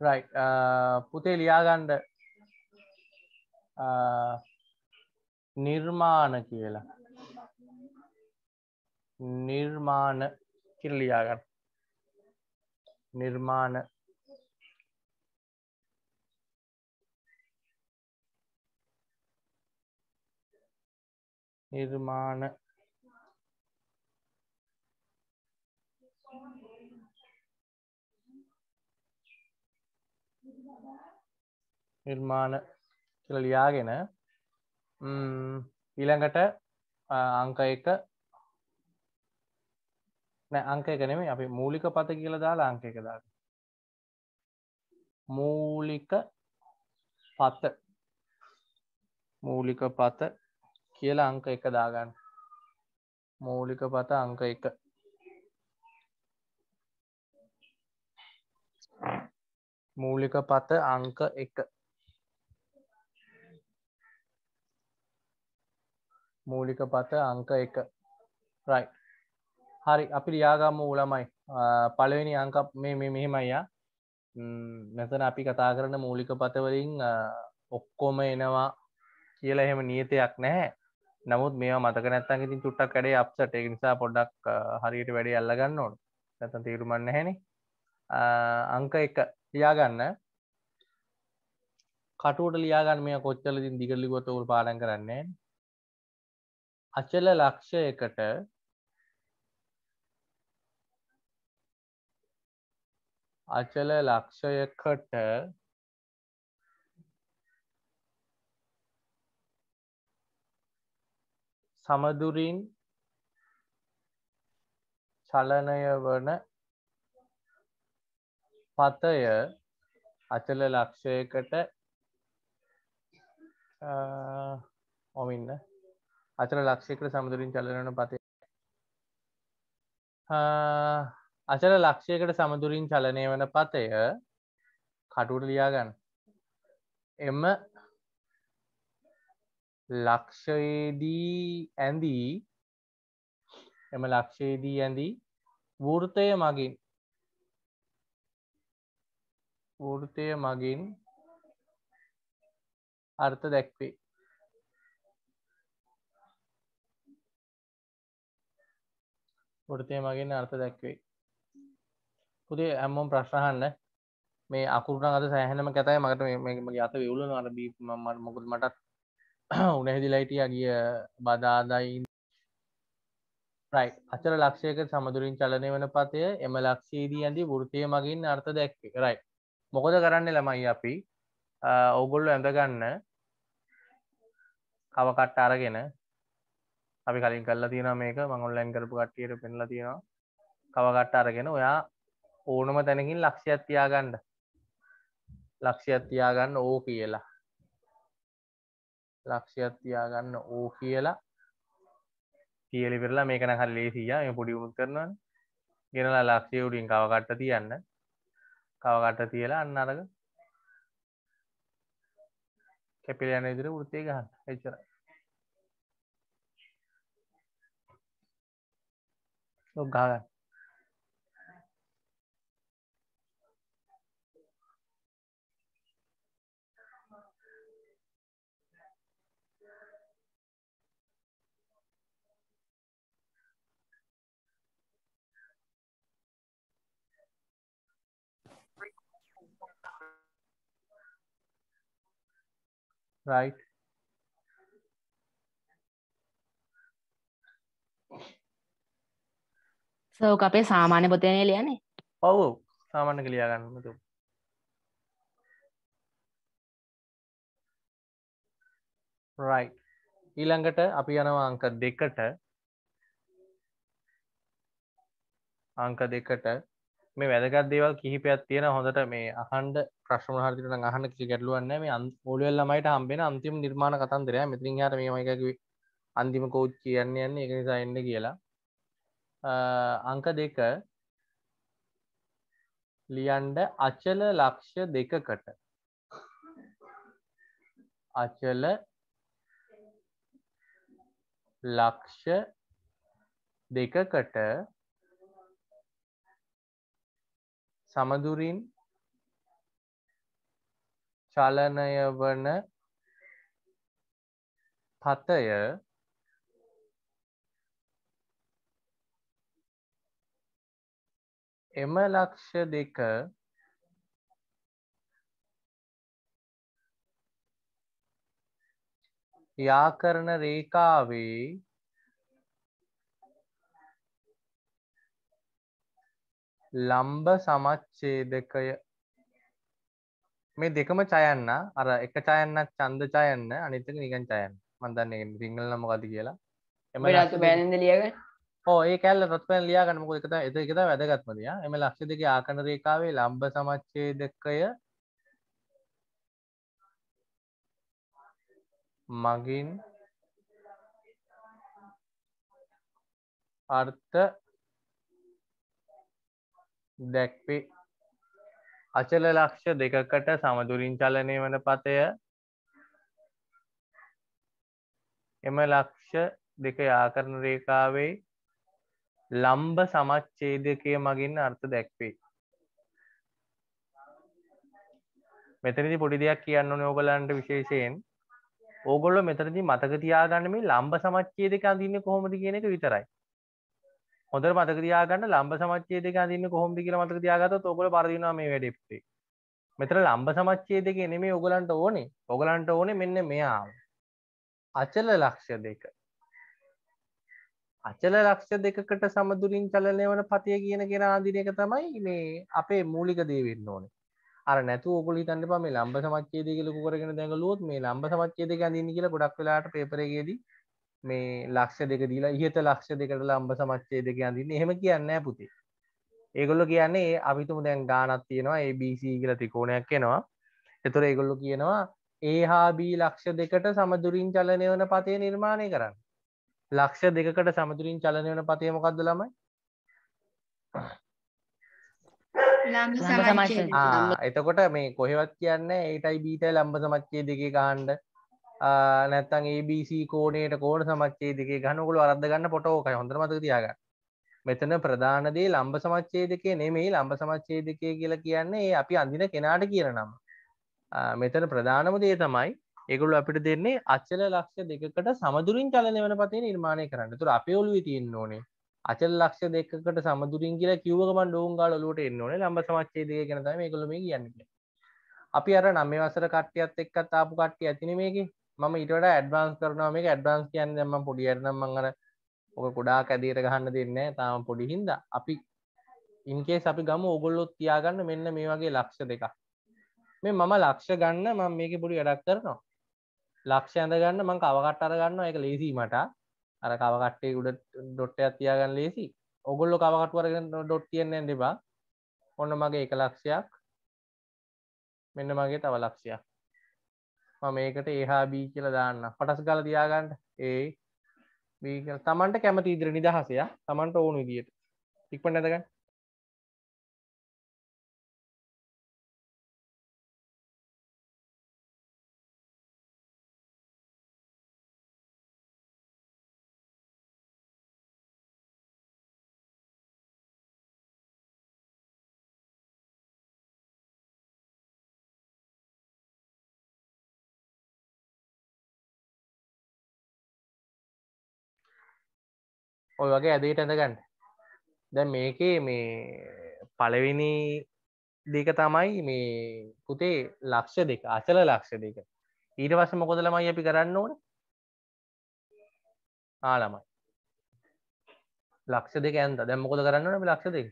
right uh, පුතේ ලියාගන්න නිර්මාණ කියලා නිර්මාණ කියලා ලියාගන්න නිර්මාණ නිර්මාණ නිර්මාණ කියල ලියාගෙන ඊළඟට අංක එක නෑ අංක එකනෙම අපි මූලික පත කියල දාලා අංක එක දා මූලික පත මූලික පත කියලා අංක එක දාගන්න මූලික පත අංක එක මූලික පත අංක එක මූලික පත අංක එක රයි හරි අපි ලියාගම්ම ඌළමයි පලවෙනි අංක මේ මෙහෙමයියා මෙතන අපි කතා කරන මූලික පතවලින් ඔක්කොම එනවා කියලා එහෙම නියතයක් නැහැ නමුත් මේ මතක නැත්තන් ඉතින් චුට්ටක් කඩේ අප්සට එක නිසා පොඩ්ඩක් හරියට වැඩේ අල්ලගන්න ඕන නැතන් තේරුමන්න හැනේ අංක එක ලියාගන්න කටුවට ලියාගන්න මේ කොච්චලතින් දිගල්ලිගොතවල් පාඩන් කරන්නේ අචල ලක්ෂයකට අචල ලක්ෂයකට සමදුරින් චලනය වන පතය අචල ලක්ෂයකට ඔමින්න අතර ලක්ෂයකට සමුදුරින් චලනන පතේ අචර ලක්ෂයකට සමදුරින් චලනය වන පතය කටුට ලියාගන්න එම ලක්ෂයේදී ඇඳී එම ලක්ෂයේදී ඇඳී වෘතය මගින් වෘතය මගින් අර්ථ දැක්වේ ොඩතය මගේන්න අර්ථ දැක්වේ පුදේ ඇම්මෝම් ප්‍රශ්නහන්න මේ අකුරුණ අද සෑහනම කතයි මකට මේමගේ අත විවුලන අරබී මට මොකුත් මටත් උනැහිදිලයිටිය ගිය බදාදයින් රයි අචර ලක්ෂයක සමදුරින් චලනය වන පතය එම ලක්ෂේදී ඇඳි වෘතිය මගින් අර්ථ දැක්වේ රයි මොකද කරන්න ළමයි අපි ඔවගොල්ලු ඇඳගන්න කවකට්ට අරගෙන අපි කලින් කල්ලා තියෙන මේක මංගොල්ලන් කරපු කට්ටියට පෙන්ල තියෙනවා කවගට්ට අරගෙන ඔයා ඕනම තැනකින් ලක්ෂයක් තියාගණ්ඩ ලක්ෂයක් තියාගන්න ඕ කියලා ලක්ෂයක් තියාගන්න ඕ කියලා කියලි වෙරලා මේකන හර ලේසියා එ පොඩි උුත් කරනවා ගෙනලා ලක්ෂය උඩින් කවකට්ට තියන්න කවකට්ට තියලා අන්න අරග කැපිල යන ඉදිර ෘත්තේ ගහන්න එච්චරයි So Gagan. Right. සෝක අපේ සාමාන්‍ය පොතනය ලියනේ ඔවු සාමාන්‍ය කලියාගන්නතු රයි ඊළඟට අපි යනවා අංක දෙකට අංක දෙකට මේ වැදගත් දේවල් කිහිපයක් තියෙන හොඳට මේ අහන්ඩ ප්‍රශ්න හරිට අහන්න කිසි ගැටලුවන්න මේ ඔලුවල් ළමයිට හම්බෙන අන්තිම නිර්මාණ කතන්දරය මෙතින් හට මේමයිකකි අන්තිම කෝච් කියන්න යන්නේ එක නිසා එන්න කියලා අංක දෙක ලියන්ඩ අචල ලක්ෂ දෙකකට අචල ලක්ෂ දෙකකට සමදුරින් චලනය වන පතය එම ලක්ෂ දෙක යාකරන රේකාවේ ලම්බ සමච්ඡේදකය මේ දෙකම චයන්න අර එක චයන්න ඡන්ද චයන්න අනිත් එක නිකන් චයන්න මම දන්නේ සිංහල නම මොකද්ද කියලා එම ලක්ෂ බෑනෙන්ද ලියගන්නේ ඒ කැල්ල රොත්පැන් ලියාගන්න මොකද එකත එත එකත වැදගත්ම දෙයක්. එමෙ ලක්ෂ දෙකේ ආකන රේඛාවේ ලම්බ සමච්ඡේදකය මගින් අර්ථ දැක්වේ. අචල ලක්ෂ දෙකකට සමදුරින් චලනය වන පතය එම ලක්ෂ දෙක යාකරන රේකාවේ ලම්භ සමච්ඡේදකය මගින් අර්ථ දැක්වේ. මෙතනදි පොඩි දෙයක් කියන්න ඕනේ ඕගලන්ට විශේෂයෙන්. ඕගොල්ලෝ මෙතනදී මතක තියාගන්න මේ ලම්භ සමච්ඡේදක අඳින්නේ කොහොමද කියන එක විතරයි. හොඳට මතක තියාගන්න ලම්භ සමච්ඡේදක අඳින්නේ කොහොමද කියලා මතක තියාගත්තොත් ඕගොල්ලෝ පරදි වෙනවා මේ වැඩේ පිටේ. මෙතන ලම්භ සමච්ඡේදකේ නෙමෙයි ඕගලන්ට ඕනේ. ඕගලන්ට ඕනේ මෙන්න මෙයා. අචල ලක්ෂ්‍ය දෙක. අචල ලක්ෂ දෙකකට සමදුරින් චලනය වන පතිය කියන කෙන ආදිනයක තමයි මේ අපේ මූලික දේවෙන්න ඕන අර නැතු ඔගල තන්න පම ලම්බ සමච්චේද කියලකු කරගෙන දැඟලුවොත් මේ ලම්බ සමච්චේද ගැඳන්න කියල ගොඩක් වෙලාට පේපරගේදී මේ ලක්ෂ දෙක දීලා ඉහත ලක්ෂ දෙකට ලම්බ සමච්චේද ගැඳන්න එහෙම කියන්න පුතේ ඒගොල්ලො කියන්නේ අපිතුම දැන් ගානත් තියෙනවා ABC කියල තිකෝණයක් කෙනවා එතුර ඒගොල්ලො කියනවා ඒ හා බී ලක්ෂ දෙකට සමදුරින් චලනය වන පතය නිර්මාණය කරන්න ලක්ෂ දෙකකට සමතුරින් චලනය වන පතිය මොකක්ද ළමයි එතකොට මේ කොහෙවත් කියන්න ඒටයි බීට ලම්බ සමච්චේ දෙකේ ගහන්ඩ නැත්තන් ABC කෝනයට කෝඩ සමච්චේ දෙකේ ගනකුළු අරද ගන්න පොටෝකයි හොඳ මත තියාග මෙතන ප්‍රධානදේ ලම්බ සමච්චේ දෙකේ නෙමෙයි ලම්බ සමච්චේ දෙකේ කියලා කියන්නේ අපි අඳින කෙනාට කියනනම් මෙතන ප්‍රධානම දේ තමයි ඒකුළු අපිට දෙන්නේ අච්චල ලක්ෂ දෙකට සමදුරින් චලන වන පතේ නිර්මාණය කරන්න තුර අප ඔලුව තියෙන් ඕනේ අචල් ලක්ෂ දෙකට සමදුරින් කියලා කිව්වකමන් ඩෝන් ගාල ඔලුවට එන්න ඕනේ ලම්බ සමච්ඡේදය ගැන තමයි මේගොල්ලෝ මේ කියන්නේ. අපි අර 9 වසර කට්ටියත් එක්කත් ආපු කට්ටිය ඇතිනේ මේකේ. මම ඊට වඩා ඇඩ්වාන්ස් කරනවා මේක ඇඩ්වාන්ස් කියන්නේ දැන් මම පොඩි අර නම් මම අර ඔක ගොඩාක් ඇදීර ගහන්න දෙන්නේ නැහැ තාම පොඩි හින්දා. අපි ඉන් කේස් අපි ගමු ඕගොල්ලොත් තියාගන්න මෙන්න මේ වගේ ලක්ෂ දෙකක්. මේ මම ලක්ෂ ගන්න මම මේකේ පොඩි වැඩක් කරනවා. ලක්ෂ ඇඳ ගන්න මං කවකට අර ගන්න එක ලේසි මට අර කවකට්ටේ උඩ ඩොට්ට අතියාගන්න ලේසි ඔගොල්ලො කවකටුවරගෙන ඩොට් තියන්නේ දෙබා ඔන්න මගේ එක ලක්ෂයක් මෙන්න මගේ තව ලක්ෂයක් මම ඒකට ඒහා බී කියල දාන්න පටස් ගල තියාගන්න ඒ බී තමන්ට කැමති ඉදිර නිදහසය තමන්ට ඕනු දියට ඉක්ප නැදකන්න ඔය වගේ ඇදීට ඇඳගන්න දැ මේකේ මේ පලවෙනි දෙක තමයි මේ පුතේ ලක්ෂ දෙක අසල ලක්ෂ දෙක ඊට පස්ස මොකොද ළමයි අපි කරන්න ඕන ආළමයි ලක්ෂ දෙක ඇන්ද දැම්මකොද කරන්න ම ලක්ෂ දෙක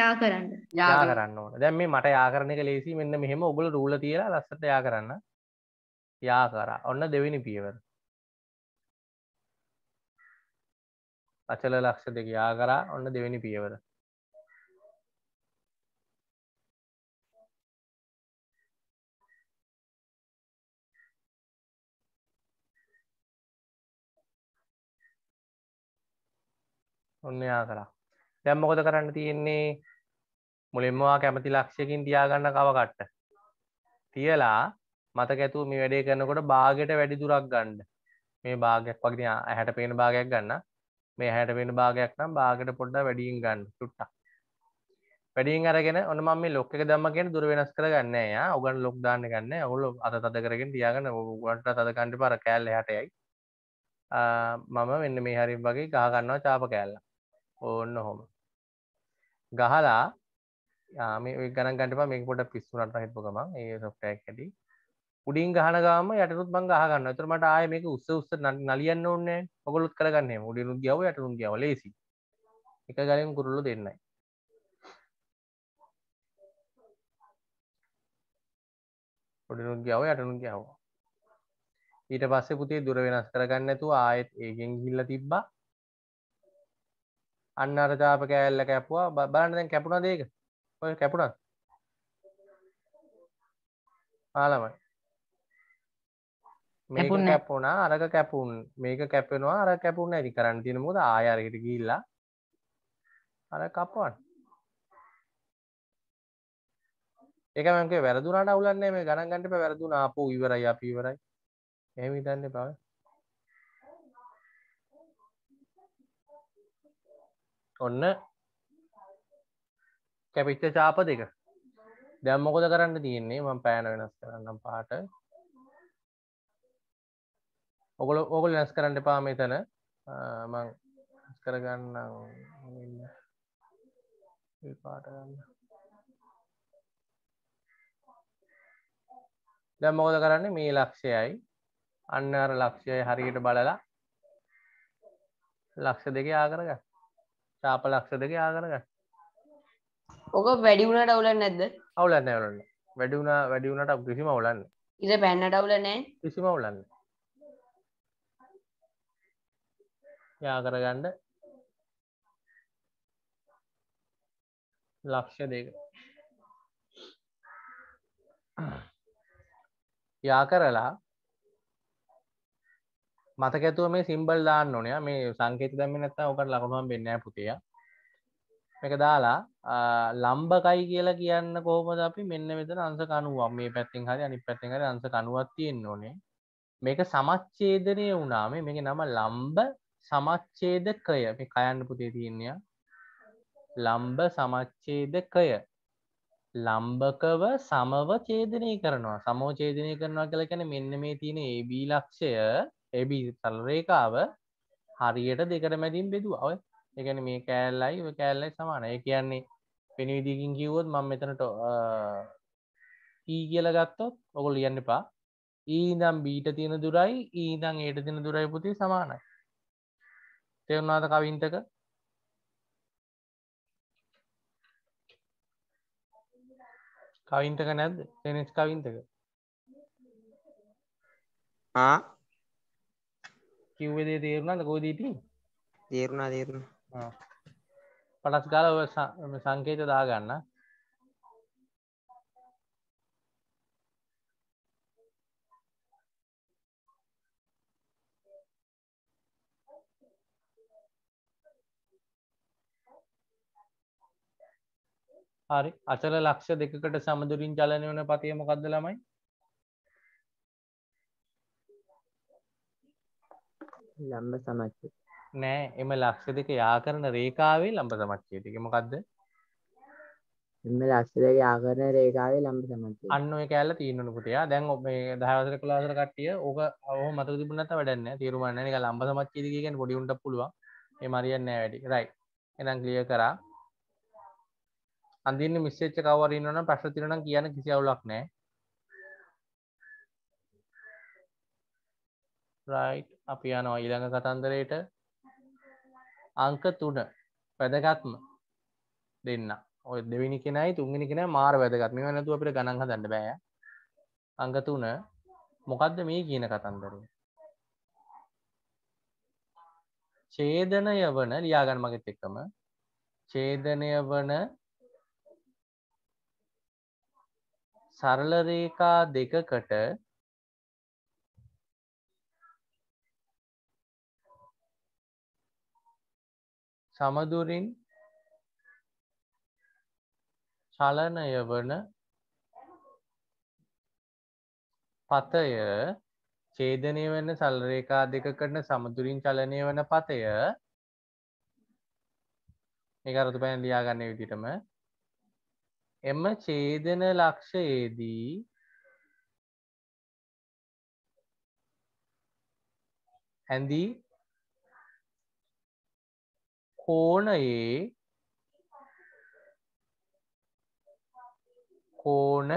යා කරන්න යා කරන්න ඕන දැම් මේ මට යාකරන එක ලේසි මෙන්න මෙහෙම ඔබල රූල තියලා ලස්සට යා කරන්න යා කරා ඔන්න දෙවෙනි පියවර අචල ලක්ෂ දෙක යාකරා ඔන්න දෙවැනි පියවර ඔන්න යා කරා දැම් මොකද කරන්න තියෙන්නේ මුලින්මවා කැමති ලක්ෂයකින් තියාගන්න කවකට්ට තියලා මත ඇතු මේ වැඩේ කරනකොට බාගෙට වැඩි දුරක් ගණ්ඩ මේ භාගයක් වගෙන ඇහැට පේන භාගයක් ගන්න මේ හැට වෙන භාගයක් නම් භාගට පොඩ්ඩ වැඩියෙන් ගන්න චුට්ටක් වැඩියෙන් අරගෙන ඔන්න මම මේ ලොක් එක දැම්ම කියන දුර වෙනස් කරගන්නේ යා ඔගන් ලොක් දාන්න ගන්න ඔගොල්ලෝ අත තද කරගෙන තියාගෙන ඔගන්ට තද ගන්න පාර කෑල්ල එහාට යයි මම මෙන්න මේ හරිය වගේ ගහ ගන්නවා චාප කෑල්ල ඕන්න ඔහොම ගහලා යාම ගණන් ගන්නපා මේක පොඩ්ඩක් පිස්සුනට හිටපු ගමන් ඒ සොෆ්ට්වෙයාර් එක ඇදී උඩින් ගහන ගාම යටනුත් මං ගහ ගන්න. ඒතර මට ආයේ මේක උස්ස උස්ස නලියන්න ඕනේ නැහැ. ඔගොල්ලොත් කරගන්නේ නැහැ. උඩිනුත් ගියව යටනුත් ගියව ලේසි. එක ගලෙන් කුරුල්ලෝ දෙන්නයි. උඩිනුත් ගියව යටනුත් ගියව. ඊට පස්සේ පුතේ දුර වෙනස් කරගන්න නැතුව ආයෙත් ඒකෙන් ගිහිල්ලා තිබ්බා. අන්න අර තාප කෑල්ල කැපුවා. බලන්න දැන් කැපුණාද ඒක? ඔය කැපුණාද? ආලමයි. මේක කැප්පුනා අරක කැපුන් මේක කැපෙනවා අර කැපුන් ඇති කරන්න තියෙන මුද ආයාරයට ගිල්ලා අර කප්පුවන් ඒක මම කිය වැරදුනාට අවුලක් නැහැ මේ ගණන් ගන්න එපා වැරදුනා ආපෝ ඉවරයි අපි ඉවරයි එහෙම හිතන්න එපා ඔන්න කැපිච්ච චාප දෙක දැන් මොකද කරන්න තියෙන්නේ මම පෑන වෙනස් කරන්නම් පාට ඔගොල ඔගොල වෙනස් කරන්න එපා මෙතන මං කරගන්න පාටගන්න දැම් මොකද කරන්නේ මේ ලක්ෂයයි අන්න අර ලක්ෂයයි හරියට බලලා ලක්ෂ දෙක ආකරග චාප ලක්ෂ දෙක ආකරග ඕක වැඩි වුණට අවුලන් නැද්ද අවුලන්න ඇවලන්න වැඩි වුණා වැඩි වුණට කිසිම අවුලන්න ඉර පැන්නට අවුල නෑ කිසිම අවුලන්නේ යා කරගන්න ලක්ෂ දෙක යා කරලා මතකඇතුව මේ සිම්බල් දාන්න ඕනය මේ සංකේත දැම නැත ඔකට ලකුණුවන් වෙන්න පුතිය එක දාලා ලම්බකයි කියලා කියන්න කෝමද අපි මෙන්න මෙතන අන්ස කනුවක් මේ පැත්තිෙන් හරි අනි පැත්තිෙන් හරි අන්ස කනුවත් තියෙන් ඕනේ මේක සමච්චේදනය වුණාම මේක නම ලම්බ සමච්චේදකය මේ කයන්න පුතේ තියන්නේ ලම්බ සමච්චේදකය ලම්බකව සමව චේදනය කරනවා සමෝචේදනය කරනවා කළකැන මෙන්න මේ තියෙන ඒබී ලක්ෂය එබි සල්රේකාව හරියට දෙකට මැදින් බෙදු අව එකන මේ කෑල්ලයි කෑල්ලයි සමාන ඒ කියන්නේ පෙනවිදිකින් කිව්වොත් මං මෙතනට ඊ e කියල ගත්තොත් ඔකුල් ලියන්න එපා ඊදම් e බීට තියෙන දුරයි ඊදං ඒයට තින දුරයි පුති සමානයි තේරුණාද කවින්ටක කවින්ටක නැද්ද ටෙනිස් කවින්ටක කිව්වදේ තේරුණාද ගෝදීටී තේරුණා තේරුණ පටස් ගාල සංකේත දාගන්න හරි අචල ලක්ෂ දෙකකට සමදුරින් චලනය වන පතිය මොකක්ද ළමයි ලම්බ සමච්ච නෑ එම ලක්ෂ දෙක යා කරන රේකාවේ ලම්බ සමච්චේතික මොකක්ද එම ලක්ෂ දෙක යා කරන රේකාවේ ලම්බ සමච්ච අන්න ඔය කෑල්ල තීරණු පුතයා දැන් ඔබ දහවසර කලාසර කට්ටිය ඕක ඔහොම මතක තිබුණත් වැඩන්න තීරුමන්නේ නික ලම්බ සමච්චේතික කියන්නේ පොඩි උන්ට පුළුවන් ඒ මරියන්නේ නෑ වැඩි රයිට් එහෙනම් ක්ලියර් කරා අඳින්න මිස්සෙච්ච කවර ඉන්නවනම් ප්‍රශ්න තියෙනවා නම් කියන්න කිසි අවුලක් නැහැ. right අපි යනවා ඊළඟ කතන්දරයට. අංක 3 වැදගත්ම දෙන්න. ඔය දෙවෙනි කෙනයි තුන්වෙනි කෙනා මාර වැදගත්. මේව නැතුව අපිට ගණන් හදන්න බෑ. අංක 3 මොකද්ද මේ කියන කතන්දරය? ඡේදනය වන ලියාගන්න මගෙත් එක්කම ඡේදනය වන සරලරේකා දෙකකට සමදුරින් චලනය වන පතය ඡේදනය වන සල්රේකා දෙක කරන සමතුලින් චලනය වන පතය මේක අරතුපැන ලියා ගන්න විදිහටම එම ඡේදන ලක්ෂයේදී ඇඳී කෝණයේ කෝණ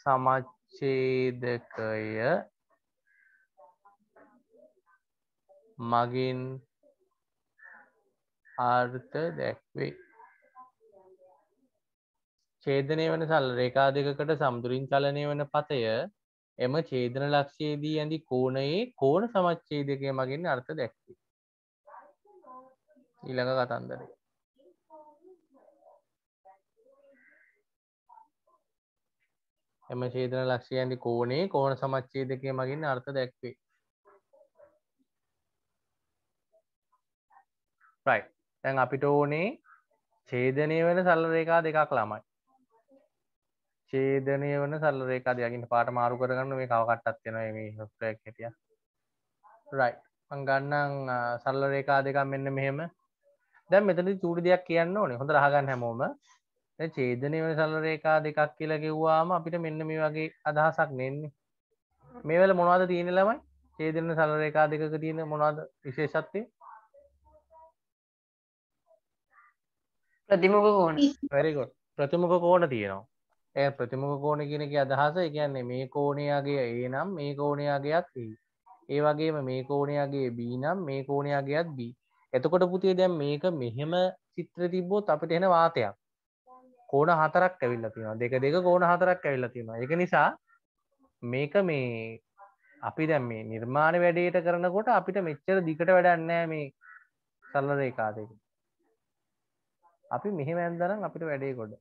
සමච්ඡේදකය මගින් ආර්ථ දැක්වේ. ඡේදනය වන සල් රේකා දෙකකට සම්දුරින් චලනය වන පතය එම ඡේදන ලක්ෂයේදී ඇඳි කෝණයේ කෝණ සමච්ඡේදකය මගින් අර්ථ දැක්වේ. ඊළඟ කතන්දරේ එම ඡේදන ලක්ෂයන්දි කෝණේ කෝණ සමච්ඡේදකය මගින් අර්ථ දැක්වේ. right තැන් අපිට ඕනේ ඡේදනය වෙන සල්ල රේකා දෙකක් ළමයි ඡේදනය වෙන සල්ල රේකා දෙකකින් පාට මාරු කරගන්න මේ කව කට්ටක් වෙනවා මේ හොස්ට්‍රයක් හිටිය රයිට් මං ගන්නම් සල්ල රේකා දෙකක් මෙන්න මෙහෙම දැන් මෙතනදී චූටි දෙයක් කියන්න ඕනේ හොඳට අහගන්න හැමෝම දැන් ඡේදනය වෙන සල්ල රේකා දෙකක් කියලා කිව්වාම අපිට මෙන්න මේ වගේ අදහසක් නෙන්නේ මේ වෙලාව මොනවද තියෙන්නේ ළමයි ඡේදන සල්ල රේකා දෙකක තියෙන මොනවද විශේෂත්වය ප්‍රතිමුක කෝන වැරිකො ප්‍රතිමුක කෝන තියෙනවා ඒ ප්‍රතිමුක කෝණ කෙනෙක අදහස කියන්නේ මේ කෝණයාගේ ඒ නම් මේ කෝණයාගේත් ඒ ඒ වගේම මේ කෝණයාගේ බී නම් මේ කෝණයාගේත් බී එතකොට පුතිේ දැන් මේක මෙහෙම චිත්‍ර තිබ්බොත් අපිට එන වාතයක් කෝණ හතරක් ඇවිල්ලා තියෙනවා දෙක දෙක කෝණ හතරක් ඇවිල්ලා තියෙනවා ඒක නිසා මේක මේ අපි දැන් මේ නිර්මාණ වැඩේට කරනකොට අපිට මෙච්චර දිකට වැඩක් නැහැ මේ සරල රේඛාව දෙක අපි මෙහෙම ඇන්දනම් අපිට වැඩේ ගොඩ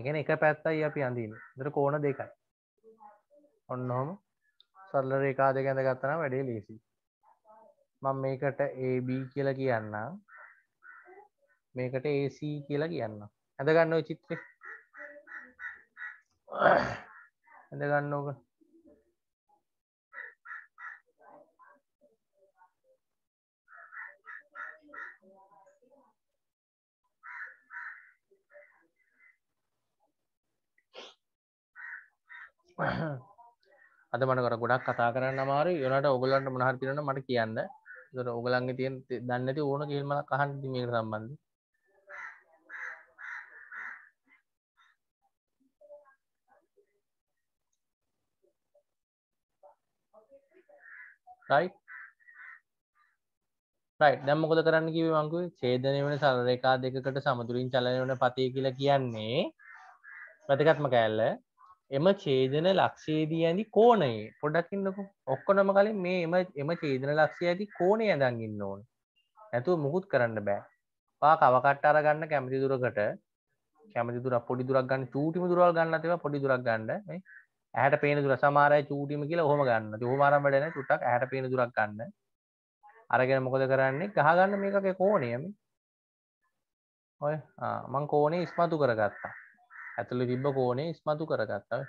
එකන එක පැත්තයි අපි අඳීම දර කෝන දෙකයි ඔන්නහොම සල්ල රේකා දෙක ඇඳ ගත්තන වැඩේ ලේසි මං මේකට AB කියලා කියන්න මේකට AC කියලා කියන්න ඇඳගන්න චිත්‍රය ඇඳගන්න ඕක අද මනකට ගොඩක් කතා කරන්න අමාරු යනට ඔගලන්ට මනහර පිරන මට කියන්න දොට ඔගලන්ගේ තියෙන් දන්නති ඕන කිල්ම කහන් දිමීර සම්බන්ධ දැම්මකොද කරන්න කිව මංකු චේදනය වන සරරකා දෙකට සමුතුරින් චලන වන පතිය කියලා කියන්නේ ප්‍රතිකත්ම කෑල්ල එම චේදන ලක්ෂයේදී ඇඳි කෝනයේ පොඩක්කින්නකු ඔක්කොනම කලින් මේ එම එම චේදන ලක්ෂය ඇති කෝනය ඇදන්ගන්න ඕන ඇතුව මුකුත් කරන්න බෑ පා කවකට අරගන්න කැමති දුරකට කැමති දුර පොඩි දුරක් ගන්න චූටිම දුරල් ගන්න තිව පොඩි දුරක් ගන්න ඇහට පේන දුර සමාරය චූටිම කියලා හොම ගන්න හෝමාරම් වැඩන චුට්ටක් ඇහට පේන දුරක් ගන්න අරගෙන මොකද කරන්නේ ගහගන්න මේකගේ කෝනයම ඔය මං කෝනේ ඉස්මතු කරගත්තා ඇතුළ තිබ්බ කෝනේ ඉස්මතු කරගත්තව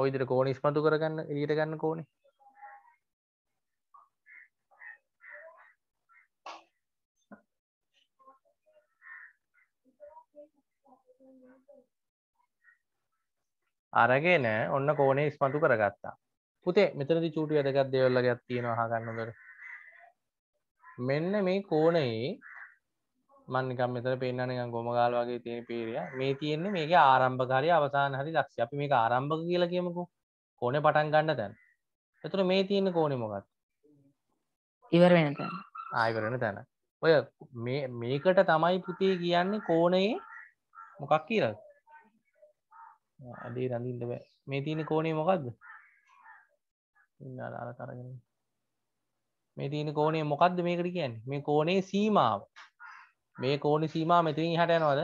ඔයිදර කෝන ඉස්මතු කරගන්න එලියට ගන්න කෝනේ අරගෙන ඔන්න කෝනේ ඉස්මතු කරගත්තා පුතේ මෙතනදි චූටි වැඩගත් දේවල්ලගත් තියෙනවා අහගන්නකොට මෙන්න මේ කෝණයේ මන්නිකම් මෙතර පෙන්න්නනක ගොමගාල වගේ තියෙන පේරය මේ තියෙන්නේ මේක ආරම්භකාරය අවසාන හරි ලක්ෂ අපි මේක ආරම්භක කියලා කියමකු කෝන පටන් ගන්න තැන් එතුර මේ තියන්න කෝනෙ මොකත් ඉවර වෙන තැන ආයවරන තැන ඔය මේකට තමයි පුතේ කියන්නේ කෝනයේ මොකක් කියලද අදේ රඳින්ට බෑ මේ තියෙන කෝනේ මොකක්ද ඉන්නලාර කරගෙන මේ තියෙන කෝනේ මොකක්ද මේකට කියන්නේ මේ කෝනේ සීමාව මේ කෝඩි සීමා මෙතින් හට යනවද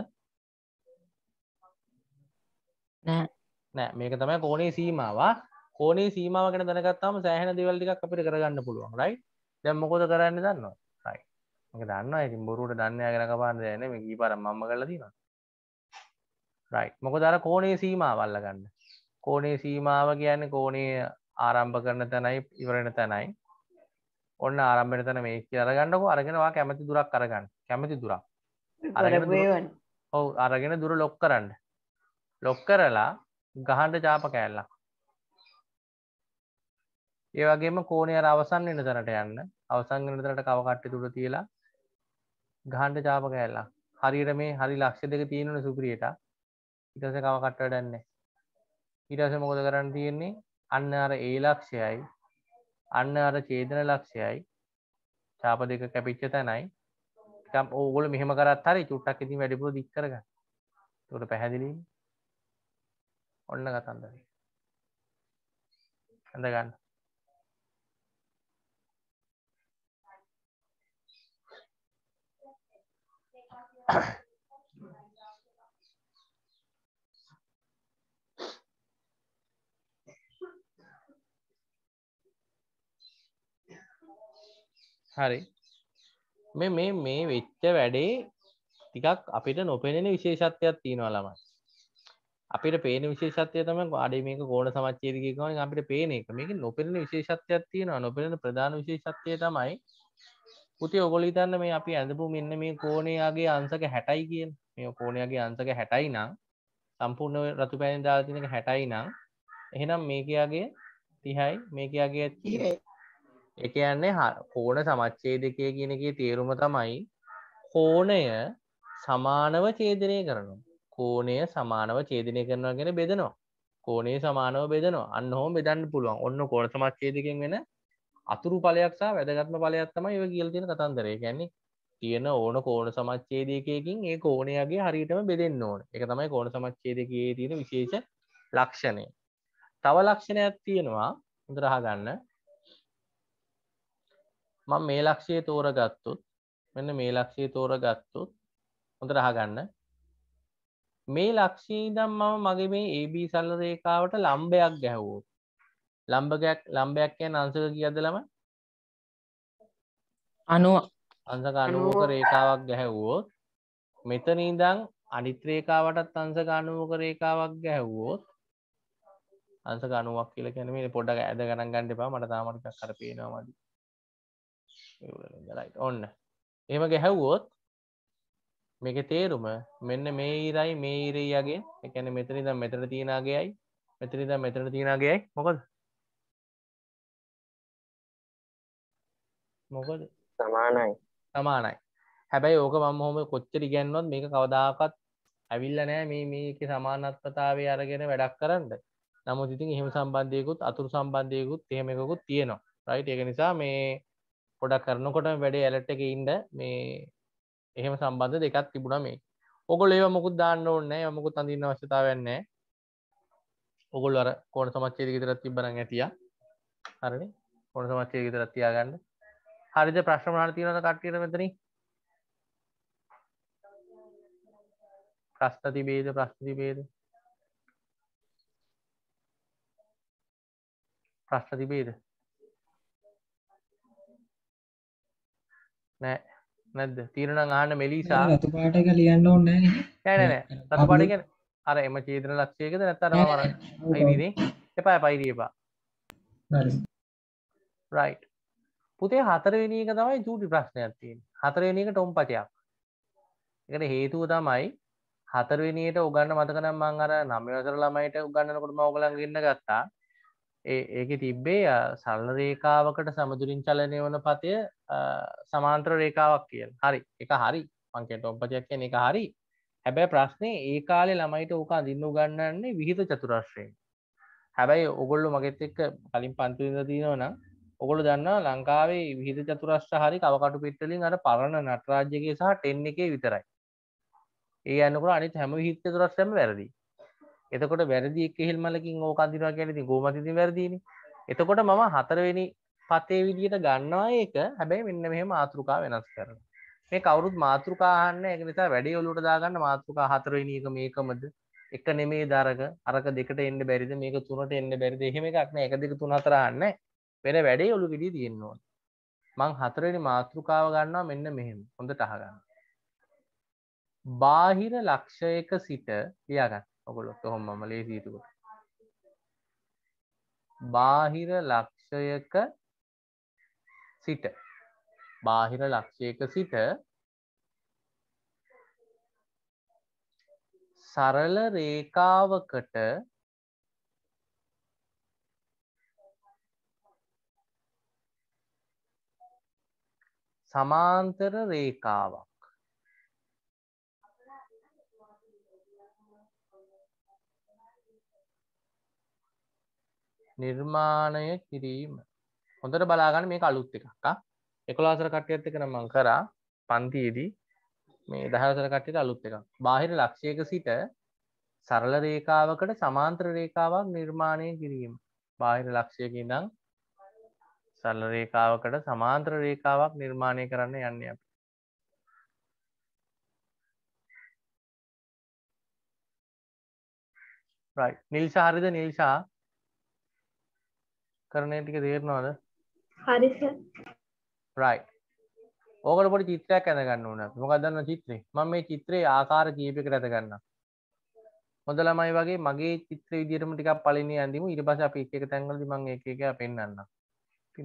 නෑ මේක තමයි කෝනේ සීමාව කෝනේ සීමාව ගැන දැනගත්තාම සෑහෙන දේවල් ටිකක් අපිට කරගන්න පුළුවන් රයිට් දැන් මොකද කරන්නේ දන්නවද රයිට් මම දන්නවා ඉතින් බොරුවට දන්නේ අගෙන කපාන්න දෙයක් නෑ මේ කීපාරක් මම්ම කරලා තියෙනවා රයිට් මොකද අර කෝනේ සීමාව අල්ලගන්න කෝනේ සීමාව කියන්නේ කෝනේ ආරම්භ කරන තැනයි ඉවර වෙන තැනයි ඔන්න ආරම්භ වෙන තැන මේක කියලා අරගන්නකො අරගෙන ඔයා කැමති දුරක් අරගන්න කැමති දුරක් ඔවු අරගෙන දුර ලොක් කරන්න ලොක් කරලා ගහන්ඩ ජාප කෑල්ලක් ඒ වගේම කෝනය අවසන් වෙන තැනට යන්න අවසන් වෙන තැනට කවකට්ටි තුර තියලා ගහන්ඩ ජාප කෑල්ලා හරිර මේ හරි ලක්ෂ දෙක තියෙනන සුප්‍රියට ඉටස කවකට්ට ඩන්නේ ඉටස මොකද කරන්න තියෙන්නේ අන්න අර ඒ ලක්ෂයයි අන්න අර චේදන ලක්ෂයයි චාප දෙක කැපිච්ච තැනයි ටම් ඕගොල මෙහම කරත් හරි චුට්ටක් ඉතින් වැඩිපුර දික් කරග තොට පැහැදිලීම ඔන්න කතන්දර ඇඳගන්න Yeah. හරි මේ මේ මේ වෙච්ච වැඩේ ටිකක් අපිට නොපෙනෙන විශේෂත්වයක් තියෙනවා ළමයි අපිට පේන විශේෂත්වය තම අඩේ මේක ගෝන සමච්චේදකවන අපිට පේන එක මේක නොපෙන විශේෂත්වයක් තියෙන නොපෙන ප්‍රධාන විශේෂත්වය තමයි පුති ඔගොලිතන්න මේ අපි ඇඳපු මෙන්න මේ කෝනයාගේ අන්සක හැටයි කියෙන් මේ කෝනයාගේ අන්සක හැටයි නම් සම්පූර්ණ රතු පැණි දාතිනක හැටයි නම් එහෙනම් මේකයාගේ තිහයි මේකයාගේ එකයන්නේ කෝන සමච්චේදකය කියනගේ තේරුම තමයි කෝනය සමානව චේදනය කරනවා කෝනය සමානව චේදනය කරනවා ගැෙන බෙදනවා කෝනේ සමානව බෙදනවා අන්න හෝ බෙදන්න පුළුවන් ඔන්න කෝන සමච්චේදකෙන් වෙන අතුරු පලයක්සා වැදගත්ම පලයක්ත්තම ඒ කියල්තින කතන්දරය ගැන්නේ තියෙන ඕන කෝන සමච්චේදකයකින් ඒ කෝනයගේ හරිටම බෙදෙන්න්න ඕන එක තමයි කෝන සමච්චේදකයේ තියෙන විශේෂ ලක්ෂණය තව ලක්ෂණයක් තියෙනවා දරහගන්න මම මේ ලක්ෂයේ තෝර ගත්තොත් මෙන්න මේ ලක්ෂයේ තෝර ගත්තොත් හොඳ රහගන්න මේ ලක්ෂී දම් මම මගේ මේ AB සල්ල රේකාවට ලම්බයක් ගැහවෝ ලම්බගයක් ලම්බයක් කියන අංශක කියද ළම අනුව අංශක අනුවක රේකාවක් ගැහැව්වොත් මෙතන ඉඳන් අනිත් රේකාවටත් අංශක අනුවක රේකාවක් ගැහැව්වොත් අංශක අනුවක් කියලා කියන්නේ මේ පොඩ්ඩක් ඇද ගණන් ගන්න එපා මට තාම ටිකක් අර පේනවා මදි රයිට් ඔන්න එම ගැහැව්වොත් මේක තේරුම මෙන්න මේ ඉරයි මේ ඉරීයගේ එකැන මෙතනි දම් මෙතර තියෙනගේයි මෙතනි දම් මෙතර තියෙනගේයි මොකද මොකද සමානයි සමානයි හැබැයි ඕක මම්හොම කොච්චර ගැන්වොත් මේක කවදාකත් ඇවිල්ල නෑ මේ මේක සමානත්පතාවේ අරගෙන වැඩක් කරන්න නමුත් ඉතින් එහෙම සම්බන්ධයකුත් අතුරු සම්බන්ධයකුත් එහෙමකුත් තියෙනවා රයිට් එක නිසා මේ පොඩක් කරනකොට වැඩේ ඇලට් එක ඉන්ද මේ එහෙම සම්බන්ධ දෙකත් තිබුණ මේ ඔගොල් ඒව මොකුත් දාන්න ඕන්නෑ යමකුත් අඳන්න අවශ්‍යතාවන්න ඔගොල් අර කෝන සමච්චේ විතරත් තිබරං ඇතිය හරණ කොන සමච්චේ විතරත් තියාගන්න හරිද ප්‍රශ්මහණ තියනට කට්ටියට මෙතන ප්‍රශ්නති බේද ප්‍රශ්ති බේද ප්‍රශ්නති බේද නෑ නැද තීරණ අහන්න මෙලිසා රතුපාට එක ලියන්න ඕන්න නෑනෑ රතුපාටග අර එම චේතන ලක්ෂයකද නැත්තර වර පයිවිදී එපා පයිරියපා රයි් පුතේ හතරවෙනික තමයි ජූටි ප්‍රශ්නයක් තියෙන් හතරවෙනික ටොම් පචයක් එකට හේතුව තමයි හතරවෙනියට උගන්න මතකනම් මං අර නම්වසර ළමයිට උගන්නකොට මෝගලන් ගන්න ගත්තා ඒක තිබ්බේ සල්ල රේකාවකට සමදුරින් චලනය වන පතය සමාන්ත්‍ර රේකාවක් කියල් හරි එක හරි පංකට ඔප්පජයක් කියන එක හරි හැබැයි ප්‍රශ්නය ඒ කාලෙ ළමයිට ඕක අඳින්න ගන්නන්නේ විහිත චතුරශ්‍රයෙන් හැබැයි ඔගොල්ලු මගෙත් එක්ක කලින් පන්තුවිද දීනවන ඔගොලු දන්නා ලංකාවේ විහිත චතුරශ්ට හරි කවකටු පිට්ටලින් අට පරණ නටරාජ්‍යගේ සහ ටෙන් එකේ විතරයි ඒ අනකට අනිත් හැම හිත තුරස්සම වැරදිී එතකොට වැරදි එක් කෙහෙල් මලකින් ඕක අඳිනවා කියන්නේ ඉතින් ගෝමති ඉතින් වැරදීනේ. එතකොට මම හතරවෙනි පතේ විදියට ගන්නවා ඒක. හැබැයි මෙන්න මෙහෙම මාතෘකා වෙනස් කරනවා. මේ කවුරුත් මාතෘකා අහන්න ඒක නිසා වැඩි ඔලුවට දාගන්න මාතෘකා හතරවෙනි එක මේකමද? එක නෙමේ දරක අරක දෙකට එන්න බැරිද? මේක තුනට එන්න බැරිද? එහෙම එකක් නෑ. 1 2 3 4 අහන්න. වෙන වැඩි ඔලු ගෙඩිය තියෙන්න ඕන. මං හතරවෙනි මාතෘකාව ගන්නවා මෙන්න මෙහෙම. හොඳට අහගන්න. බාහිර ලක්ෂයක සිට ලියාගන්න. ඔකොලොත් හොම්මම ලේසිීටකොට බාහිර ලක්ෂයක සිට බාහිර ලක්ෂයක සිට සරල රේකාවකට සමාන්තර රේකාවක් නිර්මාණය කිරීම හොඳට බලාගන්න මේ අලුත් එකක් එකොලාසර කටයත් එක නමං කරා පන්තියේදී මේ දහසර කටයට අලුත් එකක් බාහිර ලක්ෂයක සිට සරල රේකාවකට සමාන්ත්‍ර රේකාවක් නිර්මාණය කිරීම බාහිර ලක්ෂයකි දම් සල්ල රේකාවකට සමාන්ත්‍ර රේකාවක් නිර්මාණය කරන්න යන්න අප නිල්සා හරිද නිල්සා කරනය ටික තේරනවාද හරි රයි ඕකට පොඩි චිත්‍රයක් ඇඳගන්න ඕන මොකදන්න චිත්‍රේ මම මේ චිත්‍රයේ ආකාර කීපික රැතගන්න හොඳ ළමයි වගේ මගේ චිත්‍ර විදිරම ටික් පලිනි ඇඳීම ඉරි පස අපි එක තැන්ගලදි මං එකක පෙන්න්න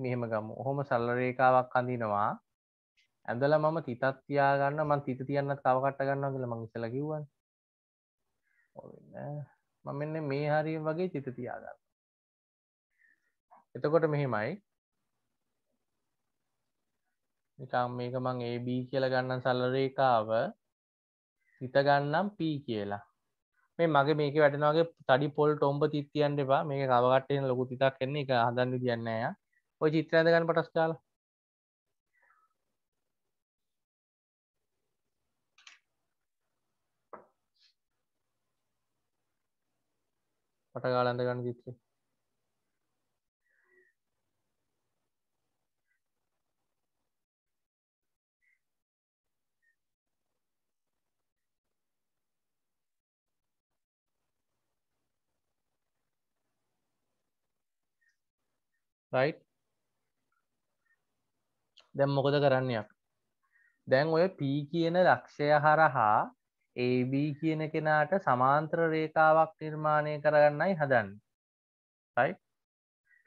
මෙහෙම ගම ඔහොම සල්ලරේකාවක් අඳනවා ඇඳල මම තිතත් තියාගන්න මන් තිත තියන්නත් කවකට ගන්න කියල මංසල කිවන් මම මෙන්න මේ හරි වගේ තිත තියාගන්න එතකොට මෙහෙමයි නිකම් මේක මං AB කියලා ගන්නම් සරල රේඛාව හිත ගන්නම් P කියලා මේ මගේ මේක වැටෙනවාගේ තඩි පොල් ටොම්බ තිත් තියන්න එපා මේක කවකට්ටෙන් ලොකු තිතක් එන්නේ එක හදන්න දෙන්නේ නැහැ ඔය චිත්‍රය හද ගන්න පටස් දාලා පට ගාලා හඳ ගන්න චිත්‍රය රයි් දැම් මොකද කරන්නයක් දැන් ඔය පී කියන ලක්ෂය හරහා AB කියන කෙනාට සමාන්ත්‍ර රේකාවක් නිර්මාණය කරගන්නයි හදන්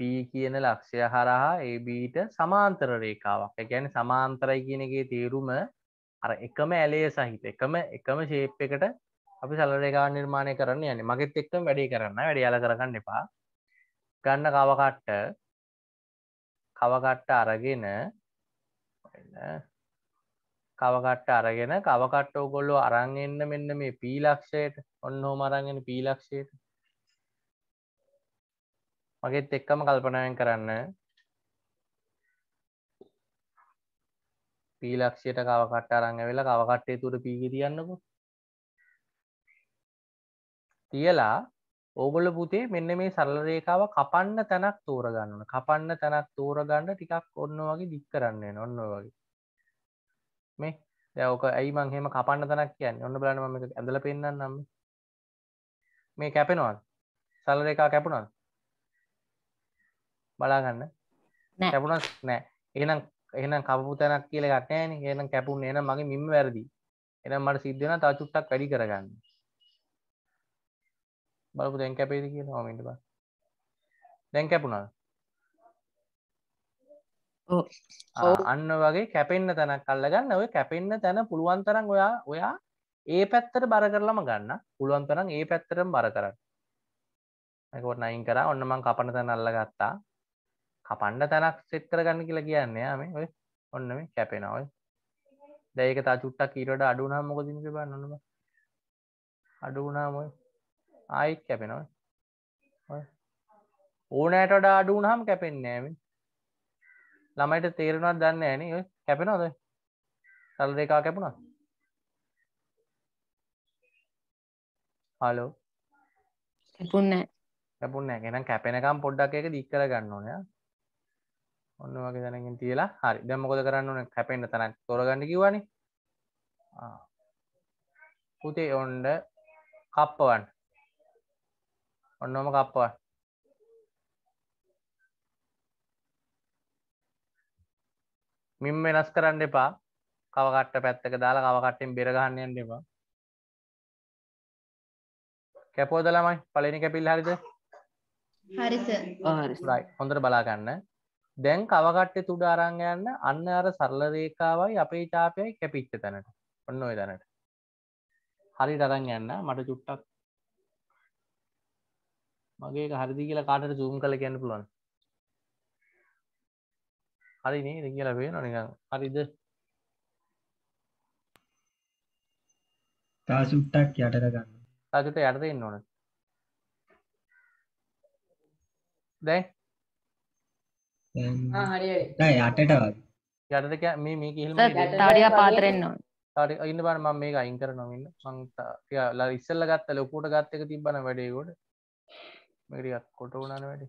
P කියන ලක්ෂය හරහා ABට සමාන්තර රේකාවක් ගැන සමාන්තරයි කියනගේ තේරුම අර එකම ඇලය සහිත එකම එකම ශේප් එකට අපි සලරේකා නිර්මාණය කරන්න යන මගෙත් එක්කම් වැඩි කරන්න වැඩ යාල කරගන්න එපා ගන්න කාවකට්ට කවකට්ට අරගෙන කවකට්ට අරගෙන කවකට්ට ඔගොල්ලො අරන් එන්න මෙන්න මේ පීලක්ෂයට ඔන්න හෝ මරන්ගෙන පීලක්ෂයට මගෙත් එක්කම කල්පනාවෙන් කරන්න පීලක්ෂයට කවකට්ට අරංග වෙලා කවකට්ටේ තුර පීගි තියන්නකු තියලා ඕගොල්ල පුතේ මෙන්න මේ සරල රේකාව කපන්න තැනක් තෝරගන්නන කපන්න තැනක් තෝරගන්න ටිකක් ඔන්න වගේ දික් කරන්නේ නොන්න වගේ මේ දැවක ඇයි මංහෙම කපන්න තැනක් කියන්න ඔන්න බලන ම ඇඳල පෙන්න්න නම් මේ කැපෙනවන් සල රේකා කැපුණන් බලාගන්න කැපුණක් නෑ එනම් එනම් කපු තැනක් කියල ගටනෑන එනම් කැපුන් එන මගේ මින් වැරදි එනම් මට සිද්ධන තා චුට්ටක් වැඩි කරගන්න බලපු දැන් කැපේද කියලා කමෙන්ට් බලන්න. දැන් කැපුණාද? ඔව්. අන්න වගේ කැපෙන්න තැනක් අල්ලගන්න. ඔය කැපෙන්න තැන පුළුවන් තරම් ඔයා ඔයා ඒ පැත්තට බර කරලම ගන්න. පුළුවන් තරම් ඒ පැත්තටම බර කරන්න. ඒකවත් නයින් කරා. ඔන්න මං කපන තැන අල්ලගත්තා. කපන්න තැනක් සෙට් කරගන්න කියලා කියන්නේ යා මේ ඔය ඔන්න මේ කැපෙනවා ඔය. දැන් ඒක තා චුට්ටක් ඊට වඩා අඩු වුණාම මොකද ඉන්නේ බලන්න ඔන්න බා. අඩු වුණාම ඔය ආයෙත් කැපෙනවා ඕනෑට වඩා අඩු වුණාම කැපෙන්නේ නැහැ ළමයිට තේරෙනවද දන්නේ නැහැ නේ ඔය කැපෙනවද සල් දෙකා කැපුණා හලෝ කැපුන්නේ කැපුන්නේ නැහැ එහෙනම් කැපෙනකම් පොඩ්ඩක් ඒක දික් කර ගන්න ඕනේ ඔන්න වගේ දැනගෙන තියලා හරි දැන් මොකද කරන්න ඕනේ කැපෙන්න තනක් තෝරගන්න කිව්වනේ ආ පුතේ ඔන්න කප්පවන්න ඔන්නෝම කප්පවන්න. මින් වෙනස් කරන්න එපා. කව කට්ට පැත්තක දාලා කව කට්ටෙන් බෙර ගන්න යන්න එපා. කැපුවද ළමයි? පළවෙනි කැපිල්ල හරිද? හරි සර්. හරි. right. හොඳට බලා ගන්න. දැන් කව කට්ටේ තුඩ අරන් යන්න අන්න අර සරල රේඛාවයි අපේ ඡාපයයි කැපිච්ච තැනට. ඔන්න ওই තැනට. හරියට අරන් යන්න. මට චුට්ටක් මගේ හරිදි කියලා කාටට සූම් කල කියන්න පුළුවන් හරි නේද කියලා පේනවා නිකන් හරිද තා සුට්ටක් යට ගන්න තාසුට යටද ඉන්න ඕන දැන් හරි යටට යටට මේ මේ කිහිල්ම තාඩිය පාතරෙන්න ඕන ඉන්න බන ම මේ අයින් කරනොමන්න සංතා ලා ඉස්සල්ල ගත්ත ලොකුට ගත්තක තිබන වැඩේකොට මටිකක් කොට වුණන වැඩි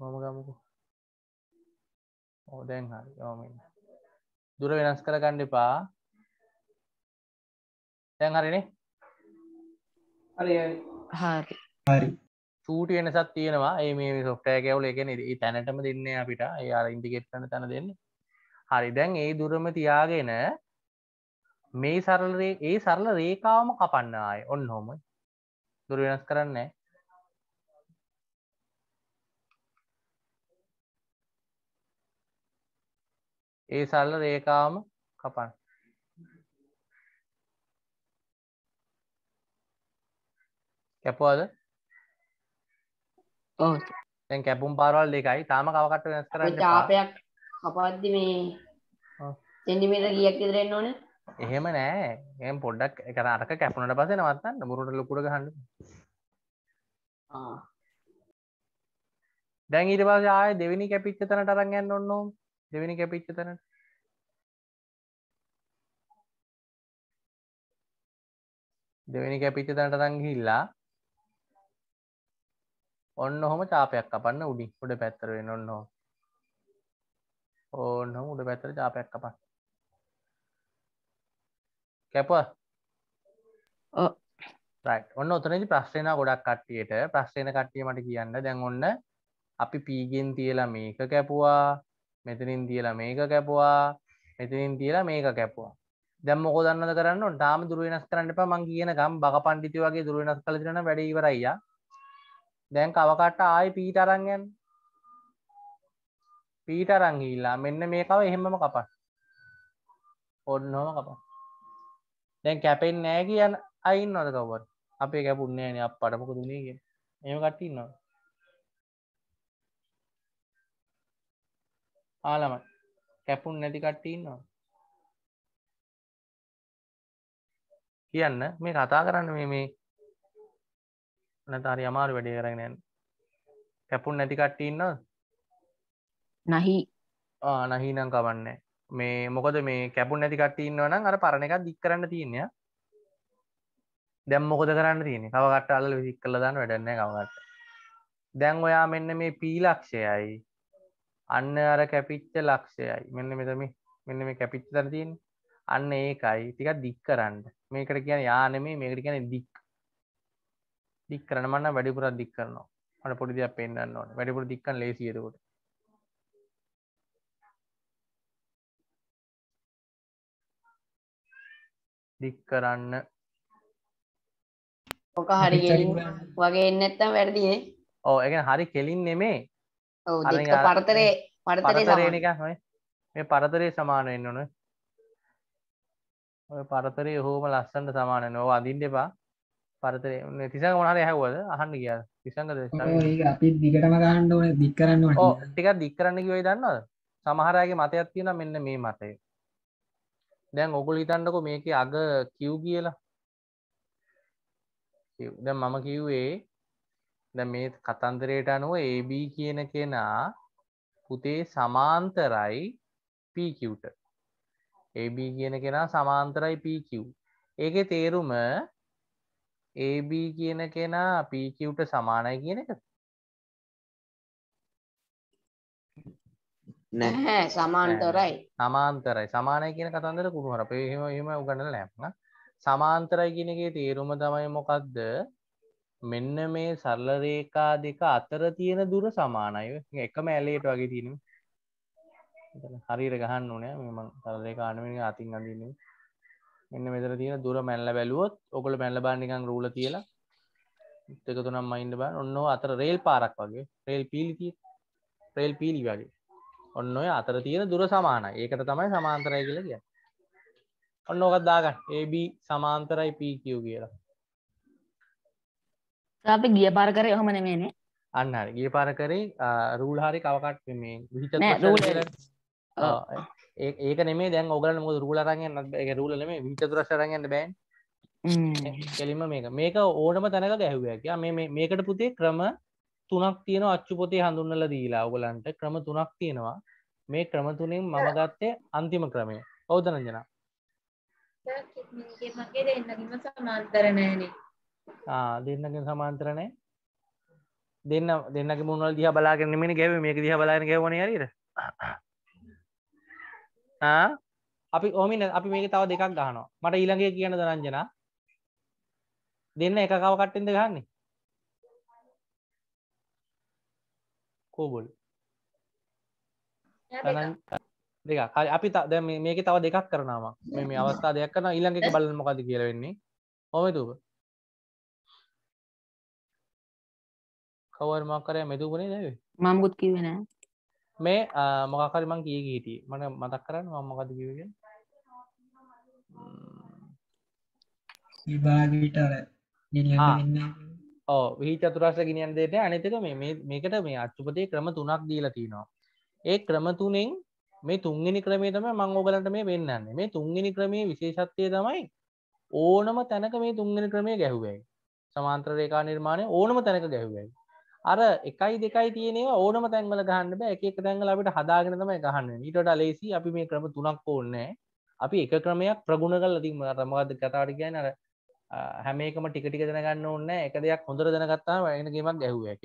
මම ගමකු ඕදැන් හරි යෝමන්න දුර වෙනස් කර ගණ්ඩිපා තැන් හරිනේ හරි හරි හරි චූටි වෙනසත් තියෙනවා ඒ මේ සොෆ්ටෑ කැවල එක නිරී තැනටම දෙන්න අපිට යාර ඉන්දිගෙට්න තැන දෙන්න හරි දැන් ඒ දුරම තියාගෙන මේ සරලරේ ඒ සරල රේකාවම කපන්න ආය ඔන්න හොමයි දුර වෙනස් කරන්නේ ඒ සල්ල රේකාවම කපන්න කැපුවද දැන් කැපුම් පාරවල් දෙකයි තාම කවකට වෙනස් කරන්න චාපයක් කපද්දි මේ සෙන්ටිමීටර් කීයක් විතර එන්න ඕනේ එහෙම නෑ එම් පොඩ්ඩක් කරටක කැපුණට පස නවත්තන්න මුරට ලොකුට ගහන්න දැන් ඊට පස ආය දෙවිනි කැපිච්ච තනට අරන් යන්න ඔන්නෝ දෙවිනි කැපිච්ච තනට දෙවිනි කැපිච්ච තනට රංගිල්ලා ඔන්න හොම චාපයක් කපන්න උඩි උඩ පැත්තර වෙන ඔන්න ඕ ඕන්න හොම උඩ පැත්තර චාපයක් කපන්න කැප ඔන්න ඔතනදි ප්‍රශ්ේන ගොඩක් කට්ටියට ප්‍රශ්ේන කට්ටියමට කියන්න දැන් ඔන්න අපි පීගෙන් තියලා මේක කැපුවා මෙතනින් තියලා මේක කැපුවා මෙතනින් තියලා මේක කැපුවා දැම් මොක දන්න කරන්න ටාම දුරුවෙනස් කරන්න එපා මං කියන ගම් බග පණ්ඩිති වගේ දුරුවෙනස් කළ තිරන වැඩිවරයිය දැන් කවකට ආය පීට අරංගන් පීට අරංගීලා මෙන්න මේකව එහෙමම කපට ඔන්නෝම කපා දැන් කැපෙන් නෑ කියන්න අයින් අද කවත් අපේ කැපුන්නේන අප පටමක දුනේ කිය එම කට්ටින්නවා ආලම කැපුන් නැති කට්ටින්නවා කියන්න මේ කතා කරන්න මේ මේ නැතාරි අමාරු වැඩේ කරගෙන යන්න කැපුන් නැති කට්ටින්නවා නහි නහි නම් කවන්නේ මේ මොකද මේ කැපුන් නැති කටඉන්නවනම් අර පරණ එකක් දික් කරන්න තියන්නේ දැම් මොකද කරන්න තියෙන කවකට අල්ල විසික් කල දන්න වැඩන්න කවට දැන් ඔයා මෙන්න මේ පී ලක්ෂයයි අන්න අර කැපිච්ච ලක්ෂයයි මෙන්න මෙතම මෙන්න මේ කැපිච්ච තර තියෙන් අන්න ඒකයි ටික දික් කරන්න මේකට කියන යානෙමේ මේකට කියන දික් දික් කරනමන්න වැඩිපුරත් දික් කරනවා අට පොඩිදයක් පෙන්න්න ඕන වැඩිපුර දික්කන් ලේසියකොට දික් කරන්න ඕක හරි වගේ එන්නත්තම් වැරදිේ ඕ එක හරි කෙලින් නෙමේ පරතරේ පරතරේ මේ පරතරේ සමානයෙන් ඕන ඔය පරතරේ හෝම ලස්සන්ට සමාන නොව අදින් දෙපා පරතරේ තිසක මොනහර හැවද අහන්න කිය තිසංගද අපි දිගටම ගන්න ඕන දික් කරන්න ටික දික් කරන්න කිවයි දන්නවද සමහරගේ මතයක් තියෙන මෙන්න මේ මතය දැන් ඔකුල් හිතන්නකො මේක අග කිව් කියලා ද මම කිව්වේ ද මේ කතන්දරයට අනුව AB කියන කෙනා පුතේ සමාන්තරයි පීකිව්ට AB කියන කෙනා සමාන්තරයි පීකිව් ඒක තේරුම AB කියන කෙනා පීකිව්ට සමානයි කියන එකද නැහැ සමාන්තරයි සමාන්තරයි සමානය කියන කතන්දර කුරුහර පේහෙම එහෙම උගන්නල නෑ සමාන්තරයි කියනගේ තේරුම තමයි මොකක්ද මෙන්න මේ සරල රේකා දෙක අතර තියෙන දුර සමානයි එකම ඇලේට වගේ තියෙන හරිර ගහන්න ඕනෑ මෙම සරලකානමෙන අතින් අඳන්න එන්න මෙතර තියෙන දුර මැල්ල බැලුවොත් ඔකොල මැල්ල බානිකං රූල කියලා එකතුනම් මයින්ඩ බා ඔන්න අතර රේල් පාරක් වගේ රේල් පීලිති රේල් පීලි වගේ ඔන්න ඔය අතර තියෙන දුර සමානයි. ඒකට තමයි සමාන්තරයි කියලා කියන්නේ. ඔන්න ඕකත් දාගන්න. AB සමාන්තරයි PQ කියලා. අපි ගිය පාර කරේ ඔහම නෙමෙයිනේ. අන්න හරි. ගිය පාර කරේ රූල් හරි කවකට මේ විහිතත් ඒක නෙමේ දැන් ඔගලන්න මොකද රූල් අරන් යන්න ඒක රූල් නෙමේ විහිතතුරස් අරන් යන්න බෑනේ. කෙලින්ම මේක. මේක ඕනම තැනක ගැහුවා කියලා. මේ මේකට පුතේ ක්‍රම තුනක් තියෙන අච්චුපොතේ හඳුන්නල දීලා ඔගලන්ට ක්‍රම තුනක් තියෙනවා මේ ක්‍රමතුනින් මම ගත්තේ අන්තිම ක්‍රමය ඔවදනජන මගේ දෙන්නගම සමාන්තරණයනේ දෙන්නගෙන් සමාන්තරණය දෙන්න දෙන්නක මුණල් දිහ බලාගෙන නිමනි ගැව මේක දිහ බලාගෙන ගැවන යරීර අපි ඕමින අපි මේක තව දෙකක් ගහනවා මට ඊළඟේ කියන දරංජනා දෙන්න එක කවකට්ටෙන්ද ගන්නේ කෝබොල් දෙක හරි අපි තද මේක තව දෙකක් කරනවා මේ මේ අවස්ථා දෙයක් කරන ඊළඟ එක බලන්න මොකද කියලා වෙන්නේ කොහොමද කවර් මොකක් කරේ මෙදුනේ නේද මම මුකුත් කිව්වේ නෑ මේ මොකක් හරි මං කියේ හිටියේ මට මතක් කරන්න මම මොකද කිව්වේ කියලා විභාගීට අර නිලංග ඉන්නවා ඕ විහි චතුරාශ්‍ර ගිනියන් දෙට අනිතක මේකට මේ අච්චුපතේ ක්‍රම තුනක් දීලා තිනවා ඒ ක්‍රම තුනෙන් මේ තුන්ගනි ක්‍රමේ තම මංගෝගලන්ට මේ වෙන්නන්න මේ තුන්ගනි ක්‍රමේ විශේෂත්වය තමයි ඕනම තැනක මේ තුන්ගනි ක්‍රමය ගැහුවයි සමාන්ත්‍ර රේකා නිර්මාණය ඕනම තැනක ගැහුවයි අර එකයි දෙකයි තියනවා ඕනම තැන්වල ගහන්න බෑ එක තැන්ගල අපිට හදාගෙන තමයි ගහන්න ඊට ලේසි අපි මේ ක්‍රම තුනක් ඕන්නෑ අපි එක ක්‍රමයක් ප්‍රගුණ කල තිීම රමගද කතාට කියන අර හැමේකම ටිකටික දැනගන්න ඕන්න එක දෙයක් හොඳර දැනගත්තා වැෙන ගේමක් ගැහුව එක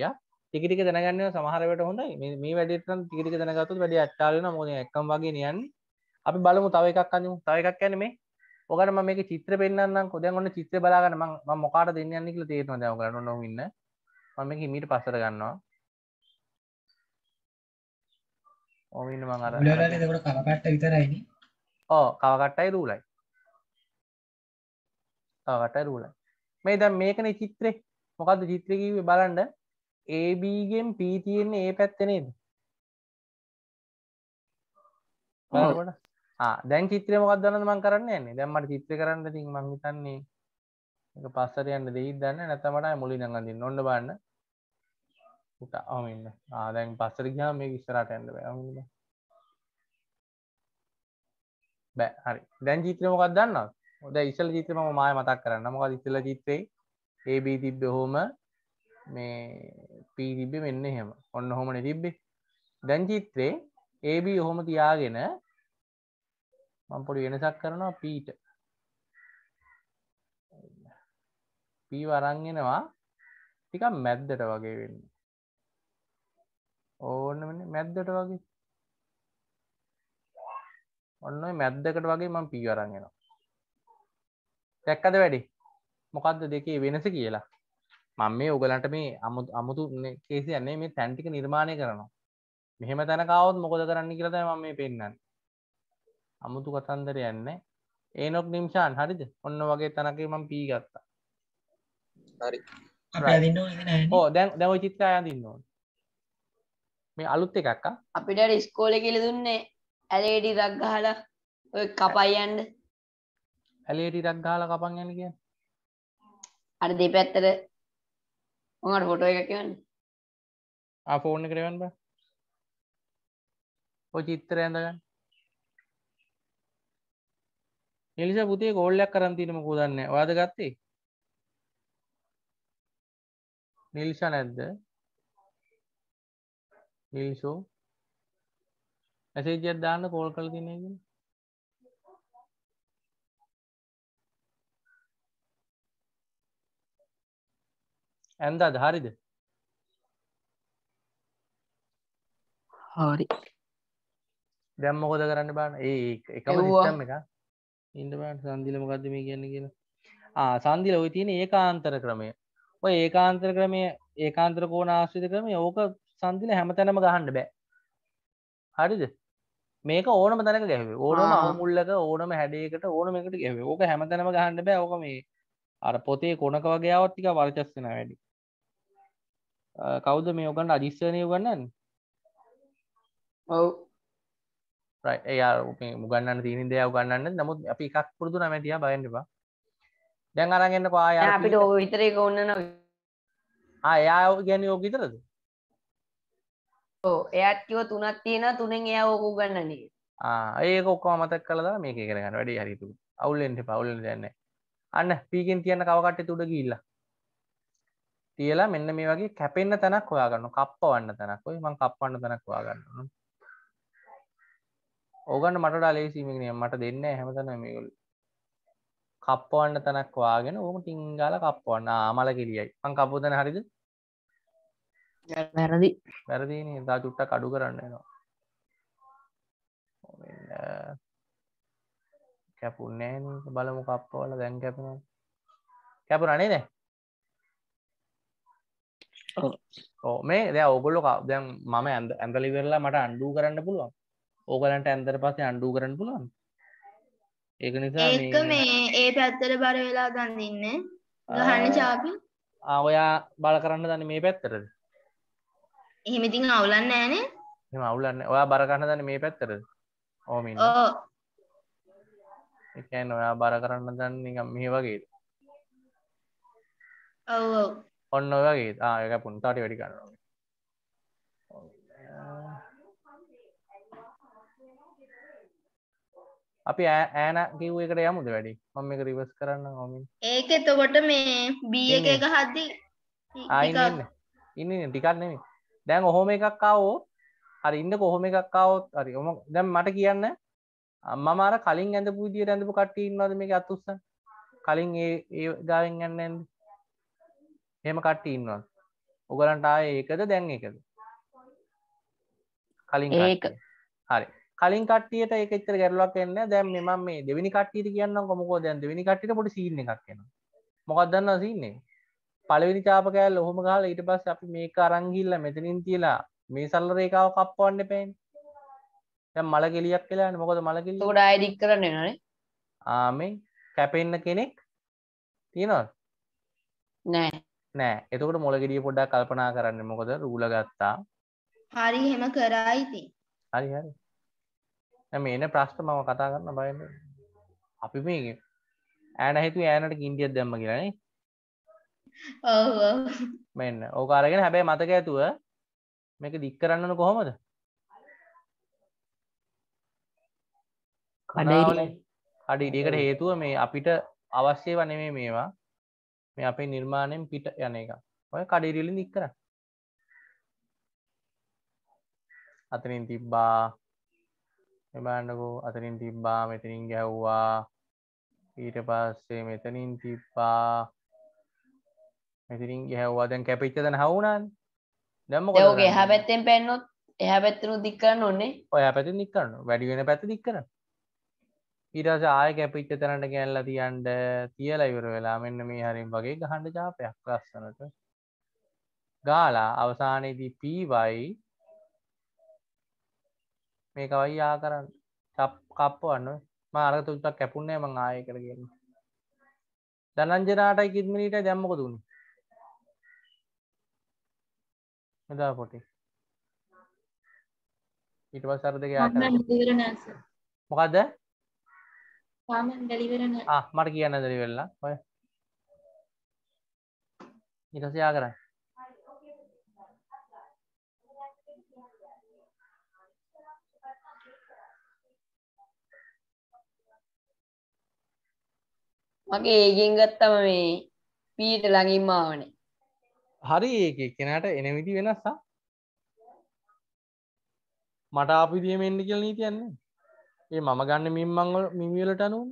ටිකටික දැනගන්න සමහරවට හොඳයි මේ වැඩටන් ටිකටික දැනගතු වැඩි අට්ටාලන මොද එකම් වගේ නියන් අපි බලමු තව එකක් අනු තව එකක් ැන මේ ඔකට ම මේ චිත්‍ර පෙන්න්නම් කොද ඔන්න චිත්‍ර බලාගන්න ම මොකාට දෙන්නන්නේ කියල තේරන දව කරන නොවන්න මම හිමීට පසර ගන්නවා ඔවින්න මඟ කලකට විතරයින ඕ කවකට්ටයි රූලයි කටරුල මේ දැම් මේකන චිත්‍රේ මොකක්ද චිත්‍රකිව බලන්ඩ ඒබගෙන් පීතියෙන්නේ ඒ පැත්තනේද දැන් චිත්‍ර මොක්දන්න මං කරන්න න්නේ දැම්මට චිත්‍ර කරන්න ති මංහිතන්නේ එක පස්සරයන්න දෙයි දන්න නැතමට මුලි නඟදී නොඩ බන්න ටමන්න ආදැන් පස්සර ගයා මේ ඉස්සරට ඇන්න බෑ බෑ හරි දැන් චිත්‍ර මොකක් දන්නවා හොද ඉසල් චිත්‍ර ම මාය මතක් කරන්න මොකද ඉස්සල චිත්‍රේ ඒබ තිබ්බ හෝම මේ පීතිබ්බ මෙන්න හෙම ඔන්න හොමන තිබ්බේ දැන් චිත්‍රේ ඒබ හොම තියාගෙන මම්පොඩි වෙනසක් කරනවා පීට පී වරංගෙනවා ටික මැද්දට වගේ වෙන්න ඕන්න මෙ මැද්දට වගේ ඔන්න මැද්දකට වගේ මං පී අරංගෙනවා දැක්කද වැඩි මොකක්ද දෙකේ වෙනස කියලා මං මේ උගලන්ට මේ අමු අමුතු කේසි යන්නේ මේ තැන්ටික නිර්මාණය කරනවා මෙහෙම තැනකාවත් මොකද කරන්න කියලද මම මේ පෙන්න්න අමුතු කතන්දර යන්න ඒනොක් නිම්ෂාන් හරිද ඔන්න වගේ තැනක මං පී ගත්තා හරි ඕ දැන් දැව චිත්‍රය අයදින්න ඕන මේ අලුත් එකක්කා අපිට ස්කෝල කියල දුන්නේ ඇලේඩි රක්ගහලා කපයියන්ට ඇලේ ටිටක් ගාල කපන් යන කිය අර දෙ පැත්තර ඔට ෆොට එක කියන්න අපෝර්ණ කරවන්න බ ඔ චිත්තර ඇඳගන්න එලිස පුතිේ ගෝල්ලයක් කරන්තිනම කූදන්න වාද ගත්තේ නිල්ෂා නැද්ද නිල්ෂෝ ඇසේජයක් දාන්න කෝල් කල තිනයගෙන ඇන්ද අදහරිද හරි දැම් මොකොද කරන්න බාන ඒ එකම එක ඉන්න බට සන්දිල මොකක්ද මේ කියන්න කියෙන සන්දිල ඔයි තියෙන ඒ කාන්තර ක්‍රමය ඔය ඒ කාන්තර ක්‍රමය ඒ කාන්තර කෝන ආශ්‍රිත ක්‍රමය ඕක සන්දිල හැම තැනම ගහන්න බෑ හරිද මේක ඕනම තැනක ගැවේ ඕනම අහමුල්ලක ඕනම හැඩේකට ඕන එකට ගැවේ ඕක හැමතැනම ගහන්න බෑ ඕක මේ අර පොතේ කොනක වගේාවත්තික වර්චස්සන වැඩි කවුද මේ ඔකන්ට අධිස්සනය ගන්නන් ඔව එයා මුගන්න තිීන දෙයක් ගන්න නමුත් අපි එකක් පුරදු නැමැතිය බයන්නවා දැන් අරගන්න පාය අපිට ඕ විතරේ ගොන්න ආයා ගැන යෝග විතරද ඕ එයත් කිව තුනත් තියෙන තුනෙන් එයා ඕකු ගන්නනේ ඒක ඔක්කෝ මතක් කලලා මේක කරගන්න වැඩි හරිතු අවුල්ලෙන්ට පවුල්ල දන්න අන්න පීගෙන් තියන්න කවකට තුඩ ගිල්ලා තියලා මෙන්න මේ වගේ කැපෙන්න්න තැනක් හොයාගන්න කප්පවන්න තැනක් ඔයි මං කප්පන්න තැනක් හොයාගන්න ඕගන්න මට ඩලේසිමිනය මට දෙන්න හැමතන මේගුල් කප්පවන්න තැනක් වාගෙන ඕම ටිංගාල කප්පවන්න ආමල කෙලියයි පං කපුතන හරිද වැරදි වැරදින දා චුට්ට කඩු කරන්නවා කැපුන්නෑ බලමු කප්පවල දැන් කැපෙන කැපුරනේ නෑ ඕ මේ දැ ඔගොල්ලො දැන් මම ඇඳ ඇඳලිවෙරලා මට අන්ඩු කරන්න පුළුවන් ඕගලන්ට ඇන්දර පසේ අන්ඩු කරන්න පුළුවන් ඒක නිසා ඒක මේ ඒ පැත්තර බර වෙලා ගන්නන්න ගහන්න චාපි ඔයා බල කරන්න දන්න මේ පැත්තරද එහෙමතින් අවුලන්න ෑනේ එම අවුලන්න ඔයා බරගන්න දන්න මේ පැත්තර ඕමින් එකන් ඔයා බර කරන්න දන්න නිකම් මේ වගේ ඔව් ඔන්න ඔයගේ ආයක පුන්තාට වැඩි කරනවා අපි ඈන කිව් එකට යමුද වැඩි මම එක රිවස් කරන්න හොමින් ඒක එතකොට මේ බී එක එක හද්දි ආයින්න ඉන්න ටිකක් නෙමෙයි දැන් ඔහොම එකක් ආවෝ හරි ඉන්න කොහොම එකක් ආවොත් හරි ඔම දැන් මට කියන්න මම අර කලින් ඇඳපු විදියට ඇඳපු කට්ටිය ඉන්නවද මේක අතුස්සන් කලින් ඒ ඒ ගාවෙන් යන්න ඇන්නේ එහෙම කට්ටි ඉන්නවා. ඔයගලන්ට ආයේ ඒකද දැන් ඒකද? කලින් ඒක. හරි. කලින් කට්ටියට ඒක එච්චර ගැටලුවක් එන්නේ නැහැ. දැන් මේ මම මේ දෙවෙනි කට්ටියට කියන්නම්කො මොකෝ දැන් දෙවෙනි කට්ටියට පොඩි සීන් එකක් එනවා. මොකක්ද දන්නවද සීන් එක? පළවෙනි චාප කෑල්ල ඔහොම ගහලා ඊට පස්සේ අපි මේක අරන් ගිහිල්ලා මෙතනින් තියලා මේ සල්ල රේඛාව කප්පවන්න එපෑනේ. දැන් මල ගෙලියක් කියලානේ. මොකද මල ගෙලිය? උඩ ආයෙ දික් කරන්න වෙනවනේ. ආ මේ කැපෙන්න කෙනෙක් තියනවද? නෑ. නෑ එතකට මොලගෙඩිය පොඩ්ඩක් කල්පනා කරන්න මොකොද රූල ගත්තා හරි හෙම කරා ඉති හරි හරි මේන ප්‍රශ්ට මම කතා කරන්න බයන්න අපි මේ ඇන හිතු ඇනට කින්ටියත් දැම්ම කියරන මෙන්න ඕකාරගෙන හැබැයි මතක ඇතුව මේක දික් කරන්නන කොහොමද කඩ අඩ ඉඩකට හේතුව මේ අපිට අවශ්‍ය වනේ මේවා මේ අපේ නිර්මාණයෙන් පිට යන එක ඔය කඩේරියලින් දික් කරන්න අතනින් තිබ්බා එබන්නකෝ අතනින් තිබ්බා මෙතනින් ගැව්වා ඊට පස්සේ මෙතනින් තිබ්බා මෙතිරින් ගැහ්වා දැන් කැපිච්ච දන හවුනන් දැම්ම ඔගේ හැ පැත්තෙන් පැන්නොත් එහ පැත්තනු දික් කරන්න ඕන්නේ ඔය පැති දික් කරන්න වැඩිුවෙන පැති දික් කරන්න ඉරස ආය කැපිච්ච තැනට ගැල්ල තියන්ට තියල ඉවර වෙලා මෙන්න මේ හරිම් වගේ ගහන්ඩ ජාපයක් ලස්සනට ගාලා අවසානයේදී පීවයි මේ කවයි යා කරන්න තප් කප්ප වන්න මාරක තුත්තක් කැපුන්නේ මං ආය කරගන්න දනංජනාටයි කිත්මිනිට දැම්මක දුණ මෙදා පොටේ ඉටවසර දෙක මොකක්ද තාමන් බැලිවරන මට කියන්න දරි වෙල්ලා ඔය ඉටසයා කරයි මගේ ඒගෙන් ගත්තම මේ පීට ළඟින් මාවනේ හරි ඒක කෙනට එන විදි වෙනස්සා මට අපිදිය මෙන්ඩ කියල නීතියන්නේ ඒ මම ගන්න මින් මංගල මිමිවලට අනුවන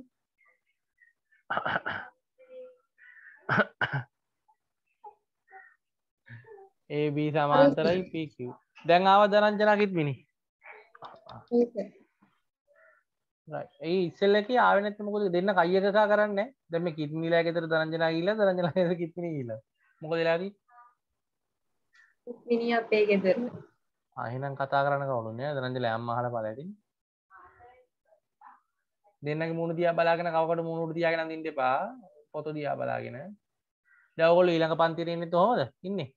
ඒ බී සමාන්තරයි පිකව් දැන් ආව දරංජනකිත් මිනි ඒ ඉස්සල්ලක ආවනත මොකද දෙන්න කයියකකා කරන්න දැම කිත්මිලා ගෙතර දරංජනා කියල දරජන කිත්න කියල මොකදලාද මිනි අපේ ගෙතර අහිනම් කතා කරන්න කවුරුන්නේ දරංජල අම්මහල පලතිී දෙන්නගේ මුණ දිය බලාගෙන කවකට මුණුට තියාගෙන ඉන්න එපා පොත දියා බලාගෙන දැවගොල්ලෝ ඊළඟ පන්තිරේ ඉන්නේ කොහොමද ඉන්නේ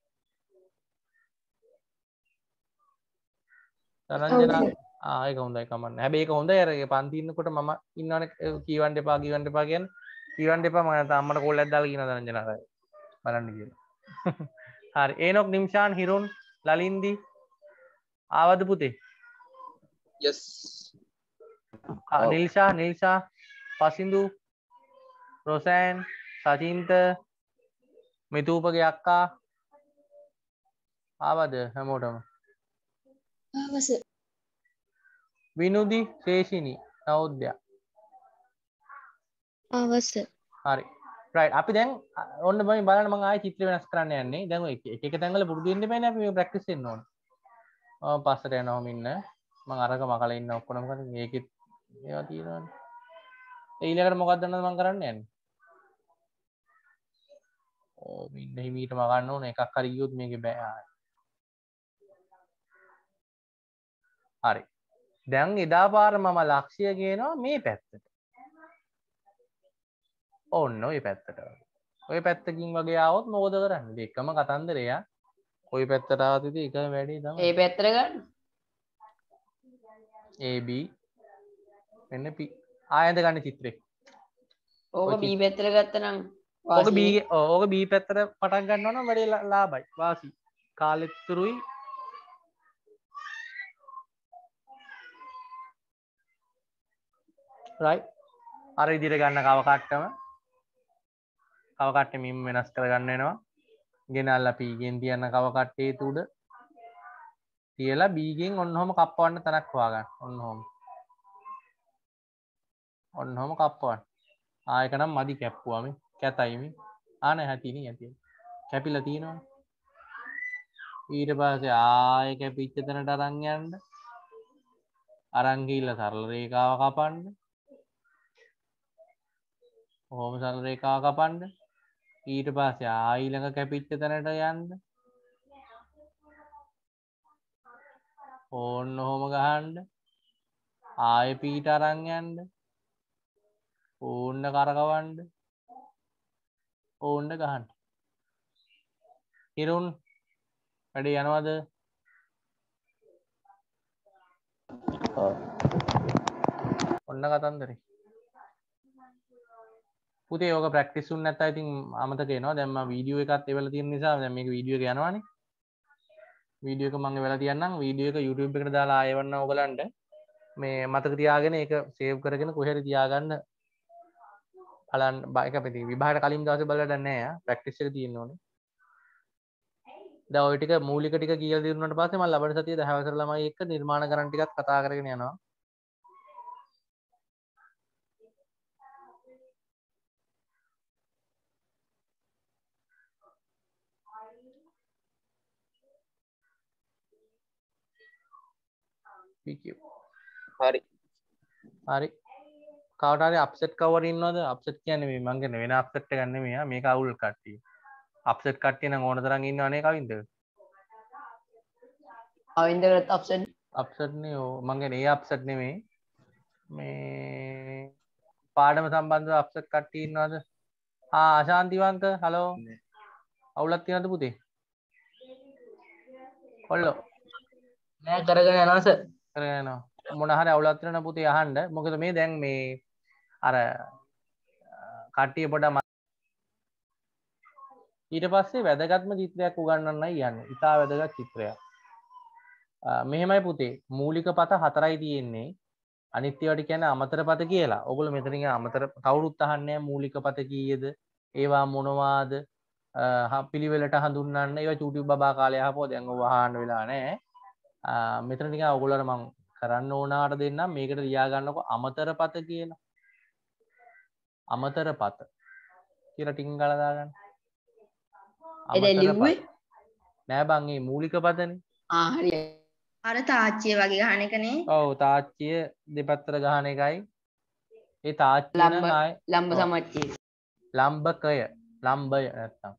තරංජනා ආ ඒක හොඳයි කමන්න හැබැයි ඒක හොඳයි අර පන්ති ඉන්නකොට මම ඉන්නවනේ කීවන්න එපා කීවන්න එපා කියන්නේ කීවන්න එපා මම නැත්නම් අම්මට කෝල්ලක් දාලා කියනවා තරංජනා අර බලන්න කියලා හරි ඒනොක් නිම්ෂාන් හිරුන් ලලින්දි ආවද පුතේ yes නිල්ෂා නිල්ෂා පසිදු රොසෑන් සචීන්ත මිතූපගේ අක්කා ආවද හැමෝටම විනුදි ශේෂිණී නෞද්‍යයා අවස හරි රයිට් අපි දැන් ඔන්න මම බලන්න මම ආයේ චිත්‍ර වෙනස් කරන්න යන්නේ දැන් ඔය එක එක තැන්වල පුරුදු වෙන්න බෑනේ අපි මේ ප්‍රැක්ටිස් වෙන්න ඕන. ඔව් පස්සට යනවා මින්න. මම අරක මකලා ඉන්න ඔක්කොම කරන්නේ මේකෙත් ඒවා තියෙනවානේ. ඊළඟට මොකක්ද නේද මම කරන්න යන්නේ? ඕ මෙන්න හිමීට මගන්න ඕන එකක් හරි ගියොත් මේකේ බෑ ආයි. හරි. දැන් එදා පාර මම ලක්ෂ්‍ය ගේනවා මේ පැත්තට. ඔන්න ඔය පැත්තට. ඔය පැත්තකින් වගේ ආවොත් මොකද කරන්නේ? එකම කතන්දරය. ඔය පැත්තට ආවද ඉතින් එක වැඩි තමයි. ඒ පැත්තට ගන්න. AB එන්න පි ආයද ගන්න චිත්‍රෙක් ඕක බී පැත්තර ගත්තනම් ඕක බී ඕක බී පැත්තර පටන් ගන්නවන වැඩේ ලාබයි වාසි කාලෙත්තුරුයි රයි අර ඉදිර ගන්න කවකට්ටම කවකට්ට මින් වෙනස් කරගන්න එනවා ගෙනල්ල පීගෙන් තියන්න කවකට්ටේ තුඩ කියලා බීගෙන් ඔන්නහොම කප්පවන්න තැනක් වාගන්න ඔන්නහොම ඔන්න හොම කප්පවන් ආයකනම් මදි කැප්පුවාම කැතයිමි ආන හැතින ඇති කැපිල තියෙනවා ඊට පාසේ ආය කැපිච්ච තැනට අරංයන්ට අරංගිල්ල සරල රේකාව කපන්ඩ හෝම සල් රේකා කපන්ඩ ඊට පාසේ ආයිලඟ කැපිච්ච තැනට යන්න ඕන්න හොම ගහන්ඩ ආය පීට අරංයන්ට ඕන්න කරකවන්ඩ ඕන්න ගහන්ට හිරුන් වැඩ යනවාද ඔන්න කතන්දරේ පුතේ ඕක ප්‍රක්ටිසුන් නැත ඉතින් අමතකේනවා දැම්ම වීඩියෝ එකත් එවල තියෙන නිසා දැන් මේක වීඩියෝ එක යනවනේ වීඩියෝ එක මම එවලා තියන්නම් වීඩියෝ එක YouTube එකට දාලා ආයෙවන්න ඕගලන්ට මේ මතක තියාගෙන ඒක සේව් කරගෙන කොහෙරි තියාගන්න අලන් බයික පති විභාට කලින් දස බලට නෑ ප්‍රක්ටිස්ක තියෙන්නවන දවටික මූලිකට කිය දිරනට පස මල් ලබට සතිය දහවසරලම එක නිර්මාණ කරටිකක් කතා කරගෙන යනවා හරි හරි කවටරි අපසෙට් කවර ඉන්නවද අපසෙට් කියන මේ මංගෙන වෙන අපසට් ගන්න මේ මේ අවුල් කට්ටි අපසෙට් කට්ටියන ඕන තරන් ඉන්න අනේ කවින්ද අවින්දරත් අපසෙන් අපසට්න ඕ මංගෙන ඒ අපසට් නෙමේ මේ පාඩම සම්බන්ධ අපසට් කට්ටි ඉන්නවාද ආශාන්තිවංක හලෝ අවුලත් තියනද පුතේ කොල්ලෝ නෑ කරගෙන යනස කරගෙනවා මොනහරි අවුලත්තරන පුතේ අහන්ඩ මොකද මේ දැන් මේ අර කට්ටිය පොඩ ඊට පස්සේ වැදගත්ම චිත්‍රයක් උගන්නන්න යන්න ඉතා වැදගත් චිත්‍රයක් මෙහෙමයි පුතේ මූලික පත හතරයි තියෙන්නේ අනිත්‍යවට කියන අමතර පත කියලා ඔගුල මෙතරින් අමතර කවුරුත් අහන්නේ මූලික පත කීයද ඒවා මොනවාද පිළිවෙලට හඳුන්න්න ඒ චුටි බා කාලය හපෝ දැඟ වහන් වෙලා නෑ මෙතනික ඔගුලර මං කරන්න ඕනාට දෙන්න මේකට ලියාගන්නක අමතර පත කියලා අමතර පත කියලා ටිං කලදාගන්න නෑ බංගේ මූලික පතන අර තාච්චිය වගේ ගහන එකනේ ඔව තාච්චිය දෙපත්තර ගහන එකයි ඒ තාච් ලම්බයි ලම්බ සමච්චේ ලම්බකය ලම්බය නැත්තම්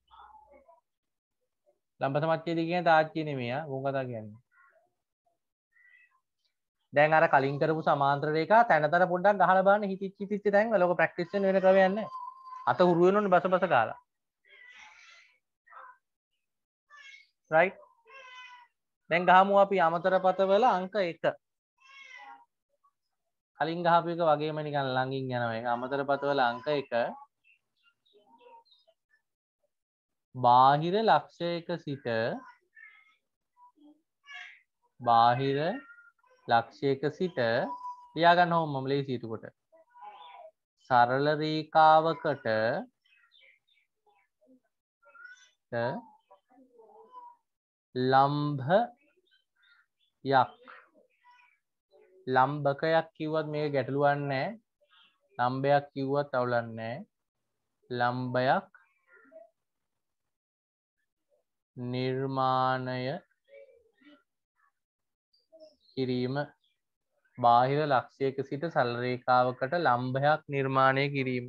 ලම්බ සමච්චේ දෙ කියන තාච්චිය නෙමෙයා ගොකතා කියන්නේ දැන් අර කලින් කරපු සමාන්ත්‍ර රේඛා තැනතර පොඩ්ඩක් ගහලා බලන්න හිතිච්ච හිතිච්ච තැන් ලෝක ප්‍රැක්ටිස් වෙන වෙන ක්‍රමයක් නැහැ. අත හුරු වෙනවනේ බස බස කාලා. right දැන් ගහමු අපි අමතර පතවල අංක 1 කලින් ගහපු එක වගේම නිකන් ළඟින් යනවා ඒක අමතර පතවල අංක 1 බාහිර ලක්ෂයක සිට බාහිර ලක්ෂයක සිට ලියාගන්න හෝ මම ලේසිීතුකොට සරල රේකාවකට ලම්භ යක් ලම්භකයක් කිව්වත් මේ ගැටලුවන්නේ ලම්භයක් කිව්වත් අවුලන්නේ ලම්භයක් නිර්මාණය කිරීම බාහිර ලක්ෂයක සිට සල්රේකාවකට ලම්භයක් නිර්මාණය කිරීම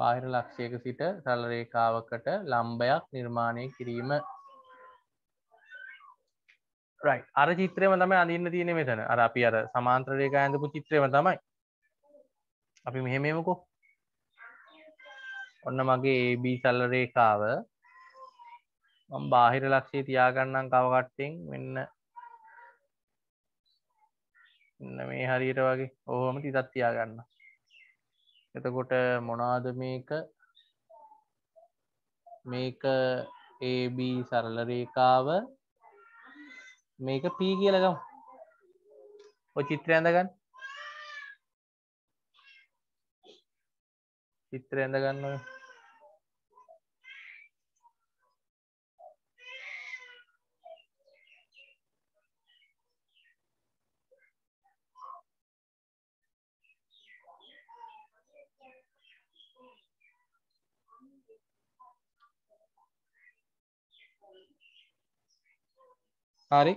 බාහිර ලක්ෂයක සිට සල්රේකාවකට ලම්භයක් නිර්මාණය කිරීම අර චිත්‍රයම තමයි අඳන්න තියෙන මෙතන අර අපි අර සමාන්ත්‍රරේකා ඇඳපු චිත්‍රයම තමයි අපි මෙහෙමේමකෝ ඔන්න මගේ AB සල්රේකාව මම බාහිර ලක්ෂී තියාගන්නම් කවකට්ටෙන් වෙන්න ඉන්න මේ හරියට වගේ ඔහොම තිතත් තියාගන්න එතකොට මොනාද මේක මේක AB සරල රේකාව මේක P කියලගම් ඔ චිත්‍රය ඇඳගන්න චිත්‍රය ඇඳගන්න ඔය හරි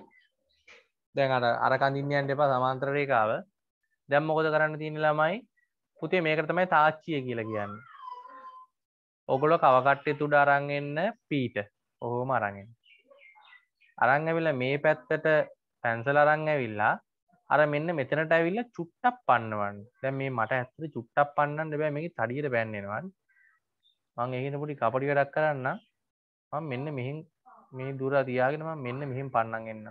දැන් අර අර කඳින්න යන්න එපා සමාන්තර රේඛාව. දැන් මොකද කරන්න තියෙන්නේ ළමයි? පුතේ මේකට තමයි තාච්චිය කියලා කියන්නේ. ඔගොල්ලෝ කව කට්ටිය තුඩ අරන් එන්න පීට. ඔහොම අරන් එන්න. අරන් ඇවිල්ලා මේ පැත්තට පැන්සල අරන් ඇවිල්ලා අර මෙන්න මෙතනට ඇවිල්ලා චුට්ටක් පන්නවන්න. දැන් මේ මට ඇත්තට චුට්ටක් පන්නන්න බෑ මේකේ තඩියට බෑන්න එනවා. මං ඒකට පුටි කපටි වැඩක් කරන්න මම මෙන්න මෙහින් මේ දුර තියාගෙන මම මෙන්න මෙහින් පන්නන් එන්න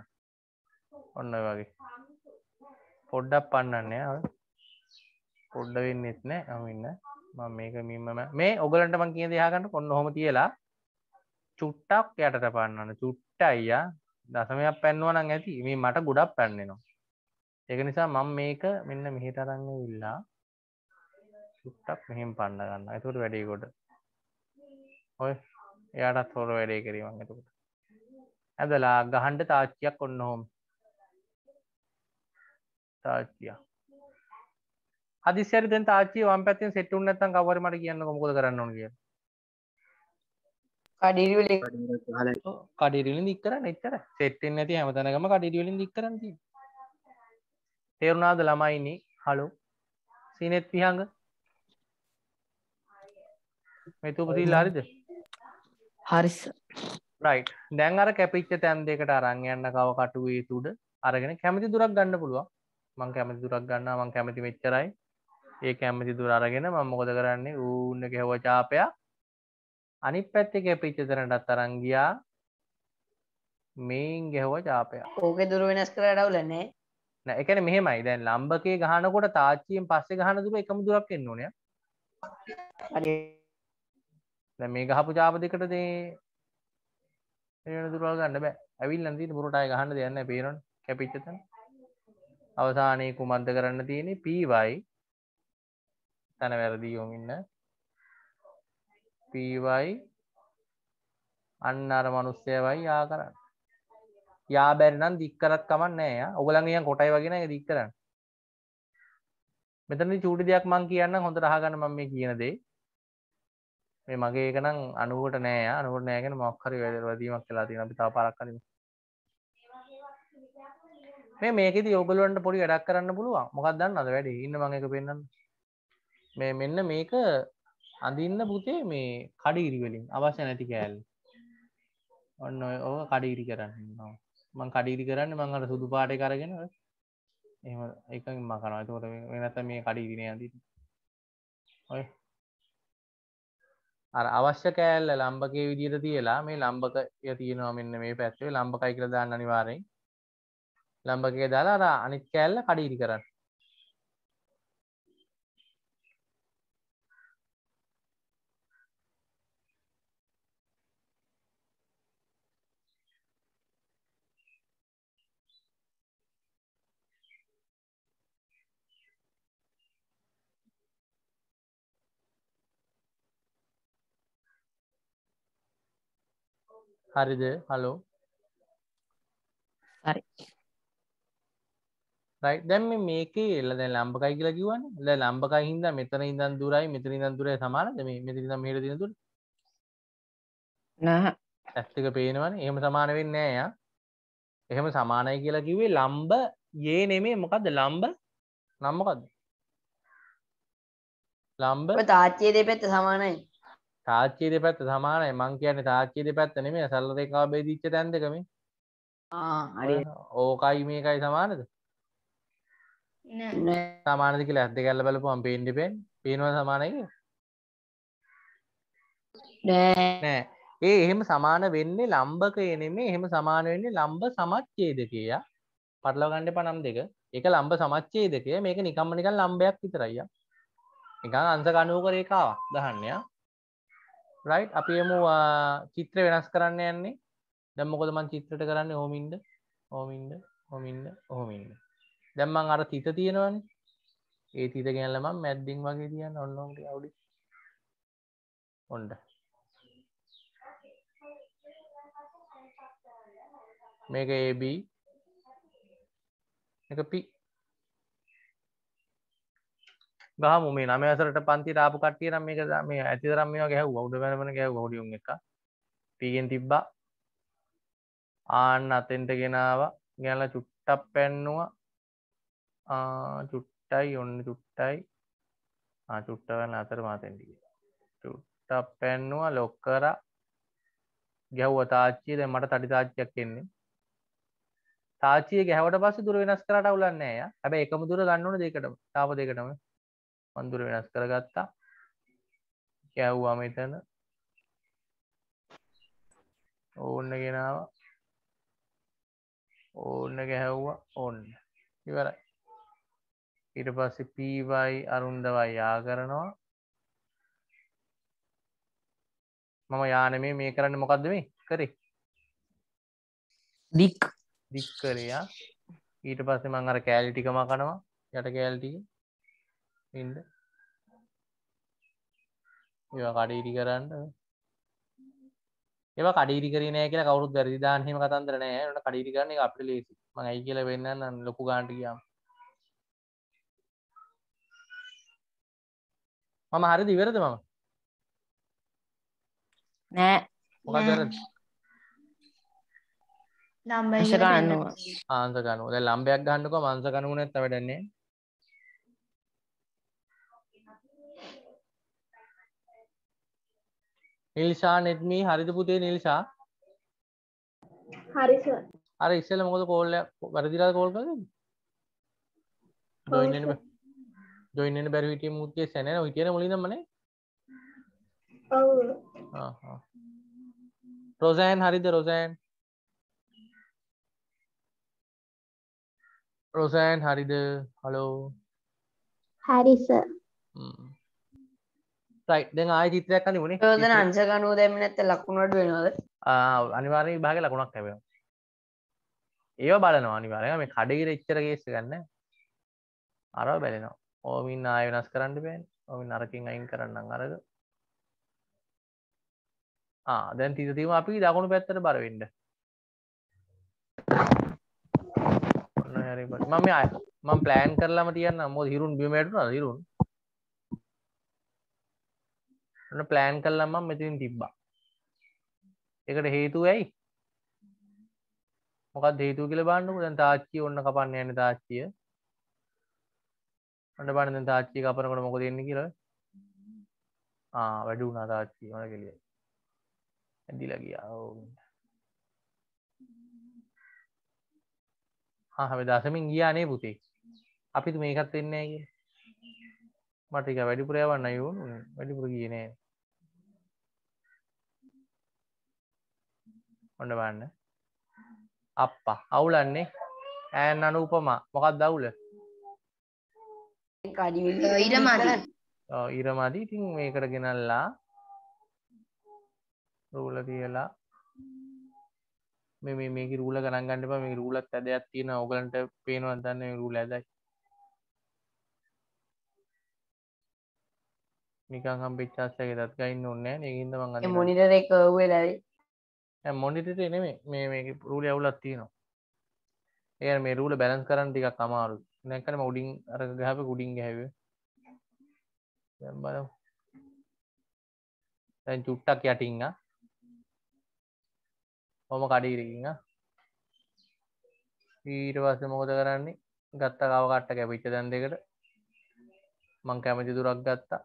ඔන්න ඔය වගේ පොඩ්ඩක් පන්නන්නේ අර පොඩ්ඩ වෙන්නෙත් නෑ අම ඉන්න මම මේක මම මේ ඔගලන්ට මං කියන දේ අහගන්න ඔන්න ඔහොම තියලා චුට්ටක් යටට පන්නන්න චුට්ට අයියා දසමයක් පැන්නුව නම් ඇති මේ මට ගොඩක් පැන්නෙනවා ඒක නිසා මම මේක මෙන්න මෙහි තරන්න ඉල්ලා චුට්ටක් මෙහෙම පන්න ගන්න. එතකොට වැඩේ කොට. ඔය එයාටත් හොර වැඩේ කිරීමක් එතකට ඇදලා ගහන්ඩ තාච්චියක් ඔන්න හොම තාච්චිය අදිසිරි තාචි වම් පැතින් සෙට්ටු නැතන් කවර මට කියන්න කොකොද කරන්න නොග කඩිරලින් දික්කර නිච්චර සෙට්ටෙන් නැති හැමතනකම කඩිරලින් දික්කරන්න තේරුණාද ළමයිනි හලු සිනෙත් පිහඟ මෙතුපති ලාරිද හරිස රයිට් දැන් අර කැපිච්ච තැන් දෙකට අරං යන්න කව කටුවේ තුඩ අරගෙන කැමති දුරක් ගන්න පුළුවන් මං කැමති දුරක් ගන්න මං කැමති මෙච්චරයි ඒ කැමති දුර අරගෙන මං මොකද කරන්නේ ඌන්න ගෙහව චාපයා අනි පැත්තේ කැපිච්ච තැනටත් අරංගියා මේන් ගෙහව චාපයා ඕක දුර වෙනස් කරඩවලන්නේ නෑ එකන මෙහෙමයි දැන් ලම්බකේ ගහනකොට තාච්චියෙන් පස්සේ ගහන දුර එකම දුරක් එන්න ඕනෑ දැ මේ ගහපු ජාප දෙකට දේ දුරල් ගන්න බෑ ඇවිල් නදී පුරටයි ගහන්න දෙයන්න පේරොන් කැපිච්චතන් අවසානය කුමන්ද කරන්න තියෙන පීවයි තැන වැරදි යොමින්න පීවයි අන්න අර මනුස්සයවයි යා කරන්න යා බැරිනම් දික්කරත් කමන්නෑ ඔගලගියන් කොටයි වගෙන දික් කරන්න මෙතන චූටි දෙයක් මං කියන්න හොඳ රහගන්න මම මේ කියනදේ මේ මගේ එක නම් අනුවට නෑ අනුවට නෑගෙන මොක්හරි වැඩවදීමක් කියලා තියෙන අපි තා පාරක් කරමු මේ මේකෙදි ඔයගොල්ලන්ට පොඩි වැඩක් කරන්න පුළුවන් මොකක්ද දන්නවද වැඩි ඉන්න මම එක පෙන්නන්න මේ මෙන්න මේක අඳින්න පුතේ මේ කඩිරි වලින් අවශ්‍ය නැති කෑල්ල ඔන්න ඔය ඔය කඩිරි කරන්න මම කඩිරි කරන්නේ මම අර සුදු පාට එක අරගෙන එහෙම එකකින් මම කරනවා එතකොට මේ නැත්නම් මේ කඩිරි නේ අඳින්නේ ඔය අර අවශ්‍ය කෑල්ල ලම්බකේ විදිහට තියලා මේ ලම්බකය තියෙනවා මෙන්න මේ පැත්තේ ලම්බකයි කියලා දාන්න අනිවාර්යෙන් ලම්බකේ දාලා අර අනිත් කෑල්ල කඩ ඉරි කරන්න හරිද හලෝ හරි දැම් මේක එල්ලද ලම්බකයි කියලා කිවන ල ලම්බකයි හිද මෙතන ඉදන් දුරයි මෙතන ඉදන් දුරය සමානද මේ මෙතන මේට දින දුර ඇස්තික පේනවන එහෙම සමාන වෙන්න ය එහෙම සමානයි කියලා කිවේ ලම්බ ඒ නෙමේ මොකක්ද ලම්බ නම්මකක්ද ලම්බ තාච්චේ දෙ පැත්ත සමානයි තාච්චී දෙපැත්ත සමානයි මං කියන්නේ තාච්චී දෙපැත්ත නෙමෙයි සල්ල රේඛාව බෙදිච්ච තැන දෙක මේ. ආ හරි. ඕකයි මේකයි සමානද? නෑ. සමානද කියලා ඇද්ද ගැල්ල බලපුවම පේන්නේ පේන්නේ. පේනවා සමානයි කියලා. නෑ නෑ. ඒ එහෙම සමාන වෙන්නේ ලම්බකය නෙමෙයි එහෙම සමාන වෙන්නේ ලම්බ සමච්ඡේදකය. පටලවා ගන්න එපා නම් දෙක. ඒක ලම්බ සමච්ඡේදකය. මේක නිකම්ම නිකන් ලම්බයක් විතරයි. නිකන් අංශ කණුවක රේඛාවක් ගහන්න යා. රයි් අපියම චිත්‍ර වෙනස් කරන්න යන්නේ දැම්මකොද මන් චිත්‍රට කරන්න හෝමින්ද හෝමින්ද හොමින්ද හොමින්ද දැම්මන් අර තිත තියෙනවන් ඒ තිත ගැල්ලම මැද්දිින් වගේ තියන්න ඔන්නොට අවුඩි ඔොන්ඩ මේක ඒබ එක පි ගහමු මේ නම ඇසරට පන්තිට ආපු කට්ටිය නම් මේක මේ ඇතිතරම් මේවා ගැහුවා උඩ වෙනවන ගැහුවා හොඩියුන් එක පීගෙන් තිබ්බා ආන්න අතෙන්ට ගෙනාවා ගෙනලා චුට්ටක් පැන්නුවා ආ චුට්ටයි ඔන්න චුට්ටයි ආ චුට්ට වෙන අතර මාතෙන්ට ගියා චුට්ටක් පැන්නුවා ලොක් කරා ගැහුවා තාච්චිය දැන් මට තඩි තාච්චියක් එන්නේ තාච්චිය ගැහුවට පස්සේ දුර වෙනස් කරාට අවුලක් නෑ යා හැබැයි එකම දුර ගන්න ඕන දෙකටම තාප දෙකටම වන්දුර වෙනස් කරගත්තා කැව්වා මෙතන ඕන්න ගෙනාව ඕන්න ගැහැව්වා ඔන්න ඉවරයි ඉට පස්ස පීවයි අරුන්දවයි යා කරනවා මම යාන මේ මේ කරන්න මොකක්ද මේ කරේ දික් දික් කරයා ඊට පස්සේ මං අර කෑල්ටික මකනවා යට කෑල්ටික ඉන්න ඒවා කඩීරි කරන්න ඒව කඩීරි කරන කියල කවරුත් වැරදි දානහෙම කතන්දර නෑ ට කඩීරි කරන එක අපි ලේසි ම ඇයි කියල වෙන්න ලොකු ගාන්ටිකම් මම හරි දිවරද මම නෑ ආන්ස ගනුව ලම්බයක් ගන්නක මංස කනුවනැත් වැඩන්නේ නිල්ෂා නෙත්මී හරිද පුතේ නිල්ෂා හරි සර් අර ඉස්සෙල්ල මොකද කෝල් වැරදිලා කෝල් කරන්නේ ජොයින් වෙන්න ජොයින් වෙන්න බැරි හිටිය මුත් කේස් නැහැ ඔය කියන මුලින්ම මනේ ඔව් ආ ආ රොසෑන් හරිද රොසෑන් රොසෑන් හරිද හලෝ හරි සර් හ්ම් ටයිට් දෙ ආය චිත්‍රයක් අන්න වුණේ යෝදන අංශකනුව දැම නැත ලක්ුණට වෙනවාද අනිවාරය භාග ලකුණක් හැබව ඒව බලනවා අනිවාරය මේ කඩගිර එච්චරගේස ගන්න අර බැලෙනවා ඕමින් ආය වෙනස් කරන්න බෑන් ඔමින් අරකින් අයින් කරන්න අරද දැන් තිතීම අපි දකුණු පැත්තට බරවෙඩ මම මම පලෑන් කරලාම තියන්න අම්මෝ හිරුන් බිමටන හිරුන් න ප්ලෑන් කල්ලම මෙතින් තිබ්බා එකට හේතු ඇයි මොකක් දේතු කියල බන්නු දැන් තාච්චි ඔන්න කපන්න යන තාච්චිය අන්න බන්න තාච්චි කපනකොට මොක දෙන්න කියර වැඩි වුණා තාච්චි වන කෙළිය ඇදිල ගියා හැම දසමින් ගියානේ පුතේ අපිතු මේකත් එන්නේගේ මටික වැඩිපුරයවන්න යුණු වැඩිපුර කියනෑ ඔොඩ බන්න අප්පා අවුලන්නේ ඇන් අනූපමා මොකක් දවුල ඉරමදි ඉතින් මේකට ගෙනල්ලා රූල තියලා මේ මේක රූල ගණන් ගන්නප මේ රූලත් ඇදයක් තියෙන ඕගලන්ට පේනවා දන්න රූල ඇදයි නිකං හම්පිච්චාස්සක දත් ගන්න ඔන්න ඒකින්ද මං මොනිදරේ කව්වෙලයි මොඩිටට එන මේ මේ රූල ඇවුලත් තියෙනවා එය මේ රූල බැලන්ස් කරන්න ටිකක් අමාරු නැකන මවඩින් අර ගහප ගුඩින් ගැව බල දැන් චුට්ටක් යටිංග හොම කඩීරකින්න ඊටවස මොකද කරන්නේ ගත්ත කවකට්ට කැපිච්ච දැන් දෙකට මං කැමති දුරක් ගත්තා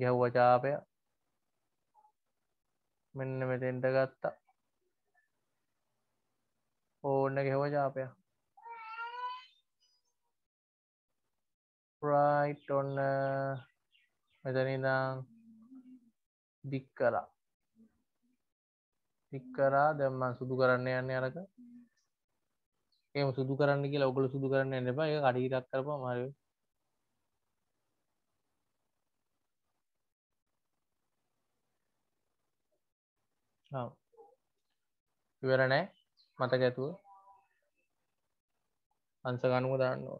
ගැහ්වචාපය මෙන්න මෙතෙන්ට ගත්තා ඕන්න ගෙව ජාපය ප්‍රයිට් ඔන්න uh, මෙතනිදං දික් කරා දික් කරා දැම්මන් සුදු කරන්න යන්න අරක එම සුදු කරන්න කියලා ඔකුල සුදු කරන්න එන්න එපා එක කඩීතක් කරපා මරයෝ ඉවර නෑ මතක ඇතුව අන්ස ගනුව දන්නවා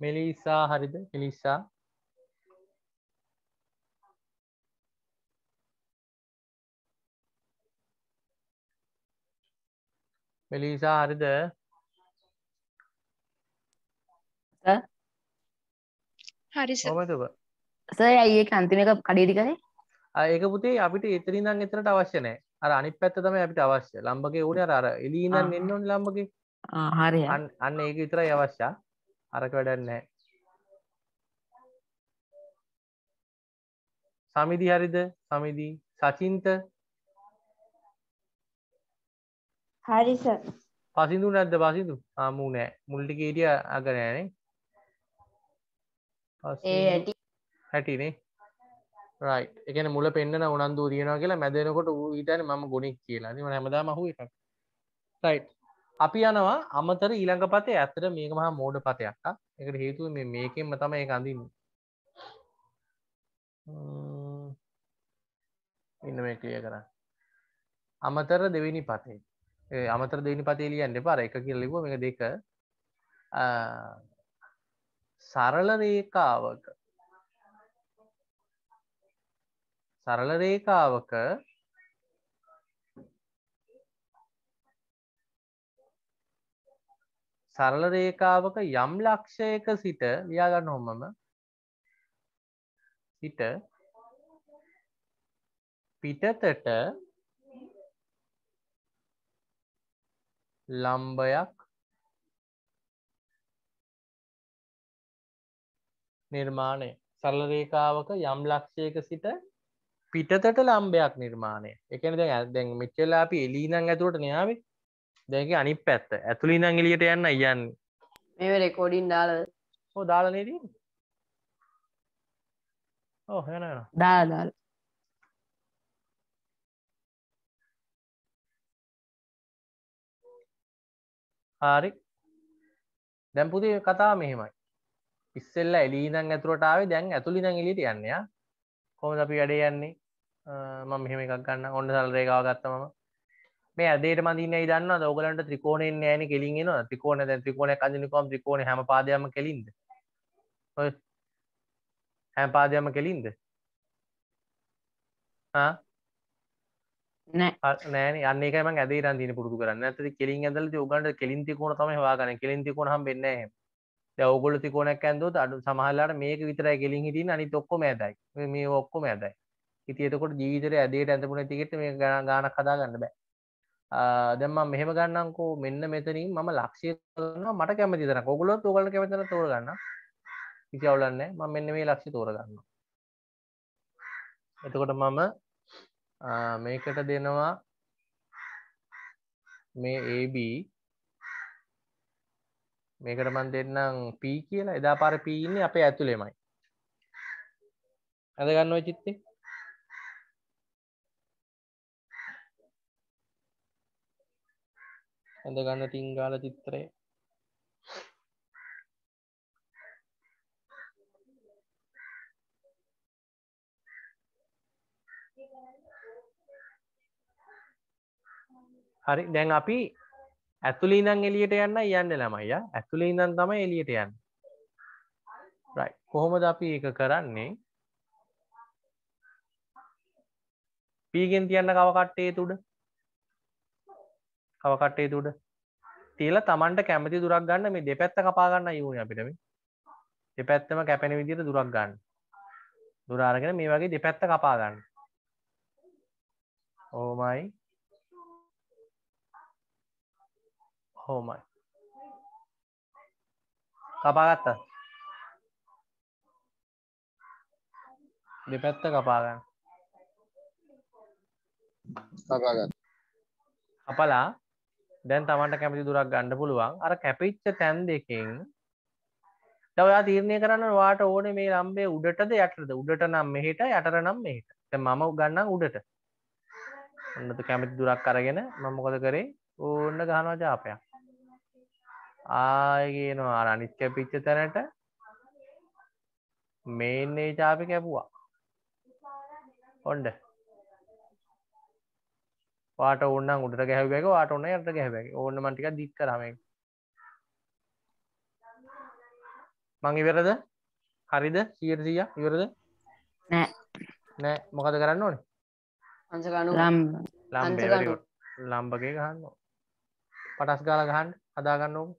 මෙලිසා හරිද මිලිසා මෙලිසා හරිද හරි සමතුව ස ඇඒ අන්තිමක කඩේදි කරේ ඒක පුතේ අපිට එතරිදන් එතරට අවශ්‍යනෑ අර අනි පැත්ත තම අපිට අවශ්‍ය ලම්බගේ උඩ අර එලීනන් එන්නොන් ලම්බගේ හරි අන්න ඒක විතරයි අවශ්‍ය අරක වැඩන්නෑ සමිදි හරිද සමිදී සචින්ත හරිස පසිදු නැද්ද පසිදු ආමූ නෑ මුල්ටිකේටිය අගනෑනේ ඇටි හැටිනේ රයි් එකන මුල පෙන්න්න උනන්දු දයනවා කියලා මැදනකොට ඊටන ම ගොනික් කියලා නිම හැමදා මහු එකක් රයි් අපි යනවා අමතර ඊළඟ පතේ ඇත්තට මේක මහා මෝඩ පතයක් එකට හේතු මේකෙන්ම තම ඒ අඳන්න ඉන්න මේ ක්‍රිය කර අමතර දෙවිනි පතේ අමතර දෙනි පතේලියන්න පාර එක කියල්ලිබ මේ දෙක සරල රේකාවක සරල රේකාවක සරල රේකාවක යම් ලක්ෂයක සිට ලියාගන්න හොමම සිට පිටතට ලම්බයක් නිර්මාණය සරල රේකාවක යම් ලක්ෂයක සිට පිටතට ලම්බයක් නිර්මාණය එකන දැන් මිච්චල්ලා අපි එලීනං ඇතුවට නයාවේ දැක අනි පැත්ත ඇතුළි නං එලියට යන්න යන්න මේ රෙකෝඩින් දාල හෝ දාලනේදී ඕ හැන දාදාල් හාරි දැම්පුදේ කතා මෙහෙමයි ඉස්සෙල්ල එලීදං ඇතුරටාව දැන් ඇතුළි දං එලිට යන්නය කොම අපි වැඩේ යන්නේ මම මෙහෙම එකක් ගන්න ඔොඩ සල් රේකාව ගත්තම මේ අදේ මදින දන්න දෝගලන්ට ත්‍රිකෝණෙන් ෑන කෙලින්ගෙන ත්‍රිකෝණ දැ ත්‍රිකෝණ කදිනකොම් ත්‍රිකෝණ හැම පාදයම කෙලින්ද හැම පාදයම කෙලින්ද නෑන අන්නේකම ඇදේ රන්දින පුරදු කරන්න ඇත කෙලින් ඇදල උගන්ට කෙලින්තිකෝන තම වාගන කෙලින්තිකෝන හම් බෙන්නෑ දැන් ඕගොල්ලෝ ත්‍රිකෝණයක් ඇන්දුවොත් අඩු සමහරලාට මේක විතරයි ගෙලින් හිටින්න අනිත් ඔක්කොම ඇදයි මේ ඔක්කොම ඇදයි ඉතින් එතකොට ජීවිතේ ඇදේට ඇඳපු නැති එකට මේ ගාණක් හදාගන්න බෑ දැන් මම මෙහෙම ගන්නම්කෝ මෙන්න මෙතනින් මම ලක්ෂ්‍ය කරනවා මට කැමති තරක් ඕගොල්ලෝත් ඕගොල්ලෝ කැමති තරක් තෝරගන්න කිසි අවුලක් නැහැ මම මෙන්න මේ ලක්ෂ්‍ය තෝරගන්නවා එතකොට මම මේකට දෙනවා මේ AB මේකට මන් දෙන්නම් පී කියලා එදා පාර පීන්නේ අපේ ඇතුළෙමයි ඇද ගන්න ඔය චිත්තේ ඇඳ ගන්න තිංගාල චිත්‍රය හරි දැන් අපි ඇතුළ ඉඳන් එලියට යන්න යන්න ළමයිය ඇතුළ ඉඳන් තම එලියට යන්න කොහොමද අපි ඒක කරන්නේ පීගෙන් තියන්න කවකට්ටේ තුඩ කවකට්ටේ තුඩ තියල තමන්ට කැමති දුරක් ගන්න මේ දෙපැත්ත කපාගන්න යුණ අපිටම දෙපැත්තම කැපෙන විදිට දුරක් ගන්න දුරාරගෙන මේ වගේ දෙපැත්ත කපාගන්න ඕමයි oh හෝමයි oh කපාගත්ත දෙපැත්ත කපාගන්න කපාගන්න අපලා දැන් තමන්ට කැමති දුරක් ගණ්ඩ පුළුවන් අර කැපිච්ච තැන් දෙකින් තවයා තීරණය කරන්න වාට ඕන මේ ලම්බේ උඩටද යටටද උඩට නම් මෙහිට යටර නම් මෙහිට මම ගන්නම් උඩට ඔන්නතු කැමති දුරක් අරගෙන මමකොද කරේ ඕන්න ගහනවා ජාපයක් ආයගේනවා අනිත් කැපිච්ච තැනට මේන්නේ චාපි කැපුවා ඔොන්ඩ පාට ඔන්න උඩට ගැහැවක වාට ඔන්න යට ගැහැබැ ඕන්න මටික දික් කරම මං ඉවරද හරිද සීරසිය ඉවරද නෑ නෑ මොකද කරන්න ඕනේ අංසකනු ලම් ලම්බගේ ගහන්න පටස් ගාල ගහන්න හදාගන්න ඕක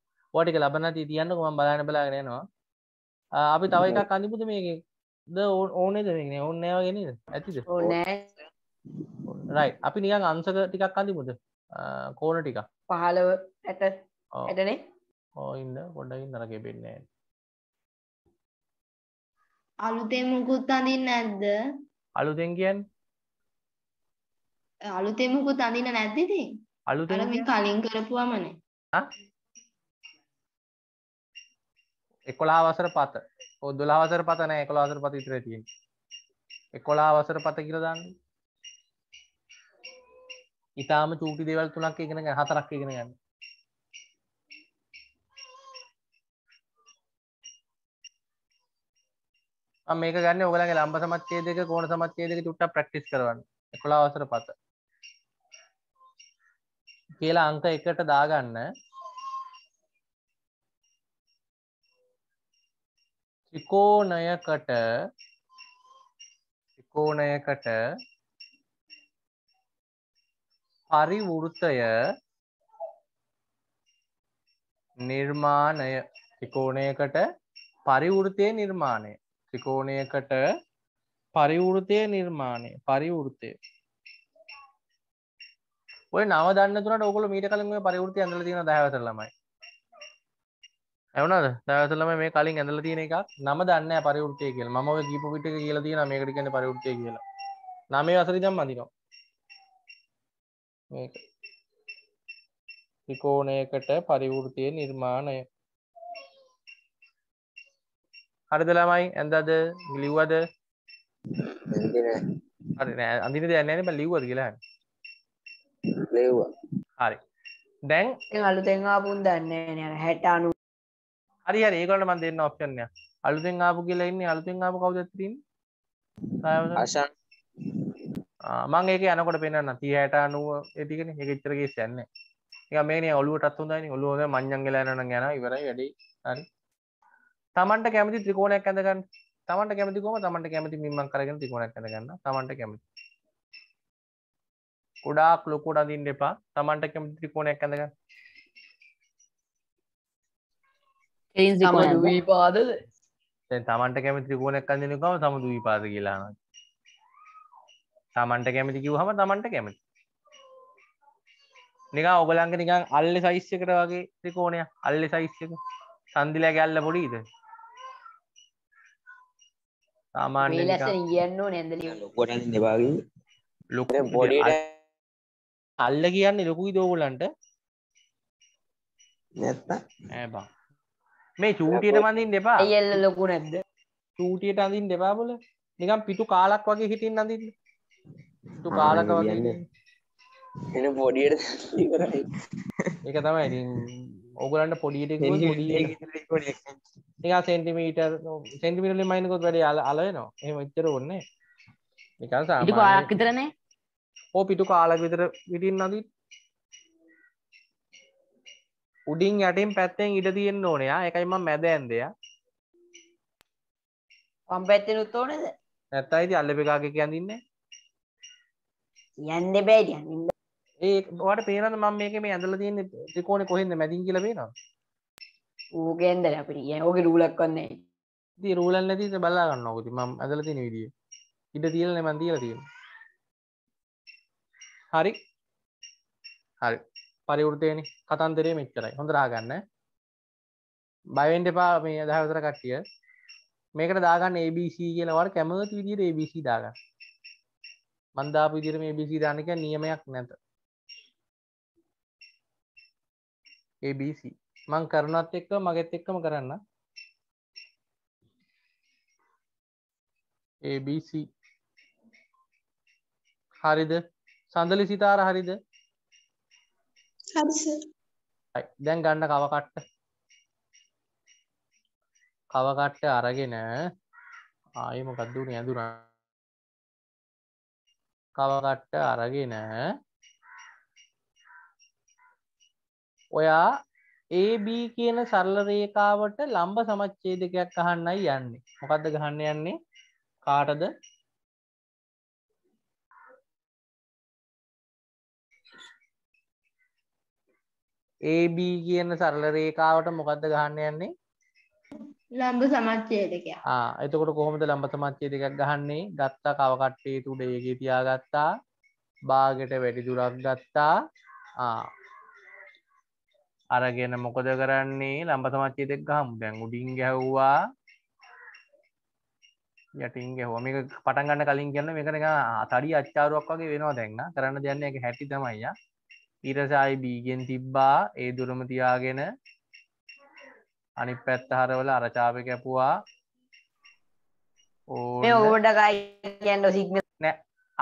ඕටික ලබන ති තියන්නක ම බලන්න බලාගෙනනවා අපි තව එකක් අනිපුද මේක ද ඕනේ දෙන ඕන්නෑවගෙන ඇතිද රයි අපි නිකන් අන්සක ටිකක් අඳිමුද කෝන ටික පහලව ඇත ඇටනේ ඕඉන්න පොඩ්ඩකින් නරක පෙන්නේ අලුතේ මුකුත් අඳින්න නැද්ද අලුතෙන් කියන් අලුතේ මුකුත් අඳින්න නැද්ද ඉතින් අලුතෙන් කලින් කරපුවාමනේ එකොලා වසර පත ඕ දුලාවසර පතන එකොලා වසර පත ඉතර තියෙන එකොලා වසර පත කියරදන්න ඉතාම චූටි දෙවල් තුනක් ඉගෙන හතරක් ඉගෙන ගන්න මේක ගන්න ඔගලගේ ලම්බ සමච්චේ දෙක කෝන සමච්චේ දෙක චුට්ටක් ප්‍රැක්ටිස් කරවන්න 11 වසර පත කියලා අංක එකට දාගන්න ත්‍රිකෝණයකට ත්‍රිකෝණයකට පරිවෘතය නිර්මාණය ත්‍රිකෝණයකට පරිවෘතය නිර්මාණය ත්‍රිකෝණයකට පරිවෘතය නිර්මාණය පරිවෘතය ඔය නව දන්න තුනට ඔගොල්ලෝ මීට කලින් මේ පරිවෘතය ඇඳලා තියෙන 10 වසර ළමයි ඇවනද තැවසලම මේ කලින් ඇඳල තියෙන එකක් නම දන්න පරිවෘත්තය කියල ම ගීපු පිට කියල තියෙන මේකට කියන පරිවෘත්තය කියලා නමේ අසරි දම් අදිනවා ත්‍රිකෝණයකට පරිවෘතිය නිර්මාණය හරිද ළමයි ඇඳද ගලිව්වද අඳින දැනම ලිව්වද කියලා හරි දැන් අලුතෙන් ආපුන් දන්නේ හැට අනු හරි හරි ඒගොල්ලන්ට මම දෙන්න ඔප්ෂන් එක. අලුතෙන් ආපු කියලා ඉන්නේ අලුතෙන් ආපු කවුද තියෙන්නේ? ආශා මං ඒක යනකොට පෙන්වන්න 30 60 90 ඒ ටිකනේ ඒක එච්චර කේස් යන්නේ. ඒක මේනේ ඔළුවටත් හොඳයිනේ ඔළුව හොඳයි මඤ්ඤන් ගලා යනවා නම් යනවා ඉවරයි වැඩි. හරි. Tamanට කැමති ත්‍රිකෝණයක් ඇඳ ගන්න. Tamanට කැමති කොහම Tamanට කැමති මිම්මන් කරගෙන ත්‍රිකෝණයක් ඇඳ ගන්න. Tamanට කැමති. ගොඩාක් ලොකුට අඳින්න එපා. Tamanට කැමති ත්‍රිකෝණයක් ඇඳ ගන්න. සමදු විපාදද තමන්ට කැමති ත්‍රිකුණක් කඳනකම සමුදු විපාද කියලා තමන්ට කැමති කිව් හම තමන්ට කැමති නික ඔබලංග නිකං අල්ල සයිස්්‍යකට වගේ ත්‍රිකෝණය අල්ල සයිස්්‍යක සන්දිලෑ ගැල්ල පොඩීද සාමාන්‍ය කියන්න නැදල ගොට දෙවාගේ ලොක පොඩ අල්ල කියන්නේ ලොකුයි දෝගොලන්ට නැත්ත ඇබා මේ චූටියට මඳින් දෙපා එල්ල ලොකු නැද්ද චූටියට අඳින් දෙපා බොල නිකම් පිටු කාලක් වගේ හිටින් අඳින්න පිටු කාලක වගේ එන පොඩියට කරයි එක තමයි ඔගලන්ට පොඩියට එක සෙන්ටිමීට සෙන්ටිමිටල මයිනකොත් වැඩ අල අලයනවා එහම එච්චර ඔන්නේ නිකසා පාක් විතරනේ ඕ පිටු කාලක් විතර විටින් නදිත් උඩින් යටින් පැත්තෙන් ඉඩ තියෙන්න ඕනයා එකයිම මැද ඇන්දයා පම් පැත්තෙන උත්තෝනද නැත්තයිති අල්ලපිකාගේ කියඳන්නේ යන්න බෑඩ ඒට පේරන ම මේක මේ ඇඳල තියන්න ත්‍රිකෝන කොහෙද මැතින් කියලබේෙන ඌගේන්දර අපට කිය ඕක රූලක් කන්නේ ති රූලන් නැතිද බල්ලාගන්න ඔකුති ම ඇදල තින විදිිය ඉඩ තියලන මන්දීල තියෙන හරි හරි පරිවෘතයනි කතන්දරේ මෙච්චරයි හොඳරා ගන්න බයිවෙන්ඩ එපා මේ දහවතර කට්ටිය මේකට දාගන්න ABC කියලවට කැමති විදිර ABC දාගන්න මන්දාපු විදිර මේ ABC දානක නියමයක් නැත ABC මං කරනත් එක්ක මගෙත් එක්කම කරන්න ABC හරිද සඳලි සිතාර හරිද දැන් ගන්න කවකට්ට කවකට්ට අරගෙන ආයම කද්දුන ඇඳුර කවකට්ට අරගෙන ඔයා AB කියන සරල රේකාවට ලම්බ සමච්ඡේදකයක් අහන්නයි යන්නේ මොකක්ද ගහන්න යන්නේ කාටද AB කියන සරල රේකාවට මොකද්ද ගහන්න යන්නේ? ලම්බ සමච්ඡේදකයක්. ආ එතකොට කොහොමද ලම්බ සමච්ඡේදකයක් ගහන්නේ? ගත්තා කව කට්ටේ උඩ ඒකේ තියාගත්තා. බාගෙට වැඩි දුරක් ගත්තා. ආ අරගෙන මොකද කරන්නේ? ලම්බ සමච්ඡේදයක් ගහමු. දැන් උඩින් ගැහුවා. යටින් ගැහුවා. මේක පටන් ගන්න කලින් කියන්න මේක නිකන් තඩි අච්චාරුවක් වගේ වෙනවා දැන් නා. කරන්න දෙන්නේ ඒක හැටි තමයි යා. ඉරසායි බීගෙන් තිබ්බා ඒ දුරම තියාගෙන අනි පැත්ත හරවල අරචාප කැපුවා ඕඩකයි කියන්න සිග නෑ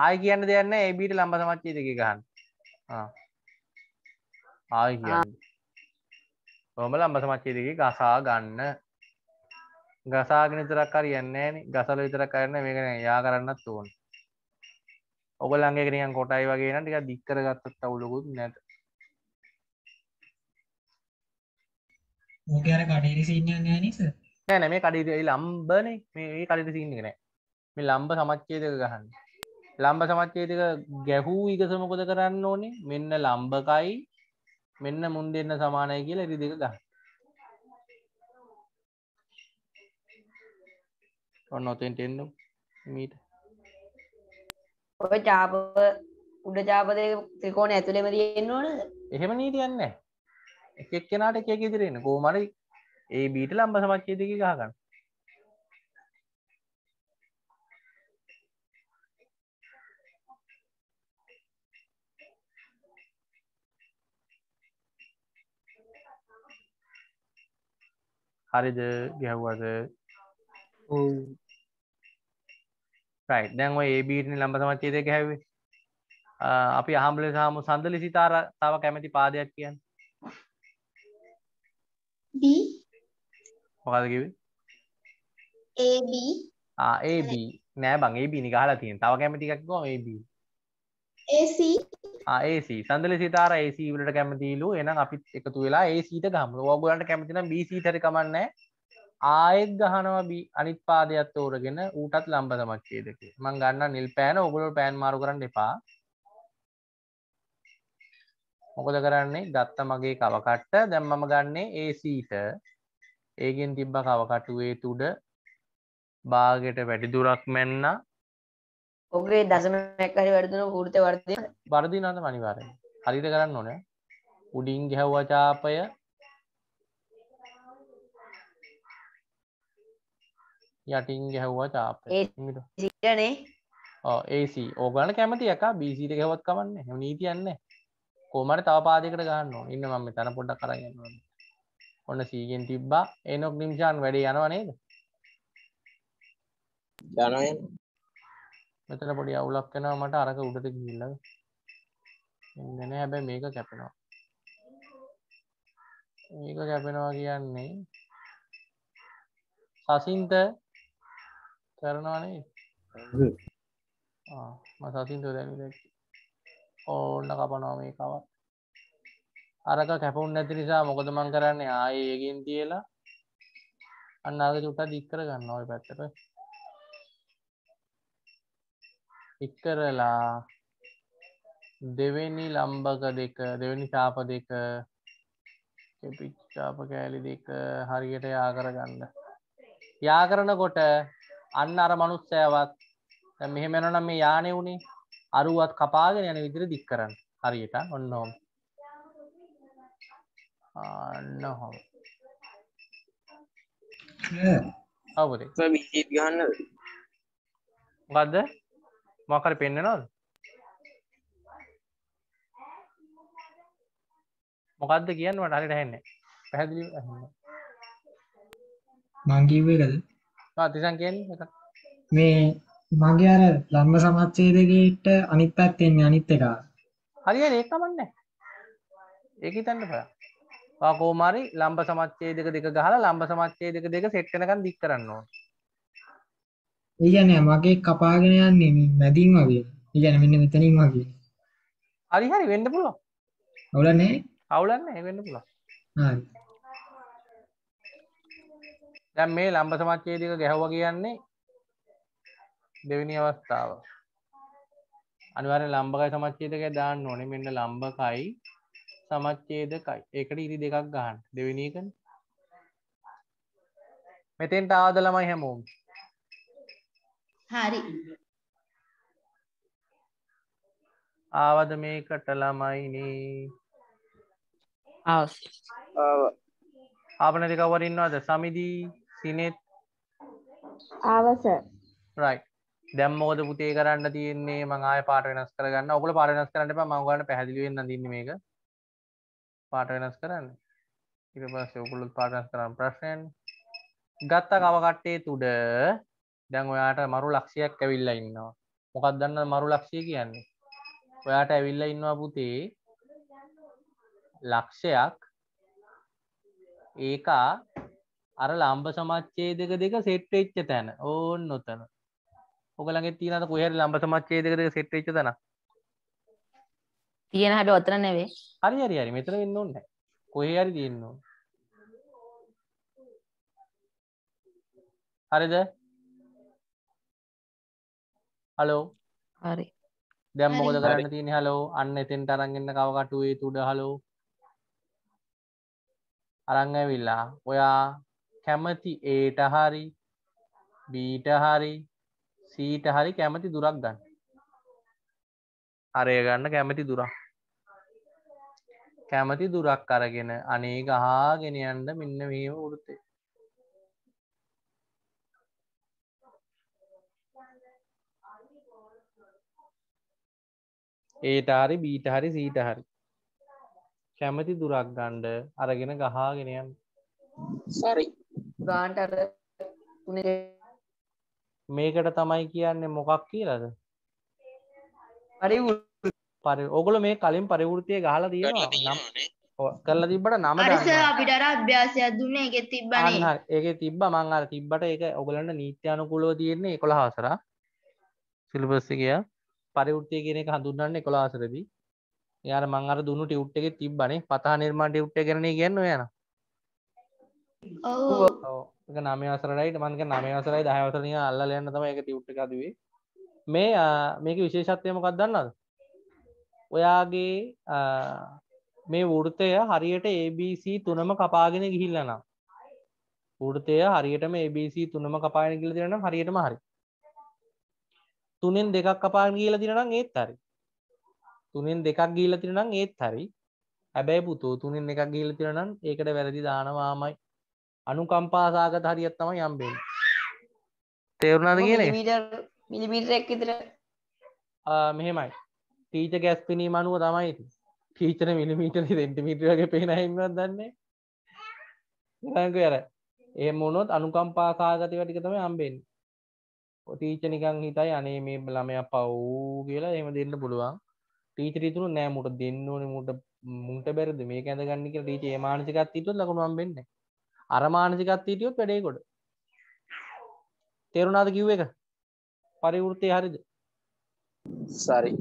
ආය කියන්න දෙයන්න ඒබීට ලම්බ සමච්චේ දෙක ගහන්න ආය කියන්න හොම ලම්බ සමච්චේ දෙක ගසා ගන්න ගසාගෙන තරක් කර යන්නේ ගසල විතර කරන්න මේකන යා කරන්නත් ඕන ඔගලන්ගේ ගෙනියන් කොටයි වගේ නම් ටිකක් දික් කරගත්තත් අවුලකුත් නැත. ඕකේ අර කඩේරි සීන් එකක් නැහැ නේද? නෑ නෑ මේ කඩේරි ලම්බනේ මේ කඩේරි සීන් එක නෑ. මේ ලම්බ සමච්ඡේදක ගහන්න. ලම්බ සමච්ඡේදක ගැහූ ඉකසම පොත කරන්න ඕනේ. මෙන්න ලම්බකයි මෙන්න මුන් දෙන්න සමානයි කියලා ඉරි දෙක ගන්න. ඔන්න ඔතෙන්ට එන්න මීට ඔය ජාප උඩ ජාපදය ත්‍රිකෝණ ඇතුළෙම තියෙන්න්න ඕනද එහෙම නීතියන්න එකක් කෙනට එකක ඉදිරෙන කෝමරි ඒ බීට ලම්බ සමච්චේදක ගහගන්න හරිද ගැහ්වද රයිට් දැන් ඔය ඒබීටන ලම්බ සමච්චේ දෙක හැවේ අපි අහම්බල සාම සඳලි සිතාර තාව කැමැති පාදයක් කියන්න මොකද කිව ඒබ නෑ බං ඒබ නිගහලා තියෙන තව කැමතිකක් ඒබ ඒසි සඳල සිතාර ඒසී වලට කැමතිීලු එනම් අපිත් එකතු වෙලා ඒසිට ගම්ල ඔබලට කැමතින බිසිීතර කමන්නෑ ආයෙත් ගහනවා බී අනිත් පාදයක්ත් ඕරගෙන ඌටත් ලම්බදමක් කියදක මං ගන්න නිල් පෑන ඔගුලො පෑන් මාරු කරන්න එපා මොකද කරන්නේ ගත්ත මගේ කවකට්ට දැම් මම ගන්නේ ඒසීට ඒගෙන් තිබ්බ කවකටුවේ තුඩ බාගෙට වැඩි දුරක් මෙන්න ඔගේ දසමැක්කරි වැඩදුන ෘත වර්දය බරදිනාද මනිවාරය හරිද කරන්න ඕනෑ උඩින් ගැහ්වචාපය යටින් ගැහ්වා චාප සිටනේ ඒසි ඕගන කැමති එක බීසිට ගැවත් කමන්න හෙම නීතියන්නේ කෝමට තවපාදකට ගන්න ඉන්න මම තන පොඩ්ඩ කරගන්න ඔන්න සීගෙන් තිබ්බා එනොක් නිම්ෂාන් වැඩ යනවනේද ජනයෙන් මෙතන පොඩි අවුලක් වෙනවා මට අරක උඩට ගිහිල්ල එන්නේ නැහැ හැබැයි මේක කැපෙනවා මේක කැපෙනවා කියන්නේ සසින්ත කරනවානේ මසාසින් දැ ඕන්න කපනවා මේ කවත් අරක කැපුන් නැති නිසා මොකද මං කරන්න ආයගෙන් තියලා අන්න අද චුට්ට දික්කර ගන්න ඔය පැත්තර ඉක්කරලා දෙවෙනි ලම්බක දෙක දෙවෙනි චාප දෙක කෙපිච් චාප කෑලි දෙක හරියට යා කරගන්න යා කරනකොට අන්න අර මනුස්සයවත් දැන් මෙහෙම යනවනම් මේ යානේ උනේ අරුවත් කපාගෙන යන විදිහට දික් කරන්න හරියට ඔන්න ඕම අන්න ඕම අවුද මිහිත් ගහන්නද මොකද්ද මොකක් හරි පෙන්නනවද මොකද්ද කියන්න මට හරියට ඇහෙන්නේ නැහැ පැහැදිලිව ඇහෙන්නේ මං කිව්වේ එකද තිසන් කියන්නේ එකක් මේ මගේ අර ධම්ම සමච්ඡේදයේට අනිත් පැත්තෙන් යන්නේ අනිත් එක. හරියට ඒක කමන්නේ. ඒක හිතන්න බලන්න. ඔයා කොහොම හරි ලම්බ සමච්ඡේදක දෙක ගහලා ලම්බ සමච්ඡේදක දෙක සෙට් වෙනකන් දික් කරන්න ඕනේ. ඒ කියන්නේ මගේ කපාගෙන යන්නේ මේ මැදින් වගේ. ඒ කියන්නේ මෙන්න මෙතනින් වගේ. හරි හරි වෙන්න පුළුවන්. අවුලක් නැහැ. අවුලක් නැහැ වෙන්න පුළුවන්. හරි. දැන් මේ ලම්බ සමච්ඡේදයක ගැහුවා කියන්නේ දෙවෙනි අවස්ථාව. අනිවාර්යෙන් ලම්බකයි සමච්ඡේදකය දාන්න ඕනේ. මෙන්න ලම්බකයි සමච්ඡේදකයි. ඒකට ඉරි දෙකක් ගන්න. දෙවෙනි එකනේ. මෙතෙන්ට ආවද ළමයි හැමෝම? හරි. ආවද මේකට ළමයිනේ? ආව. ආව. ආපනේ කවරින්නවද? සමිදී seen it ආව සර් right දැන් මොකද පුතේ කරන්න තියෙන්නේ මම ආයෙ පාට වෙනස් කරගන්න ඔයගොල්ලෝ පාට වෙනස් කරන්න එපා මම ඔයගොල්ලන්ට පැහැදිලි වෙන්න දින්නේ මේක පාට වෙනස් කරන්න ඊට පස්සේ ඔයගොල්ලෝ පාට වෙනස් කරන ප්‍රශ්නයන් ගත්ත කව කට්ටේ තුඩ දැන් ඔයාට මරු ලක්ෂයක් ඇවිල්ලා ඉන්නවා මොකක්ද දන්නවද මරු ලක්ෂය කියන්නේ ඔයාට ඇවිල්ලා ඉන්නවා පුතේ ලක්ෂයක් ඒකා අර ලම්බ සමච්චේදක දෙක සෙට් වෙච්ච තැන ඕන්න ඔතන. ඔක ළඟ තියෙනවද කොහේ හරි ලම්බ සමච්ඡේදක දෙක සෙට් වෙච්ච තැන? තියෙන හැබැයි ඔතන නෙවෙයි. හරි හරි හරි මෙතන වෙන්න ඕනේ. කොහේ හරි තියෙන්න ඕනේ. හරිද? හලෝ. හරි. දැන් මොකද කරන්න තියෙන්නේ හලෝ? අන්න එතෙන්ට අරන් එන්න කව කටුවේ තුඩ හලෝ. අරන් ඇවිල්ලා ඔයා කැමති ඒට හරි බීට හරි සීට හරි කැමති දුරක් ගන්න අරය ගන්න කැමති දුරක් කැමති දුරක් අරගෙන අනේ ගහාගෙන යන්ට මෙන්න වීම උරුත්තේ ඒට හරි බීට හරි සීට හරි කැමති දුරක් ගණ්ඩ අරගෙන ගහාගෙනයන් සරි ගාන්ට අර මේකට තමයි කියන්නේ මොකක් කියලද පරි ඔගොල මේ කලින් පරිවෘතිය ගහල දීම නම් කරල තිබට නම අපිටර අභ්‍යාසයක් දුන්න එක තිබ්බන ඒක තිබ්බ මං අර තිබ්බට ඒක ඔගලන්න නීත්‍යානුකුලෝ තියෙන්නේ එකොළ හසර සිල්පස්සකය පරිවෘත්තිය කියන එක හඳුන්නන්නේ කොලාසරදී යාර මං අර දුන්නු ටියුට් එක තිබ්බනේ පතා නිර්මාණ ටියුට් කරන ගන්න යනවා ඕක නමේ වසරයිට මන්ක නමේ වසරයි දහවසරනය අල්ල යන්න තම එක ටියුට් එකදවේ මේ මේක විශේෂත්වයම කක් දන්නද ඔයාගේ මේ වෘතය හරියට ABC තුනම කපාගෙන ගිහිල්ලනම් වෘතය හරියටම ABC තුනම කපාගෙන ගිල දෙන හරියටම හරි තුනෙන් දෙකක් කපාගෙන ගීල තිනනම් ඒත් හරි තුනෙන් දෙකක් ගීල තිනනම් ඒත් හරි හැබැයි පුතෝ තුනෙන් එකක් ගීල තිරනම් ඒකට වැරදි දානවාමයි අනුකම්පාසාගත හරිියත් තමයි යම්බෙන් තේරුණාද කියන මිලිමිටක් ඉතර මෙහෙමයි ටීච ගැස් පිනීම අනුව තමයි ටීචන මිලිමීටර සෙන්ටිමිටරගේ පෙනහිම දන්නේ ගක ඇර ඒ මොනොත් අනුකම්පාකාගත වැටික තම අම්බෙන් ටීච නිකං හිතයි අනේ මේ ළමය පව් කියලා එම දෙන්න පුළුවන් ටීචරිතුරු නෑ මුට දෙන්නඕන මුට මුට බැරද මේ ඇඳගන්නක ටීච මානසිකත් තුළ ලකුණු අම්බෙන්නේ අරමානසිකත් හිටියොත් වැඩේකොට තේරුණාද කිව් එක පරිවෘත්තය හරිද සරි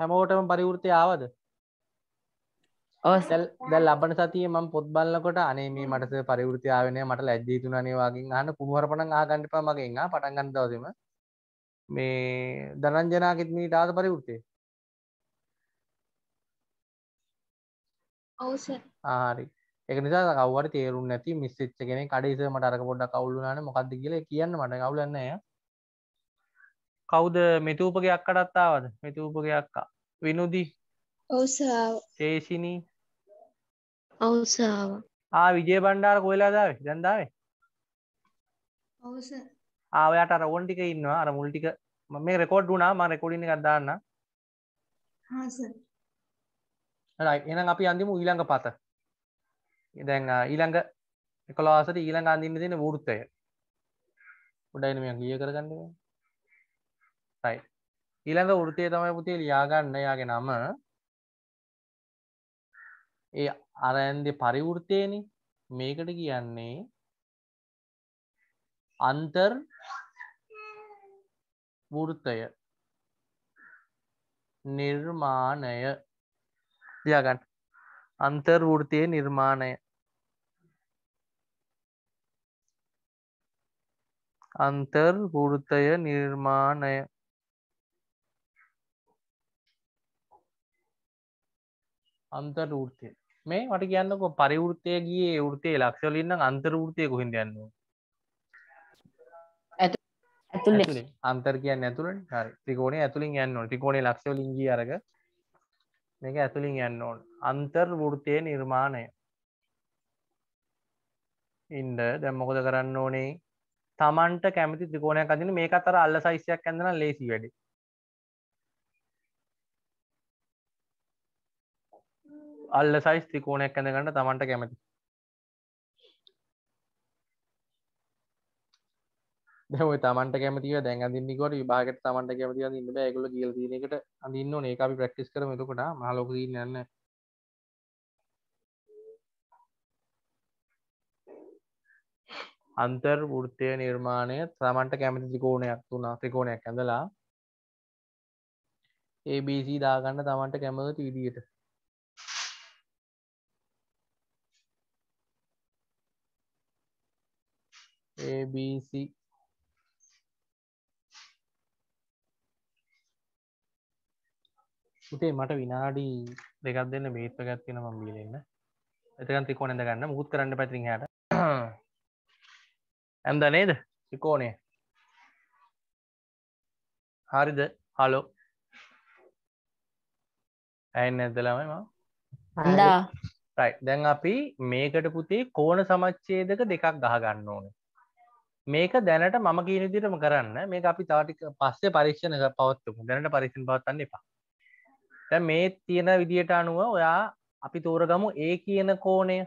හැමෝටම පරිවෘත්තය ආවද දැ ලබන සතිය ම පොත් බලකොට අනේ මේ මට පරිවෘතියාවනය මට ලැජ්ජීතුනනවාගේ හන්න පුහරපන ආගණ්ඩිපා මගේන්න පටන්ගන්දවදම මේ දනංජනාගෙත් මේ ටාද පරිවෘත්තේ හරි එක නිසා කවර තේරු නැති මිස්ච්ච කෙන කඩේස මට අරක පොඩ්ඩ කවුලුනාන මොකක්ද කියල කියන්න මට කවුලන්නය කවුද මෙතූපගේ අක්කටත්තාවද මෙතූපගේ අක්කා විනුදී ශේෂිනී අවසාාව ආ විජය බණ්ඩාර කොවෙලාදාව දැන්දාවේ ආවයාට අර ඔන්ටික ඉන්නවා අර මුල්ටික මේ රෙකෝඩ් වුණා ම රෙකොඩින එකක් දාන්න එනම් අපි අඳිමු ඊළඟ පත දැන් ඊළඟ එකොලාසට ඊළඟ අඳින්න තියෙන වෘත්තය උඩයින මෙයා ගිය කරගන්න රයි ඊළඟ වෘත්තය තමයි පුතේ ලියාගන්න යාගේ නම ඒ අරඇන්දෙ පරිවෘත්තයනි මේකට කියන්නේ අන්තර් වෘත්තය නිර්මාණය ලියාගන්න අන්තර්වෘතිය නිර්මාණය අන්තර්වෘතය නිර්මාණය අන්තර්වෘතය මේ මට කියන්නක පරිවෘත්තය ගිය වෘතය ලක්ෂලින්න අන්තර්වෘතය කොහින් යන්න අන්තර් කියන්න ඇතුළට හරි ත්‍රිකෝණේ ඇතුළින් යන්න ටිකෝණේ ලක්ෂලින්ගී අරග මේක ඇතුළින් යන්න ඕන් අන්තර්වෘතය නිර්මාණය ඉන්ඩ දැම්මොකද කරන්න ඕනේ තමන්ට කැමති ත්‍රිකෝණයක් අදින මේක අතර අල්ල සයිස්යක් ඇඳන ලේසි වැඩි අල්ල සයිස් ත්‍රිකෝණයක් ඇඳගන්න තමන්ට කැමති දැයි තමන්ට කැමතිව දැන් අදින්නකොට විභාගට තමන්ට කැමති ඉන්න බෑගුල කියල දනකට අඳන්න ඒක අපි ප්‍රක්ටිස් කරම තුකට මහලෝක න්න අන්තර්වෘත්තය නිර්මාණය තමන්ට කැමති ත්‍රිකෝණයක් තුනා ත්‍රිකෝණයක් ඇඳලා ABC දාගන්න තමන්ට කැමති විදියට ABC උටේ මට විනාඩි දෙකක් දෙන්න බේත්ව ගත්තින මම්බීලන්න එතකන් ත්‍රිකෝණ ඇඳ ගන්න මුත් කරන්න පැතිරින් හට ඇම්ද නේද ත්‍රිකෝණය හරිද හලෝ ඇන්න ඇදලාමයි මා රයි දැන් අපි මේකට පුතේ කෝන සමච්චේදක දෙකක් ගහ ගන්න ඕන මේක දැනට මම කියීනදිටම කරන්න මේ අපි තාටික පස්සේ පරීක්ෂණ පවත්තුමු දැනට පරික්ෂණ පවත්තන්න එපා දැ මේ තියෙන විදියට අනුව ඔයා අපි තෝරගමු ඒ කියන කෝණය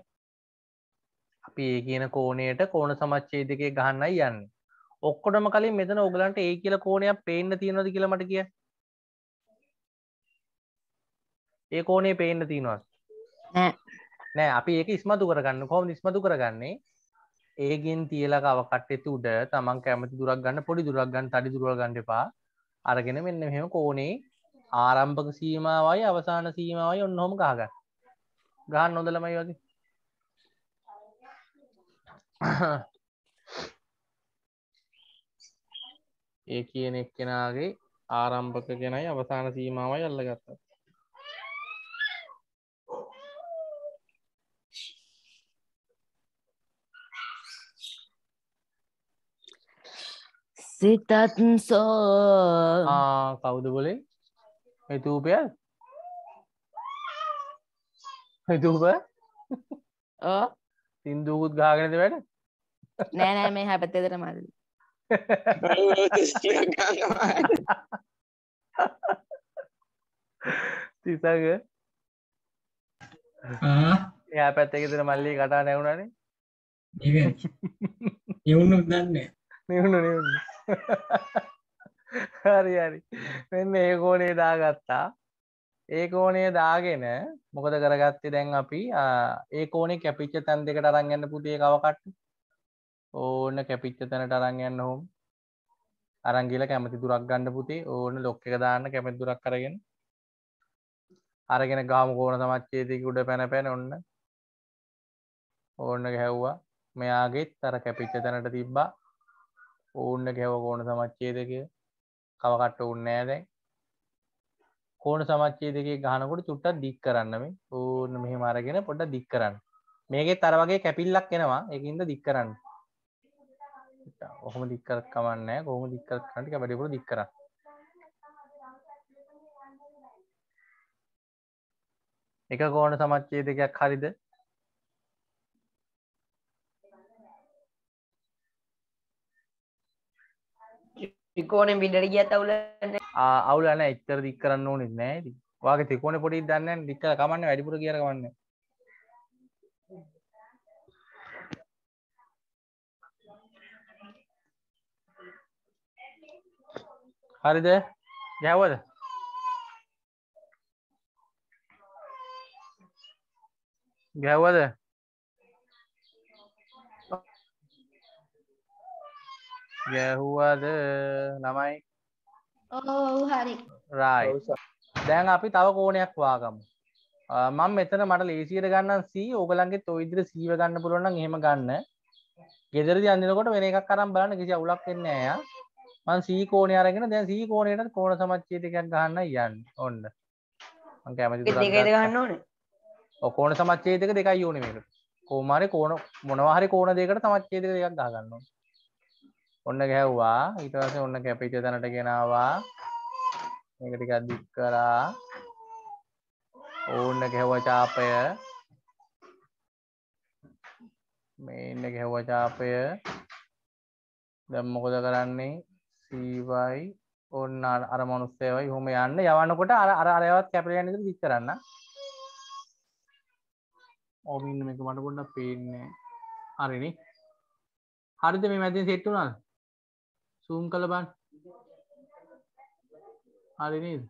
අපි ඒ කියන කෝනයට කෝන සමච්චේදකය ගහන්න යන්න ඔක්කොටම කලින් මෙතන ඔගලන්ට ඒ කියල කෝනයක් පේන්න තියෙනවද කියලමට කිය ඒ කෝනේ පේන්න තියෙනවත් නෑ අපි ඒක ඉස්මතු කරගන්න කොම ඉස්මතු කරගන්නේ ඒගෙන් තියලා කවකට්ටෙත උඩ තමන් කැමති දුරක් ගන්න පොඩි දුරක් ගන්න තඩි දුර ගන්න එපා අරගෙන මෙන්න මෙහෙම කෝනේ ආරම්භක සීමාවයි අවසාන සීමාවයි ඔන්නහොම ගහගන්න ගහන්න නොදලමයි වගේ ඒ කියන එක්කෙනාගේ ආරම්භක ගෙනයි අවසාන සීමාවයි අල්ලගත්ත සිතත් සෝ කවුද බොලේ එතූපය එතූප සින්දුකුත් ගාගෙනද වැඩ නෑ නෑ මේ හැපතෙදර මල්ලි තිසග එයා පැත්තකෙදර මල්ලි කටා නැවුණනේ එවුණු දන්නේ නිවුණු නිවුණු හරි හරි මෙන්න ඒ කෝනේ දාගත්තා ඒ කෝනේ දාගෙන මොකද කරගත්තේ දැන් අපි ඒ කෝනේ කැපිච්ච තැන් දෙකට අරන් යන්න පුතිය කවකට්ට ඕන කැපිච්ච තැනට අරන් යන්න හොම් අරංගිල කැමති දුරක් ගණ්ඩ පුති ඕන ලොක් එක දාන්න කැමති දුරක් කරගෙන අරගෙන ගාම කෝන සමච්චේතික උඩ පැන පැන ඔන්න ඕන්න ගැහැව්වා මෙයාගේත් තර කැපිච්ච තැනට තිබ්බා ඕන්න ගැව කෝන සමච්චේ දෙක කවකට්ට උන්නෑ දැන් කෝන සමච්චේ දෙකේ ගහනකොට චුට්ටක් දික් කරන්න මේ ඕන්න මෙහෙම අරගෙන පොඩ්ඩක් දික් කරන්න මේකේ තර වගේ කැපිල්ලක් එනවා ඒකින්ද දික් කරන්න ඔහොම දික්කරත් කමන්න කොහොම දික්කරත් කටික වැඩිපුර දික්කර එක කෝණ සමච්චේ දෙකයක් හරිද තිකෝන බිඩට ගියත් අවුල අවුලන එච්චර දික් කරන්න ඕනෙත් නෑ වාගේ තිකෝන පොඩි දන්න දික්කර කමන්න වැඩිපුර කියර කමන්න හරිද ගැවද ගැව්වද ගැහුවද නමයි හරි රයි දැන් අපි තව කෝනයක් වාගමු මං මෙතන මට ලේසියට ගන්න සී ඕගලන්ගේ තොයිදිර සීව ගන්න පුළුවන් එහෙම ගන්න ගෙදරදි අන්නකොට වෙන එකක් කරම් බලන්න කිසි අවුලක් එන්නේ නෑ මං සී කෝණය අරගෙන දැන් සී කෝණයටත් කෝණ සමච්ඡේදයක් ගන්න යන්න ඔන්න මං කැමති දෙකයිද ගන්න ඕනේ ඔව් කෝණ සමච්ඡේදක දෙකයි ඕනේ මේකට කොහොම හරි කෝණ මොනවා හරි කෝණ දෙකකට සමච්ඡේදක දෙකක් ගහ ගන්න ඕනේ ඔන්න ගැහ්වා ඊට පස්සේ ඔන්න කැපිච්ච තැනට ගෙනාවා මේක ටිකක් දික් කරා ඕන්න ගැහුවා චාපය මේ ඉන්න ගැහුවා චාපය දැන් මොකද කරන්නේ සීවයි ඔන්න අර මනුස්සයවයි හොම යන්න යවන්නකොට අර අර අරයවත් කැපිලයන්න දික් කරන්න ඕමින් එක මට පොඩ්ඩක් පේන්නේ හරිනි හරිද මේ මැදින් සෙට් වුණාද සූම් කළ බලන්න හරි නේද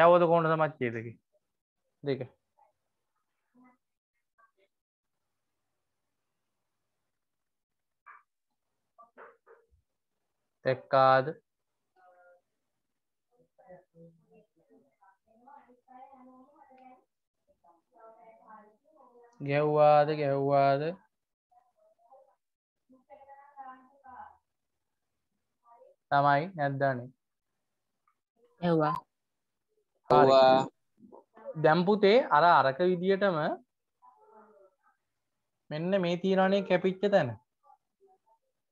ගැවෝද කොහොමද මච්චේ දෙක දෙක දැක්කාද ගැව්වාද ගැව්වාද තමයි නැද්දානේ ඇවා දැම්පුතේ අර අරක විදිටම මෙන්න මේ තීරණය කැපිච්ච තැන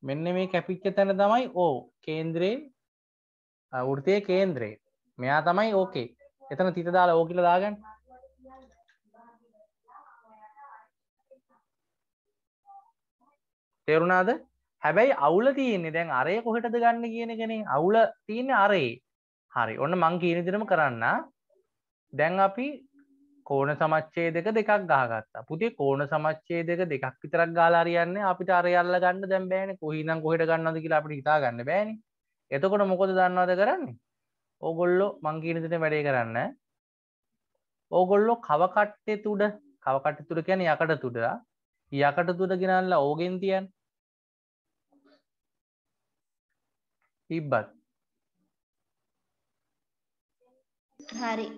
මෙන්න මේ කැපිච්ච තැන තමයි ඕ කේන්ද්‍රයේ වෘතිය කේන්ද්‍රයේ මෙයා තමයි ඕකේ එතන තිත දාලා ඕ කියලා දාගන්න තේරුණාද හැබැයි අවුල තියෙන්නේ දැන් අරය කොහෙටද ගන්න කියන කෙනේ අවුල තියෙන්නේ අරේ හරි ඔන්න මං කියන විදිහටම කරන්න දැන් අපි කෝන සමච්චේ දෙක දෙකක් ගාගත්තා පුතිේ කෝන සමච්චේ දෙක දෙකක් විතරක් ගාලාරයන්න අපිට අරයල්ල ගන්න දැම්බෑන කොහිනම් කොහට ගන්නද කියලා අපි හිතා ගන්න බෑනි එතකොට මොකොද දන්නවාද කරන්නේ ඕගොල්ලො මංකීනතින වැඩේ කරන්න ඕගොල්ලො කවකට්ටේ තුඩ කවකට තුර කැන යකට තුඩා යකට තුඩ ගෙනල්ල ඕගෙන් තියන් ඉබ්බත් හරි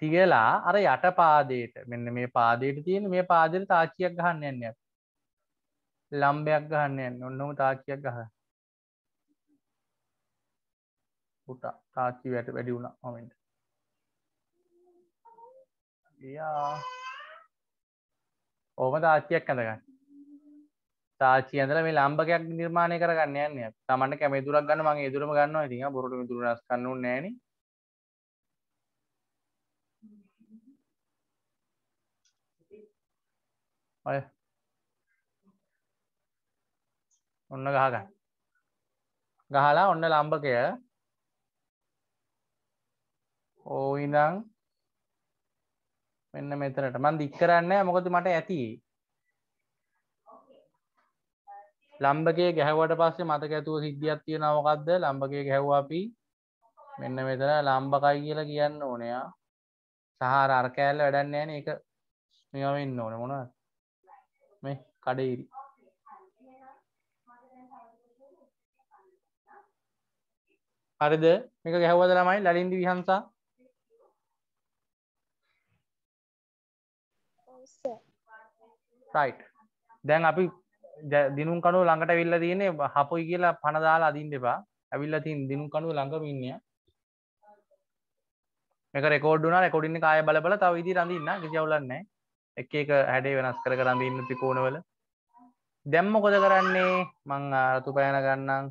තියලා අර යට පාදයට මෙන්න මේ පාදයට තියෙන මේ පාදයට තාච්චියක් ගහන්න යන්න ලම්බයක් ගහන්න යන්න ඔන්නම තාච්චියක් ගහ පුටා තාච්චි වැට වැඩි වුණා මොමෙන්ට යා ඕම තාච්චියක් ඇඳගන්න තාචි ඇඳල මේ ලම්බකයක් නිර්මාණය කරගන්න යන්න තමන්ට කැමේ දුරක් ගන්න මගේ දුරම ගන්න ඉතින් බොරට දුර රස්කන්නු නෑනේ ඔය ඔන්න ගහගන්න ගහලා ඔන්න ලම්භකය ඕයිදං මෙන්න මෙතනට මන් දික් කරන්න මොකද මට ඇති ලම්බගේ ගැහවට පස්සේ මතක ඇතුව සිද්ධියක් තියෙන මොකක්ද ලම්බගේ ගැහව අපි මෙන්න මෙතන ලම්බකයි කියලා කියන්න ඕනයා සහර අරකෑල්ල වැඩන්න ෑන එක මෙවෙන්න ඕන මොනත් කඩේරි හරිද මේක ගැහුවද ළමයි ලලින්දි විහන්සා රයිට් දැන් අපි දිනුම් කනුව ළඟට ඇවිල්ලා තියෙන්නේ හපොයි කියලා පණ දාලා අදින්න එපා. ඇවිල්ලා තියෙන දිනුම් කනුව ළඟම ඉන්නේ. මේක රෙකෝඩ් වුණා රෙකෝඩින් එක ආයෙ බල බල තව විදිහට අඳින්න කිසි අවුලක් නැහැ. එක එක හැඩේ වෙනස් කර කර අඳින්න ත්‍රිකෝණවල. දැම් මොකොද කරන්නේ මං ආරතු පෑන ගන්නම්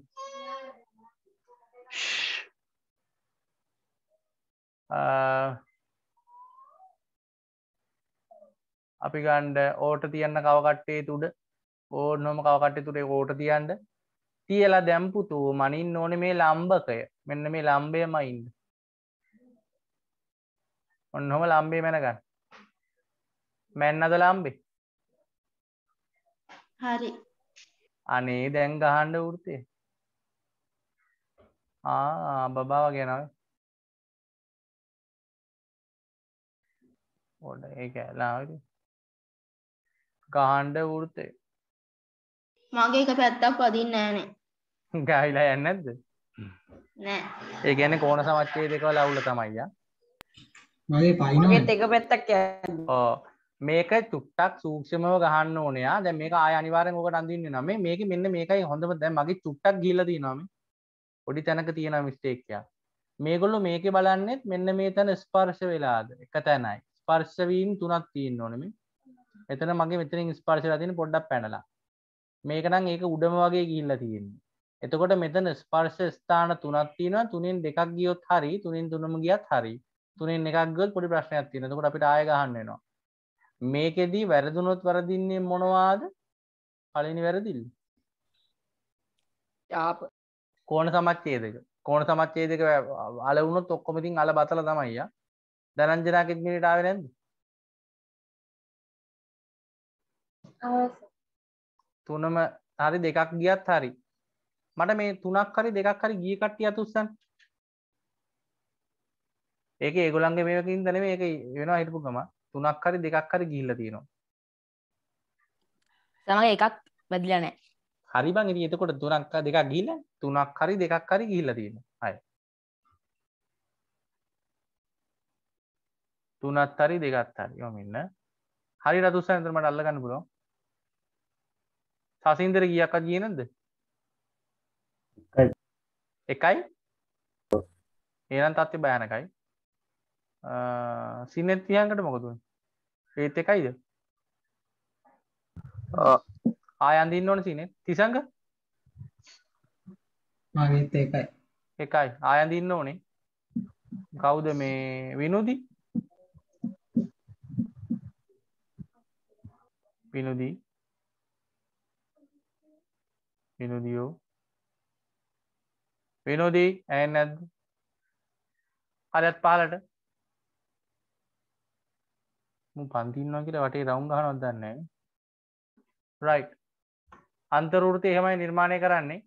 අපි ගණ්ඩ ඕට තියන්න කවකට්ටේ තුඩ ඕනොම කවකට්ටේ තුරේ ඕට තියන්ට තියලා දැම්පුතු මනින් ඕන මේ ලම්බකය මෙන්න මේ ලම්බයමයින්ද ඔන්නොම ලම්බේ මැනගන්න මැන්නද ලම්බේ හරි අනේ දැන් ගහන්ඩ වෘතේ බබාව ගැනයි ඔොඩ ඒ ඇලාට ගහන්ඩ වෘතේ මගේ එක පැත්තක් පදින්න ෑනේ ගයිලා යන්න ඇද ඒ ගැන කෝන සමච්චේ දෙකව ලවුල තමයිය මගේ පයින එක පැත්තක් ඕ මේක චුට්ටක් සූක්ෂමව ගහන්න ඕනයා දැ මේක අනිවාරෙන් ඕකට අඳන්න නම මේක මෙන්න මේකයි හොඳම දැ මගේ චුට්ටක් ගිලදී නම පොඩි තැනක තියෙන මිස්ටේක්යා මේගොල්ලු මේක බලන්නෙත් මෙන්න මේ තැන ස්පර්ශ වෙලාද එක තැනයි ස්පර්ශවීම් තුනක් තියෙන් ඕනම එතන මගේ මෙතරින් ස්පර්ශ තින පොඩ්ඩක් පැනලා මේකනම් ඒක උඩම වගේ ගිල්ල තියෙන්නේ එතකොට මෙතන ස්පර්ශ ස්ථාන තුනක් තියෙනවා තුනින් දෙකක් ගියොත් හරි තුනින් තුනම ගියත් හරි තුනින් එකක් ගොත් පොඩි ප්‍රශ්නයක් තියෙනකොට අපිට ආය ගහන්නවා මේකෙදී වැරදුනොත් වරදින්නේ මොනවාද කලිනි වැරදිල් කෝන සමච්චේදක කෝන සමච්චේදක අලවුනොත් ඔක්කොමතින් අල බතල තමයිය දනංජනා කිමිනිටාව නැද තුනම හරි දෙකක් ගියත් හරි මට මේ තුනක් හරි දෙකක් හරි ගිය කට්ටිය අතුස්සන් ඒක ඒගොලන්ගේ මේකින් දන මේ එක වෙනවා හිටපු ගමා තුනක් හරි දෙකක් හරි ගිල්ල තියෙනවා සමඟ එකක් වැදිලා නෑ හරි බං ඉතින් එතකොට තුනක් දෙකක් ගිහිල්ලා තුනක් හරි දෙකක් හරි ගිහිල්ලා තියෙනවා අය තුනත් හරි දෙකත් හරි ඔය මෙන්න හරි රතුසන් විතර මට අල්ලගන්න පුළුවන් සසින්දර ගියක්වත් ගියේ නැද්ද එකයි එහෙනම් තත්ති භයානකයි සිනෙත් තියංගට මොකද උනේ ඒත් එකයිද ආයන්දින්න ඕන සිනේ තිසංග මගේත් එකයි එකයි ආයන්දින්න ඕනේ කවුද මේ විනෝදී විනෝදී විනෝදියෝ විනෝදී ඇය නැද්ද හරිත් පහලට මු පන්තින්නවා කියලා වටේ රවුන් ගහනවත් දන්නේ රයිට් අන්තරුෘති එහෙමයි නිර්මාණය කරන්නේ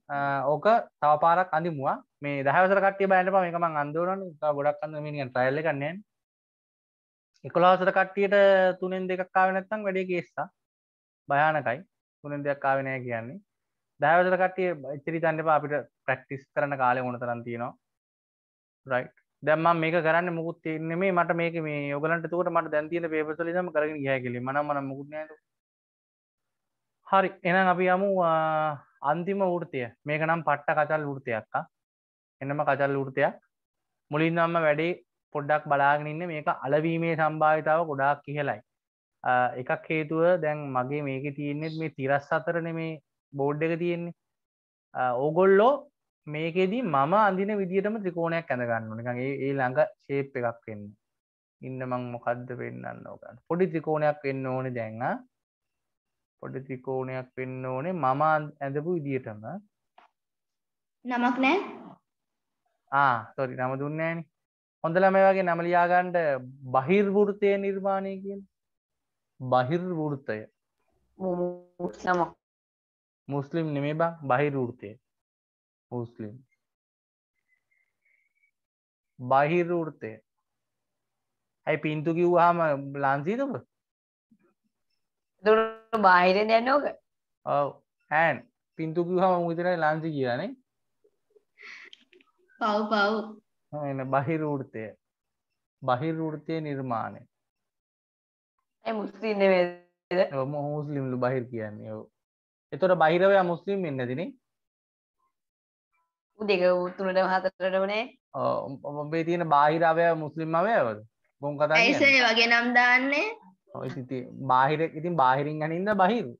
ඕක තවපාරක් අඳිමුවා මේ දහවසර කට්ටිය බෑට පම එකම අන්දුරන ගොඩක් අඳ මිනිියන් ටයිල්ල කන්නේෙන් එකොලාසර කට්ටියට තුනෙන් දෙකක්කාව නැත්තම් වැඩේ කේස්සා භයානකයි තුනෙන් දෙයක් කාවනය කියන්නේ දහවසර කට්ටිය චරිතන්න අපිට ප්‍රක්ටිස් කරන කාලය ඕන තරන් තියෙනවා රයිට් දැම්ම මේක කරන්න මුකුත් තියන්නේ මේ මට මේක මේ ඔගලන්ට තුකට මට දැන්තින පේපසල දම කරගෙන හැකිලි මනමන මුකුත්නයට හරි එනම් අපි යමු අන්තිම ෘතිය මේක නම් පට්ට කචල් ෘතියක්කා එනම කචල් ෘතයක් මුලින්දම්ම වැඩේ පොඩ්ඩක් බලාගෙනන්න මේක අලවීමේ සම්භාවිතාව ගොඩාක් කියලයි එකක් හේතුව දැන් මගේ මේක තියෙන්නේෙත් මේ තිරස් අතරන මේ බෝඩ් එක තියෙන්නේ ඕගොල්ලෝ මේකෙදී මම අඳින විදිටම ත්‍රිකෝණයක් ඇඳගන්න නිකගේ ඒ ළඟ ශේප් එකක් වෙන්න ඉන්න මං මොකක්ද වෙන්නන්න ඕකන්න පොඩි ත්‍රිකෝණයක් වෙන්න ඕනේ දැන්න පොඩි ත්‍රිකෝණයක් වෙන්න ඕනේ මම ඇඳපු විදිටම නමක් නෑ ආ තොරි නම දුන්නෑන හොඳල මේ වගේ නමලියාගන්ඩ බහිර්වෘතය නිර්මාණය කියන බහිර්වෘතය මුස්ලම මුස්ලිම් නෙමේ බං බහිරෘතය मुस्लिम बाहिर उड़ते ඇයි පින්තු කිව්වාම ලාන්සීතක බාහිර දැනෝක ඔව හැන් පින්තු කිව්හම විතරයි ලාන්සි කියනේ පව් පව් එන බහිර ෘතය බහිර ෘතය නිර්මාණය මුස්ලිම් මුස්ලිම්ලු බහිර කියන්නේ ඔව් එතොට බහිරවයා මුස්ලිම් වෙන්න තිනේ දෙක උතුනට හතරට වනේ ඔබේ තියෙන බාහිරාවය මුස්ලිම්මවයවද බොම් කතා ඒසේ වගේ නම් දාන්නේ ඉති බාහිර ඉතින් බාහිරින් ගනින්ද බහිරු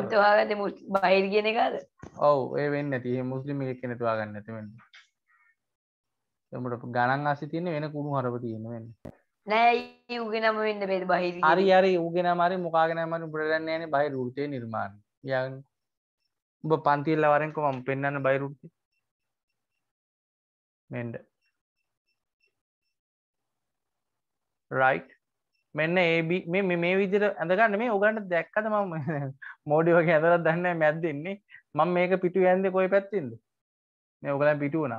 උත්වාගත බහිර කියන එකද ඔවු ඒ වෙන්න තිය මුස්ලිම එකක් කෙනතුවා ගන්න ඇතිවෙන්න එමට ගණන් අසි තියන වෙන කුණු හරප තියෙන වෙන්න නෑ උගෙනම වෙන්න බෙද බහිරි හරි හරි උගෙන මරි මොකාගෙනමර පුරගන්න යන බහිරුටේ නිර්මාණ යන්න උඹ පන්තිල්ල වරෙන්කො මම පෙන්න්න බයිරුට්ති මෙඩ රයි් මෙන්න ඒ මේ විදිර ඇඳගන්න මේ ඔගන්නට දැක්කද ම මෝඩි වගේ ඇඳරත් දන්න මැත් දෙන්නේ මං මේක පිටු ඇන්ද කොයි පැත්තිද මේ ඔගලන් පිටු වුණ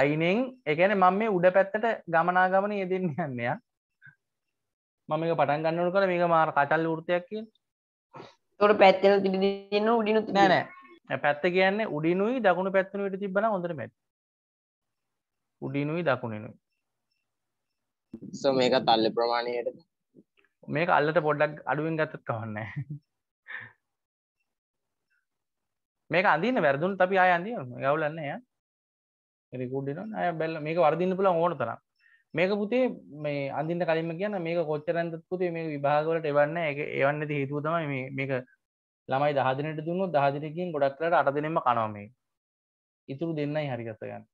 අයිනෙන් එකන මං මේ උඩ පැත්තට ගමනාගමන යෙදෙන්නේ යන්නයා මම මේ පටන් ගන්නට කර මේක මාර කටල් ෘතයක් කිය තොට පැත්තල තිබ උඩිනු නෑ පැත්ත කියන්නේ උඩිනුයි දකුණු පැත්තනට තිබන හොඳර මැත් උඩිනුයි දකුණෙනුයි මේක තල්ල ප්‍රමාණයට මේක අල්ලට පොඩ්ඩක් අඩුවෙන් ගත්තත් කවන්න මේක අඳන්න වැරදුන් අපි අය අන්දිය ගවලන්න ය රිකුඩින අය බැල්ල මේක වර්දින්න පුළ ඕන තරම් මේක පුතේ මේ අඳින්න කලින්ම කියන මේක කොච්චරන්ද පුතේ මේ විභාගවලට එවන්න එක එවන්න ඇති හේතුව තමයි මේ මේක ළමයි 10 දිනට දුන්නොත් 10 දිනකින් ගොඩක් කරලා 8 දිනෙම කනවා මේ. ඉතුරු දෙන්නයි හරි ගත ගන්න.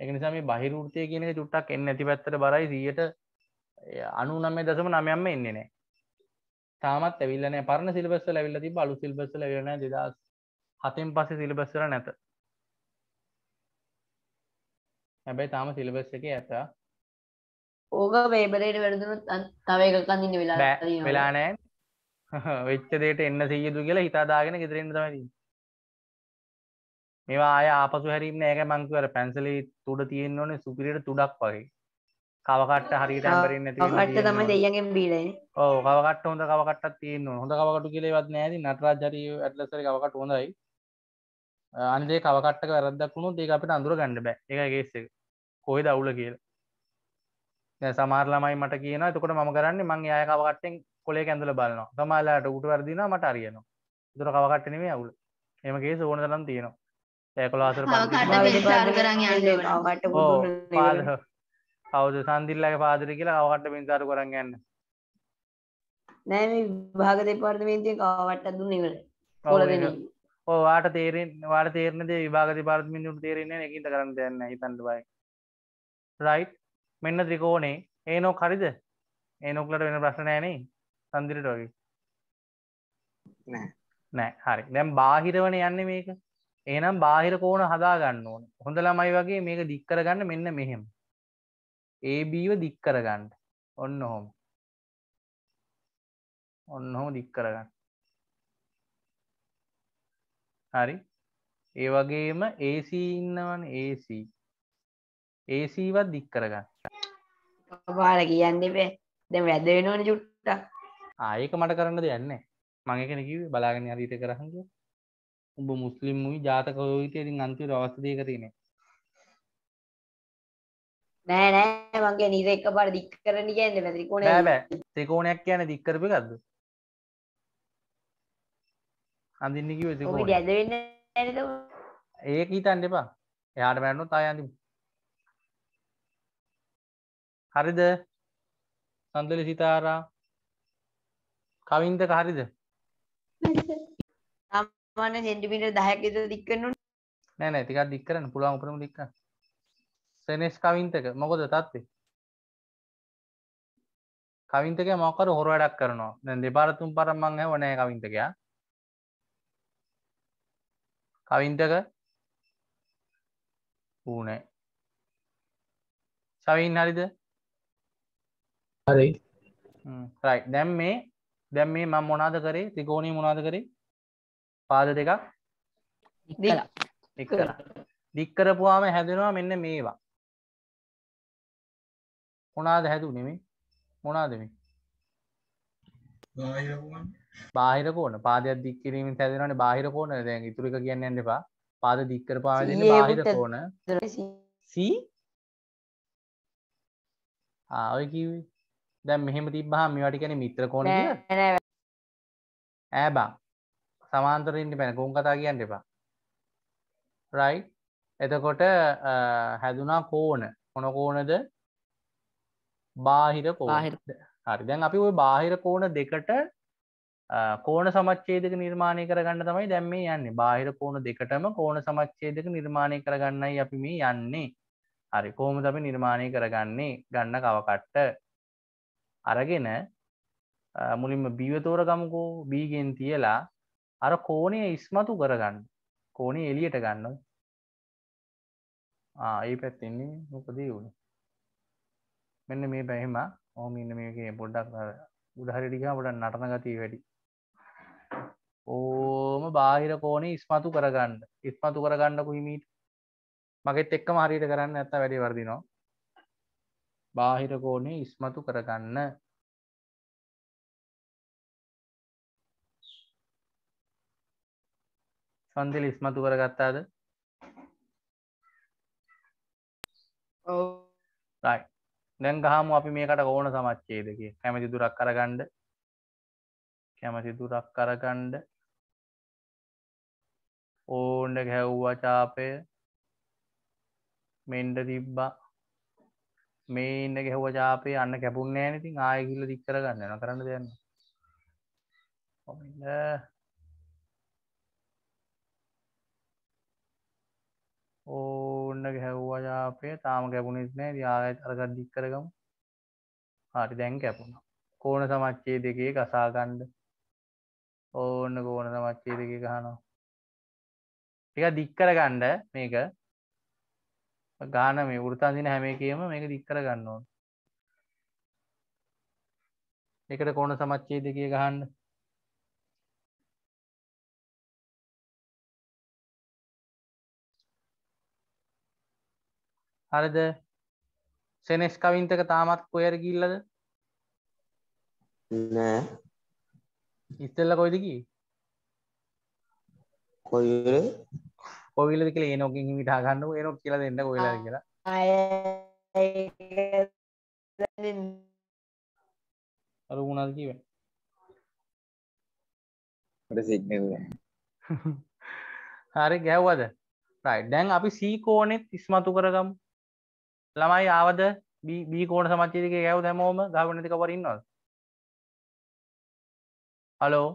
ඒක නිසා මේ බහිරූර්තිය කියන එක චුට්ටක් එන්නේ නැති පැත්තට බරයි 99.9%ම එන්නේ නැහැ. තාමත් ඇවිල්ලා නැහැ. පරණ සිලබස් වල ඇවිල්ලා තිබ්බ අලුත් සිලබස් වල ඇවිල්ලා නැහැ 2007න් පස්සේ සිලබස් වල නැත. හැබැයි තාම සිලබස් එකේ ඇත. ඕක වේබරයට වැරදුනත් තව එකක් අඳන්න වෙලා වෙලා නෑ වෙච්චදේට එන්න සීයතු කියලා හිතාදාගෙන ගෙතරෙන්න තමයි මේවා ආය ආපසු හැරීම නෑක මංකවර පැන්සලි තුඩ තියෙන්න්න ඕන සුපිරිට තුඩක් වගේ කවකට හරිට ඇම්බරන්න ට තම දෙයගෙන් බීලයි ඕ කවකට හොඳ කවකට තියන්න හොඳ කවකට කියලෙවත් නෑති නටරාජරිය ඇටලසර කවකට හොඳයි අන්දේ කවකට වැරදක්ුණු දෙක අපට අඳුර ගණඩ බෑ එකගේෙස කොයි දවුල කියලා සමාර්ලමයි මට කියන තකොට ම කරන්න මං අය කවකටෙන් කොලේ ඇඳල බලන්න සමාලාට උට වර්දින මට අරියන දුර කවකට්ටනේ අවුල එමගේ ඕන තරම් තියෙනවා ඒකොලාසර අවද සන්දිල්ලගේ පාදර කියලා අවකට පින්සාර කරන්න ගන්න නෑ භාග දෙපාර්තමේන්තිය කවට්ට දුන්නවල ඕවාට තේරෙන් වාට තේරනද විභාග පාර්මින්ට තේරෙන එකින්ට කරන්න දෙන්න හිතන්ට බයි රයිට් මෙන්න ත්‍රිකෝනේ ඒ නෝක් හරිද ඒ නෝක්ලට වෙන ප්‍රශ්න නෑනේ සන්දිරට වගේ නෑ හරි දැම් බාහිරවන යන්න මේක ඒනම් බාහිර කෝන හදාගන්න ඕන හොඳ ළමයි වගේ මේක දික්කරගන්න මෙන්න මෙහෙම ඒබීව දික්කරගන්න ඔන්න හොම ඔන්න හොම දික්කරගන්න හරි ඒ වගේම AC ඉන්නවන AC ACවත් දික් කරගන්න අපාල කියන්න එපේ දැ වැද වෙනවන චුට්ටක් ආයක මට කරන්න දෙයන්න මඟකනකිව බලාගෙන අරීත කරහග උඹ මුස්ලිම් මුයි ජාතකවවිතය ඉතින් අන්තිර අවස්ථදයක තියනෙ නෑ නෑ මගේ නිර එක පට දික් කරන කියන්න පැතිරිකෝන තෙකෝනයක් කියන දික්කරප ගත්ද අඳින්නකිව ඇදවෙන්න ඒක හිතන්න එපා එයාට මැරනු තායන්තිම හරිද සඳලි සිතාරා කවින්දක හරිද සාමාන්‍ය සෙන්ටිමීටර් 10ක් විතර දික් කරනු නෑ නෑ ටිකක් දික් කරන්න පුළුවන් උපරම දික් කරන්න සෙනෙස් කවින්තක මොකද තත්ත්වේ කවින්තකයා මොකද හොර වැඩක් කරනවා දැන් දෙපාර තුන් පාරක් මං ඇහුවා නෑ කවින්තකයා කවින්තක ඌ නෑ සවින් හරිද හරි රයි දැම් මේ දැම් මේ මං මොනාද කරේ තිකෝණී මොනාද කරේ පාද දෙකක් දික්කර දික්කරපුවාම හැදෙනවා මෙන්න මේවා මොනාද හැදු නෙමේ මොනාද මේ බාහිර කෝන පාදයක් දික්කිරීම හැදෙනට බාහිර කෝන දැන් ඉතුරික කියන්න ඇන්න එපා පාද දික්කර පාදන්න බාහිර කෝන සී ආය කිවේ දැම් මෙහෙම තිබ්බහා මේවට කැන මිත්‍ර කෝණ ඇබා සමාන්තරඉන්න පැන ගුම් කතා කියන්න එපා රයි එතකොට හැදුනා කෝන කොන කෝනද බාහිර කෝහිරද හරි දැන් අපි ඔය බාහිර කෝන දෙකට කෝන සමච්චේදක නිර්මාණය කරගන්න තමයි දැම් මේ යන්නේ බාහිර කෝන දෙකටම කෝන සමච්චේදක නිර්මාණය කරගන්නයි අපි මේ යන්නේ හරි කෝම අපි නිර්මාණය කරගන්නේ ගන්න කවකට්ට අරගෙන මුලින්ම බීවතෝර ගමකෝ බීගෙන් තියලා අර කෝනය ඉස්මතු කරගන්න කෝනේ එලියට ගන්න ඒ පැත්තෙන්නේ මොකදී වුණ මෙන්න මේ බැහෙම ඕම ඉන්න මේකේ පොඩ්ඩක් උඩහරිටිකා පොඩ නටන ගතිය වැඩි ඕම බාහිර කෝනේ ඉස්මතු කරගන්න ඉස්මතු කරගන්නකු හිමීට මගෙත් එක්කම හරියට කරන්න ඇත්ත වැඩි වර්දිනවා බාහිරකෝණය ඉස්මතු කරගන්න සන්දිල ඉස්මතු කරගත්තාද දැන් ගහම අපි මේකට ඕන සමච්චේදක කැමති දුරක් කරගණ්ඩ කැමති දුරක් කරගණ්ඩ ඕන්ඩ ගැව්වා චාපය මෙන්ඩ තිබ්බා මේ ඉන්න ගැහුව චාපේ අන්න කැපුන්නේ නෑ ඉතින් ආයෙ ගිහිල්ලා දික් කරගන්න යනවා කරන්න දෙයක් නෑ. කොහොමද ඕන්න ගැහුවා චාපේ තාම කැපුණෙත් නෑ ඉතින් ආයෙ අරකට දික් කරගමු. හරි දැන් කැපුණා. කෝණ සමච්ඡේ දෙකේ ගසා ගන්න. ඕන්න කෝණ සමච්ඡේ දෙකේ ගහනවා. ටිකක් දික් කරගන්න මේක ගාන මේ වෘතාන්දින හැම එකේම මේක දික් කර ගන්න ඕන. එකට කෝණ සමච්ඡේදකය ගහන්න. හරිද? සෙනෙස් කවින්තක තාමත් කොයර ගිල්ලද? නෑ. ඉස්සෙල්ලා කොයිද ගියේ? කොයිද? කොවිලද කියල ඒනෝකින් මිටා ගන්න ඒනොක් කියල දෙන්න කොවිලා කියලා අරු වුණද කිව හරි ගැව්වද ඩැන් අපි සීකෝනෙත් ඉස්මතු කරගම් ළමයි ආවද බීකෝන සමච්චික ගැව් දැමෝම ගවනතික පරින්නවා හලෝ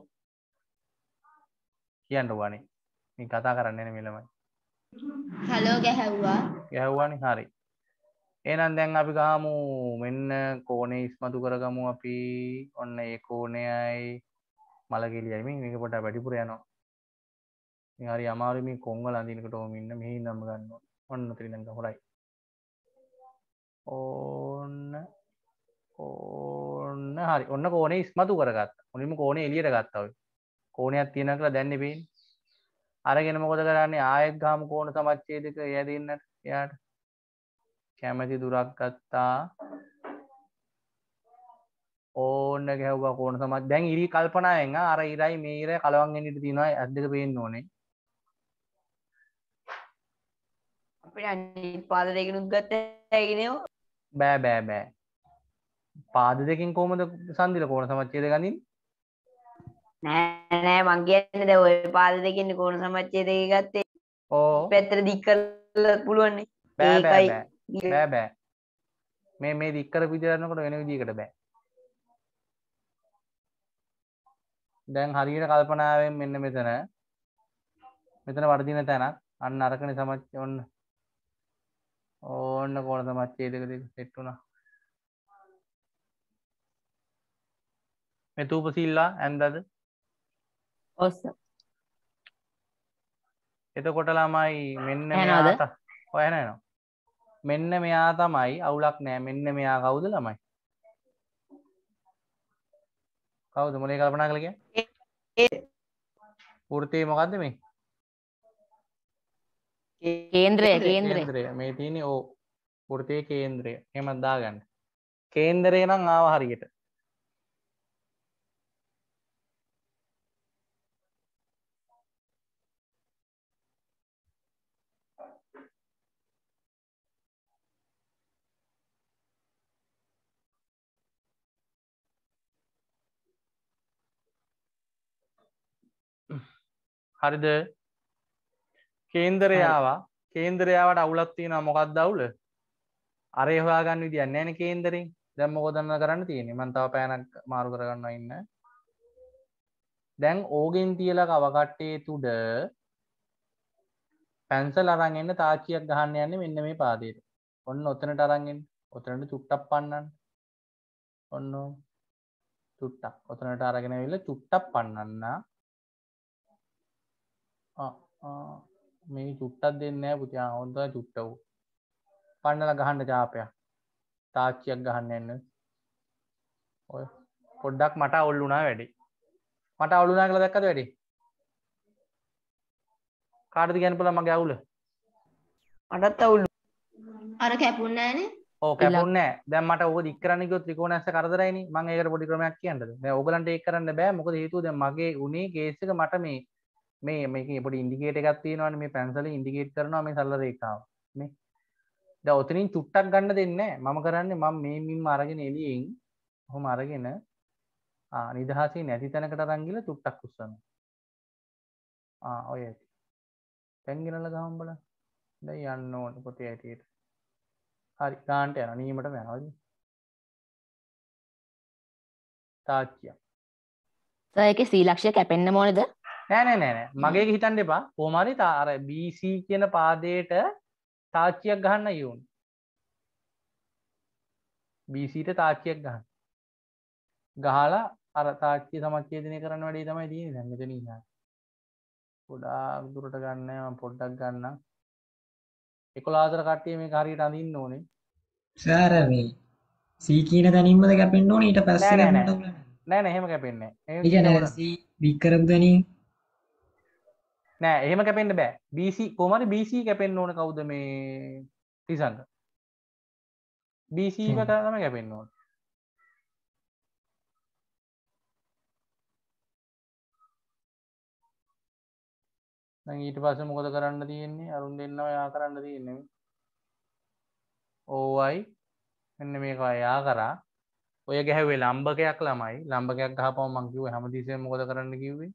කියන්න වනේ මේ කතා කරන්නන මෙලමයි හලෝ ගැහැව්වා ගැහ්වානි හරි ඒනම් දැන් අපි ගහමු මෙන්න කෝනේ ඉස්මතු කරගමු අපි ඔන්න ඒ කෝනයයි මලගෙලියයි මේක පොට වැඩිපුර යනවා හරි අමාරු මේ කොංග ලඳිනකට ඕමින්න මෙහි ඉඳම ගන්න ඔන්න ත්‍රිනංග හොරයි ඕන්න ඕන්න හරි ඔන්න කෝනේ ඉස්මතු කරගත් උනිම කෝනේ එලියට ගත්තාව කෝනයක් තියෙන කළ දැන්න පේෙන් අරගෙන මොකොද කරන්නේ ආයෙත් ගාම කෝන සමච්චේදක යැදන්නට යාට කැමැති දුරක් ගත්තා ඕන්න ගැව්ව කෝන සමත් දැන් ඉරි කල්පනායෙන් අර ඉරයි මේර කලවන්ගෙන් ඉට තිනවා ඇදක පේෙන් ඕනේ අපිට පාදරයගෙනුත් ගත්ත ඇගෙනෝ බෑ බෑ බෑ පාද දෙකින් කෝමද සන්දිල කෝන සමච්චේද ගනින් නෑ නෑ මං කියන්නේ දැන් ওই පාද දෙකෙන් කෝණ සමච්ඡේදය ගත්තේ. ඕ. පැත්තට දික් කරලා පුළුවන් නේ. බෑ බෑ බෑ බෑ. මේ මේ දික් කරපු විදිහ කරනකොට වෙන විදිහකට බෑ. දැන් හරියට කල්පනාවෙන් මෙන්න මෙතන මෙතන වර්ධින තැනක් අන්න අරකනේ සමච්ච ඔන්න ඕන්න කොන සමච්ඡේදක දෙක සෙට් වුණා මේ තූප සිල්ලා ඇන්දද ඔස්ස එතකොට ළමයි මෙන්න හොයනනවා මෙන්න මෙයා තමයි අවුලක් නෑ මෙන්න මෙයා කවුද ළමයි කවුද මොලේ කල්පනා කළක ෘතිය මොකක්ද මේ කේන්ද්‍රය කේන්ද්‍රය මේ තියනෙ ඕ ෘතිය කේන්ද්‍රය හෙමත්දා ගන්න කේන්දරේ නම් ආව හරියට හරිද කේන්දරයාවා කේන්දරයාවට අවුලත්තින මොකක් දවුල අරේ හොයාගන්න විදි න්නෑන කේන්දරින් දැම් මොකොදන්න කරන්න තියෙන මන්තාව පෑනක් මාරු කරගන්න ඉන්න දැන් ඕගෙන් තියල අවකට්ටේ තුඩ පැන්සල් අරන්ගන්න තාචියක් ගහන්න යන්න මෙන්න මේ පාදයට ඔන්න ඔතනට අරන්ගෙන් ඔතනට චුට්ටක් පන්නන්න ඔන්න චුට්ටක් ඔතනට අරගෙන වෙල චුට්ටක් පන්නන්න මේ චුට්ටත් දෙන්න පුතියා හොද චුට්ට වූ පන්නල ගහන්න චාපයක් තාච්චියක් ගහන්න එන්න ඔය පොඩ්ඩක් මට ඔල්ලුනා වැඩි මට අවුලුනා කළ දැක්කද වැඩි කාඩද ගැන පුල මගේ අවුල අඩත් අවුල්ලු අර කැපුන්නෑනේ ඕ කැපුන්නෑ දැන් මට ඕක දික් කරන්න ගියොත් ත්‍රිකෝණස්ස කරදරයිනේ මම ඒකට පොඩි ක්‍රමයක් කියන්නද දැන් ඕගලන්ට ඒක කරන්න බෑ මොකද හේතුව දැන් මගේ උනේ කේස් එක මට මේ මේ මේක පොට ඉන්ඩිකේට එකත්තියෙනවාන මේ පැන්සල ඉන්ඩිකේට කරනවා මේ සල්ල රේකාව මේ ද ඔතනින් චුට්ටක් ගන්න දෙන්න මම කරන්න මම මේ මින් අරගෙන එලියෙන් හොම අරගෙන නිදහසේ නැති තැනකට රංගිල තුට්ටක් කුස්සන්න ඔය ඇති තැන්ගෙනල ගහම්බල ද යන්න ඕන පොතේ ඇටියට හරි කාන්ට යන නීමට යනවද තාච්චිය සයක සීලක්ෂය කැපෙන්න්න මෝනද නෑනෑ නෑනෑ මගේ හිතන් දෙපා හෝමරි තාර BC කියන පාදයට තාච්චියක් ගහන්න යවුන් BCට තාච්චියක් ගහන්න ගහලා අර තාච්චිය සමච්චේදනය කරන්න වැඩේ තමයි දී දැමතන හ පොඩා දුරට ගන්න පොඩ්ඩක් ගන්න එකොලාදර කට්ටිය මේ හරියට අඳන්න ඕනේ සාරමී සීකීන දැනින්මද කැපෙන්න්න ඕන ඊට පස්ස නෑ නැහෙම කැපෙන්නේ විකරම් දැනින් නෑ එහෙම කැපෙන්න්න බෑ BC කොමරි BC කැපෙන් ඕන කවුද මේ තිසන්ට BC කතාතම කැපෙන් ඕන ඊට පස මොකද කරන්න තියෙන්නේ අරුන් දෙන්නව යා කරන්න තියෙන්නේ ඕවයි එන්න මේකවා යා කරා ඔය ගැහැවේ ලම්බකයක් ළමයි ලම්බකයක් හපව මංකිව හැමතිසේ මොකද කරන්න කිව්වේ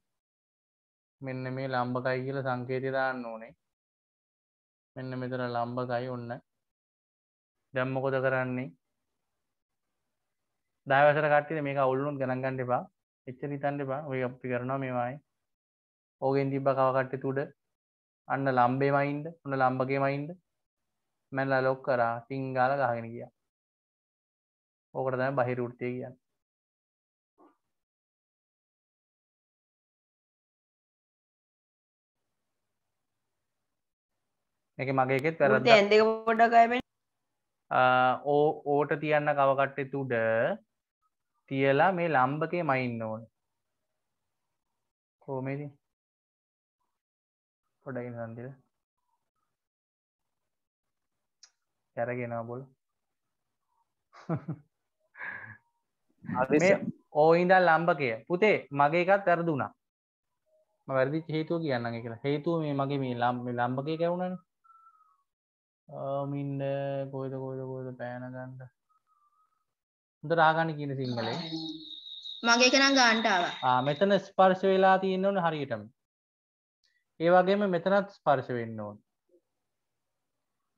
මෙන්න මේ ලම්බකයි කියල සංකේති දාන්න ඕනේ මෙන්න මෙතර ලම්බකයි ඔන්න දැම්මකොද කරන්නේ දවසර කටේ මේක ඔල්ලුන් ගණන්ගන්න එපා එච්ච හිතන්න එපා ඔය අපි කරනවා මේවායි ඕගෙන් තිබ්බ කවකට්ටි තුඩ අන්න ලම්බේ මයින්ද ඔන්න ලම්බගේ මයින්ද මැල්ලා ලොක් කරා සිංගාල ගහගෙන ගිය ඕකට දැම බහිරුෘත්තය කියන්න එක මගේකෙත් වැර ඇදක පොඩ්ඩකයමෙන් ඕ ඕට තියන්න කවකට්ටෙ තුඩ තියලා මේ ලම්බකේ මයින්න ඕන කෝමේද පොඩගින් සන්දිල කැරගෙනවා බොල ඕයින්දල් ලම්බකය පුතේ මගේ එකත් වැරදුනා වැරදි හේතුව කියන්න කියලා හේතුව මේ මගේ මේ ලම් ලම්බකේ කැවුණන මින්ඩ කොයිද කොයිද කොයිද පෑනගන්ට ද රාගණ කියන සිංහලේ මගේ කනම් ගාන්ටාව මෙතන ස්පර්ශ වෙලා තියන්න ඕන හරියටම ඒ වගේම මෙතනත් ස්පර්ශ වෙන්න ඕන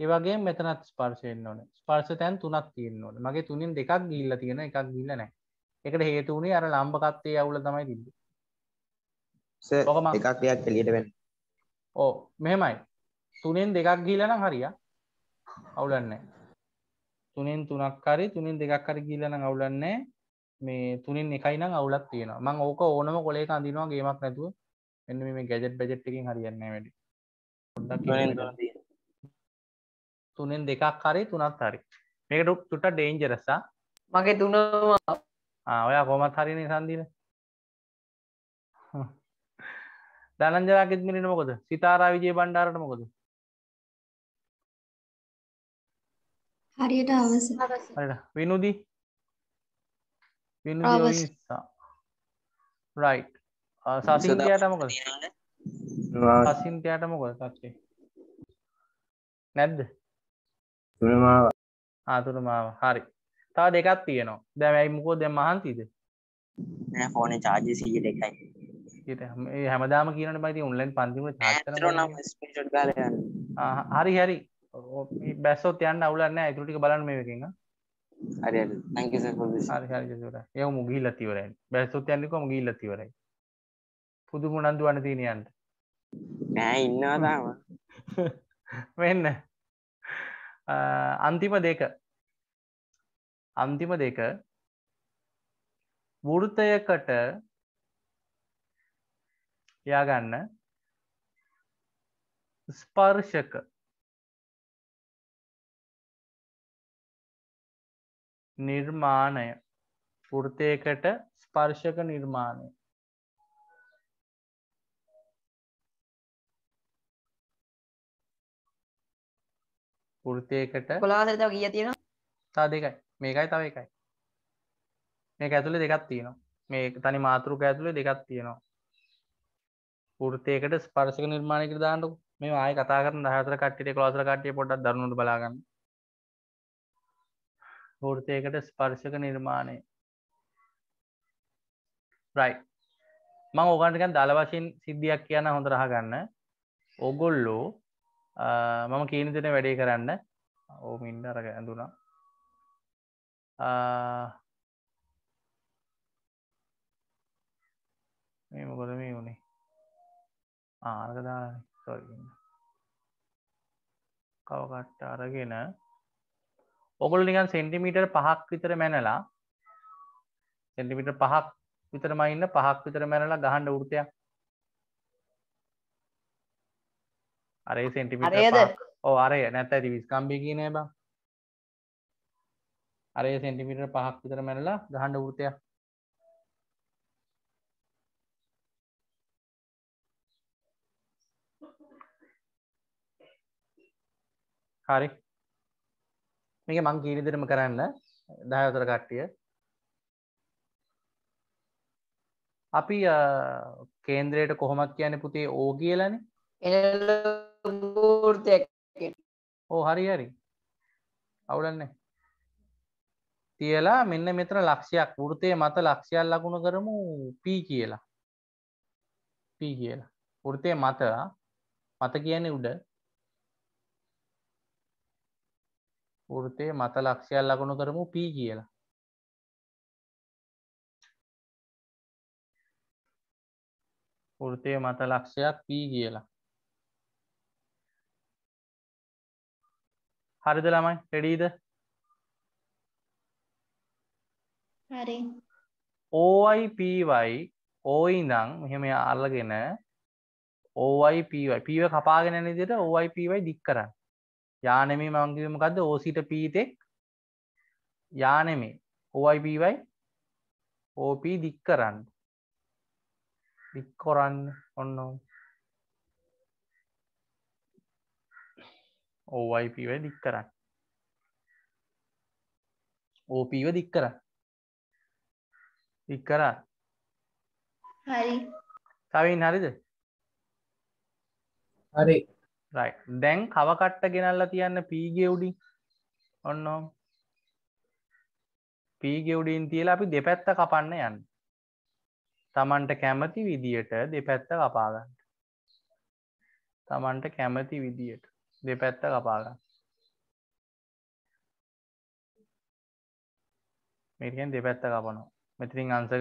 ඒ වගේ මෙතනත් ස්පර්ශයෙන් ඕන ස්පර්ශ තැන් තුනක් තියන්න ඕන මගේ තුනින් දෙකක් ගිල්ල තියෙන එකක් ගිල්ල නෑ එකට හේතුවනේ අර ලම්බකත්තේ අවුල තමයි තිබ එකක් දෙයක් එලියට වෙන්න ඕ මෙහෙමයි තුනෙන් දෙකක් ගිලනම් හරියා අවුලන්නේ තුනෙන් තුනක් හරි තුනින් දෙකක් හරි ගිල්ලන අවුලන්නේ මේ තුනින් එකයි නම් අවුලක් තියෙනවා මං ඕක ඕනම කොලේක අඳිනවා ගේමක් නැතුව මෙන්න මේ ගැජට් බැජට් එකකින් හරියන්නේ වැඩි පොඩ්ඩක් තුනෙන් දෙකක් හරි තුනක් හරි මේක තුට ඩේන්ජරසා මගේ තුන ඔයා කොමත් හරින සන්දින දනංජරාගෙත් මිනිට මොකොද සිතාරා විජය බණ්ඩාරට මොකොද හරියට අවශ්‍ය. හරියට. විනුදි. විනුදි ඔයිස්සා. right. සසින්තියට මොකද? සසින්තියට මොකද සත්‍ය? නැද්ද? තුරුමාව. ආ තුරුමාව. හරි. තව දෙකක් තියෙනවා. දැන් ඇයි මොකෝ දැන් මහන්තිද? නෑ ෆෝනේ charge 101යි. හැමදාම කියන බයි උන්ලයින් පන්තිම හරි හරි බැස්සොත් යන්න අවුලන්න ඇතුටික බලන්න මේ එකක හරි යම ගිල්ල තිවරයි බැස්සොත් යන්නකොම ගිල්ල තිවරයි පුදු මුණන්දු වන තිීනයන්ට නෑ ඉන්නවාදාම වෙන්න අන්තිම දෙක අන්තිම දෙක වෘතයකට යාගන්න ස්පර්ෂක නිර්මාණය වෘතයකට ස්පර්ශක නිර්මාණය වෘතයකට කොලාසත කිය තියෙන තා දෙකයි මේකයි තව එකයි මේක ඇතුළේ දෙකක් තියෙනවා මේ තනි මාතෘක ඇතුළේ දෙකක් තියෙනවා වෘතයකට ස්පර්ශක නිර්මාණයකට දාන්නකෝ මේ ආය කතා කරන 14 කට්ටියට 11 කට්ටිය පොඩ්ඩක් දරුණුට බලාගන්න වෘතයකට ස්පර්ශක නිර්මාණය රයි මං ඕකන්ටකන් දල වශයෙන් සිද්ධියක් කියන හොඳ රහගන්න ඔගොල්ලෝ මම කීනතන වැඩේ කරන්න ඕ මින්ඩ අරග ඇඳුනා මේ මොකද මේ වුණේ ආර්ගදාන සො කවකට්ට අරගෙන ඔගොල්ලෝ නිකන් සෙන්ටිමීටර් 5ක් විතර මැනලා සෙන්ටිමීටර් 5ක් විතරම ඉන්න 5ක් විතර මැනලා ගහන්න වෘතයක්. අර ඒ සෙන්ටිමීටර් 5ක්. ඔව් අර ඒ නැත්නම් රිවිස් කම්බිය කියන්නේ බං. අර ඒ සෙන්ටිමීටර් 5ක් විතර මැනලා ගහන්න වෘතයක්. හරි මේක මං කියන විදිහටම කරන්න 10 වතර කට්ටිය අපි කේන්ද්‍රයට කොහොමද කියන්නේ පුතේ ඕ කියලානේ එනලෝගෝර්තයක්ෙන් ඕ හරි හරි අවුලන්නේ තියලා මෙන්න මෙතන ලක්ෂයක් වෘතයේ මත ලක්ෂයක් ලකුණු කරමු p කියලා p කියලා වෘතයේ මත මත කියන්නේ උඩ වෘතය මත ලක්ෂයක් ලකුණු කරමු පී කියලා වෘතය මත ලක්ෂයක් පී කියලා හරිද ළමයි රෙඩීද හරි ඕයිපීවයි ඕයිඉදං මෙහෙම අල්ලගෙන ඕයිපීවයි පීව කපාගෙන නිදිට ඕයිපීවයි දික් කරන්න යානෙමේ මංගිව මොකක්ද ඕසිට පීතෙක් යානෙමේ OIPY OP දික් කරන්න දික් කොරන්න ඔන්න OIPY දික් කරන්න ඕපීව දික් කර දික් කරා හරි තවින් හරිද හරි දැන් කවකට්ට ගෙනල්ලා තියන්න පීගෙව්ඩින් ඔන්නෝ පීගෙව්ඩින් තියලා අපි දෙපැත්ත කපන්න යන්න තමන්ට කැමති විදියට දෙපැත්ත කපාගන්න තමන්ට කැමති විදියට දෙපැත්ත කපාගන්න මේකෙන් දෙපැත්ත කපනවා මෙතිරින් අංසක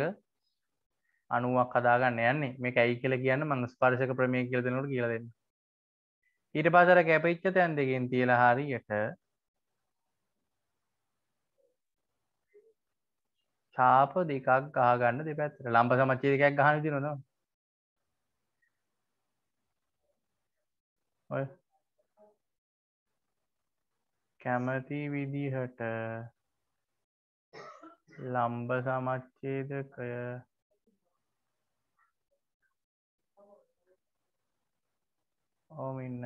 අනුවක් කදාගන්න යන්නේ මේ ඇයි කියල කියන්න මං ස්පර්ශක ප්‍රමය කියලදනට කියලදන්න ඊට පසර කැපිච්ච තැන් දෙකෙන් තියල හරියට චාප දෙකක් ගහගන්න දෙපැත් ලම්බ සමච්චි දෙකක් ගහන තිරනවා ඔය කැමති විදිහට ලම්බ සමච්චේදකය ඕමින්න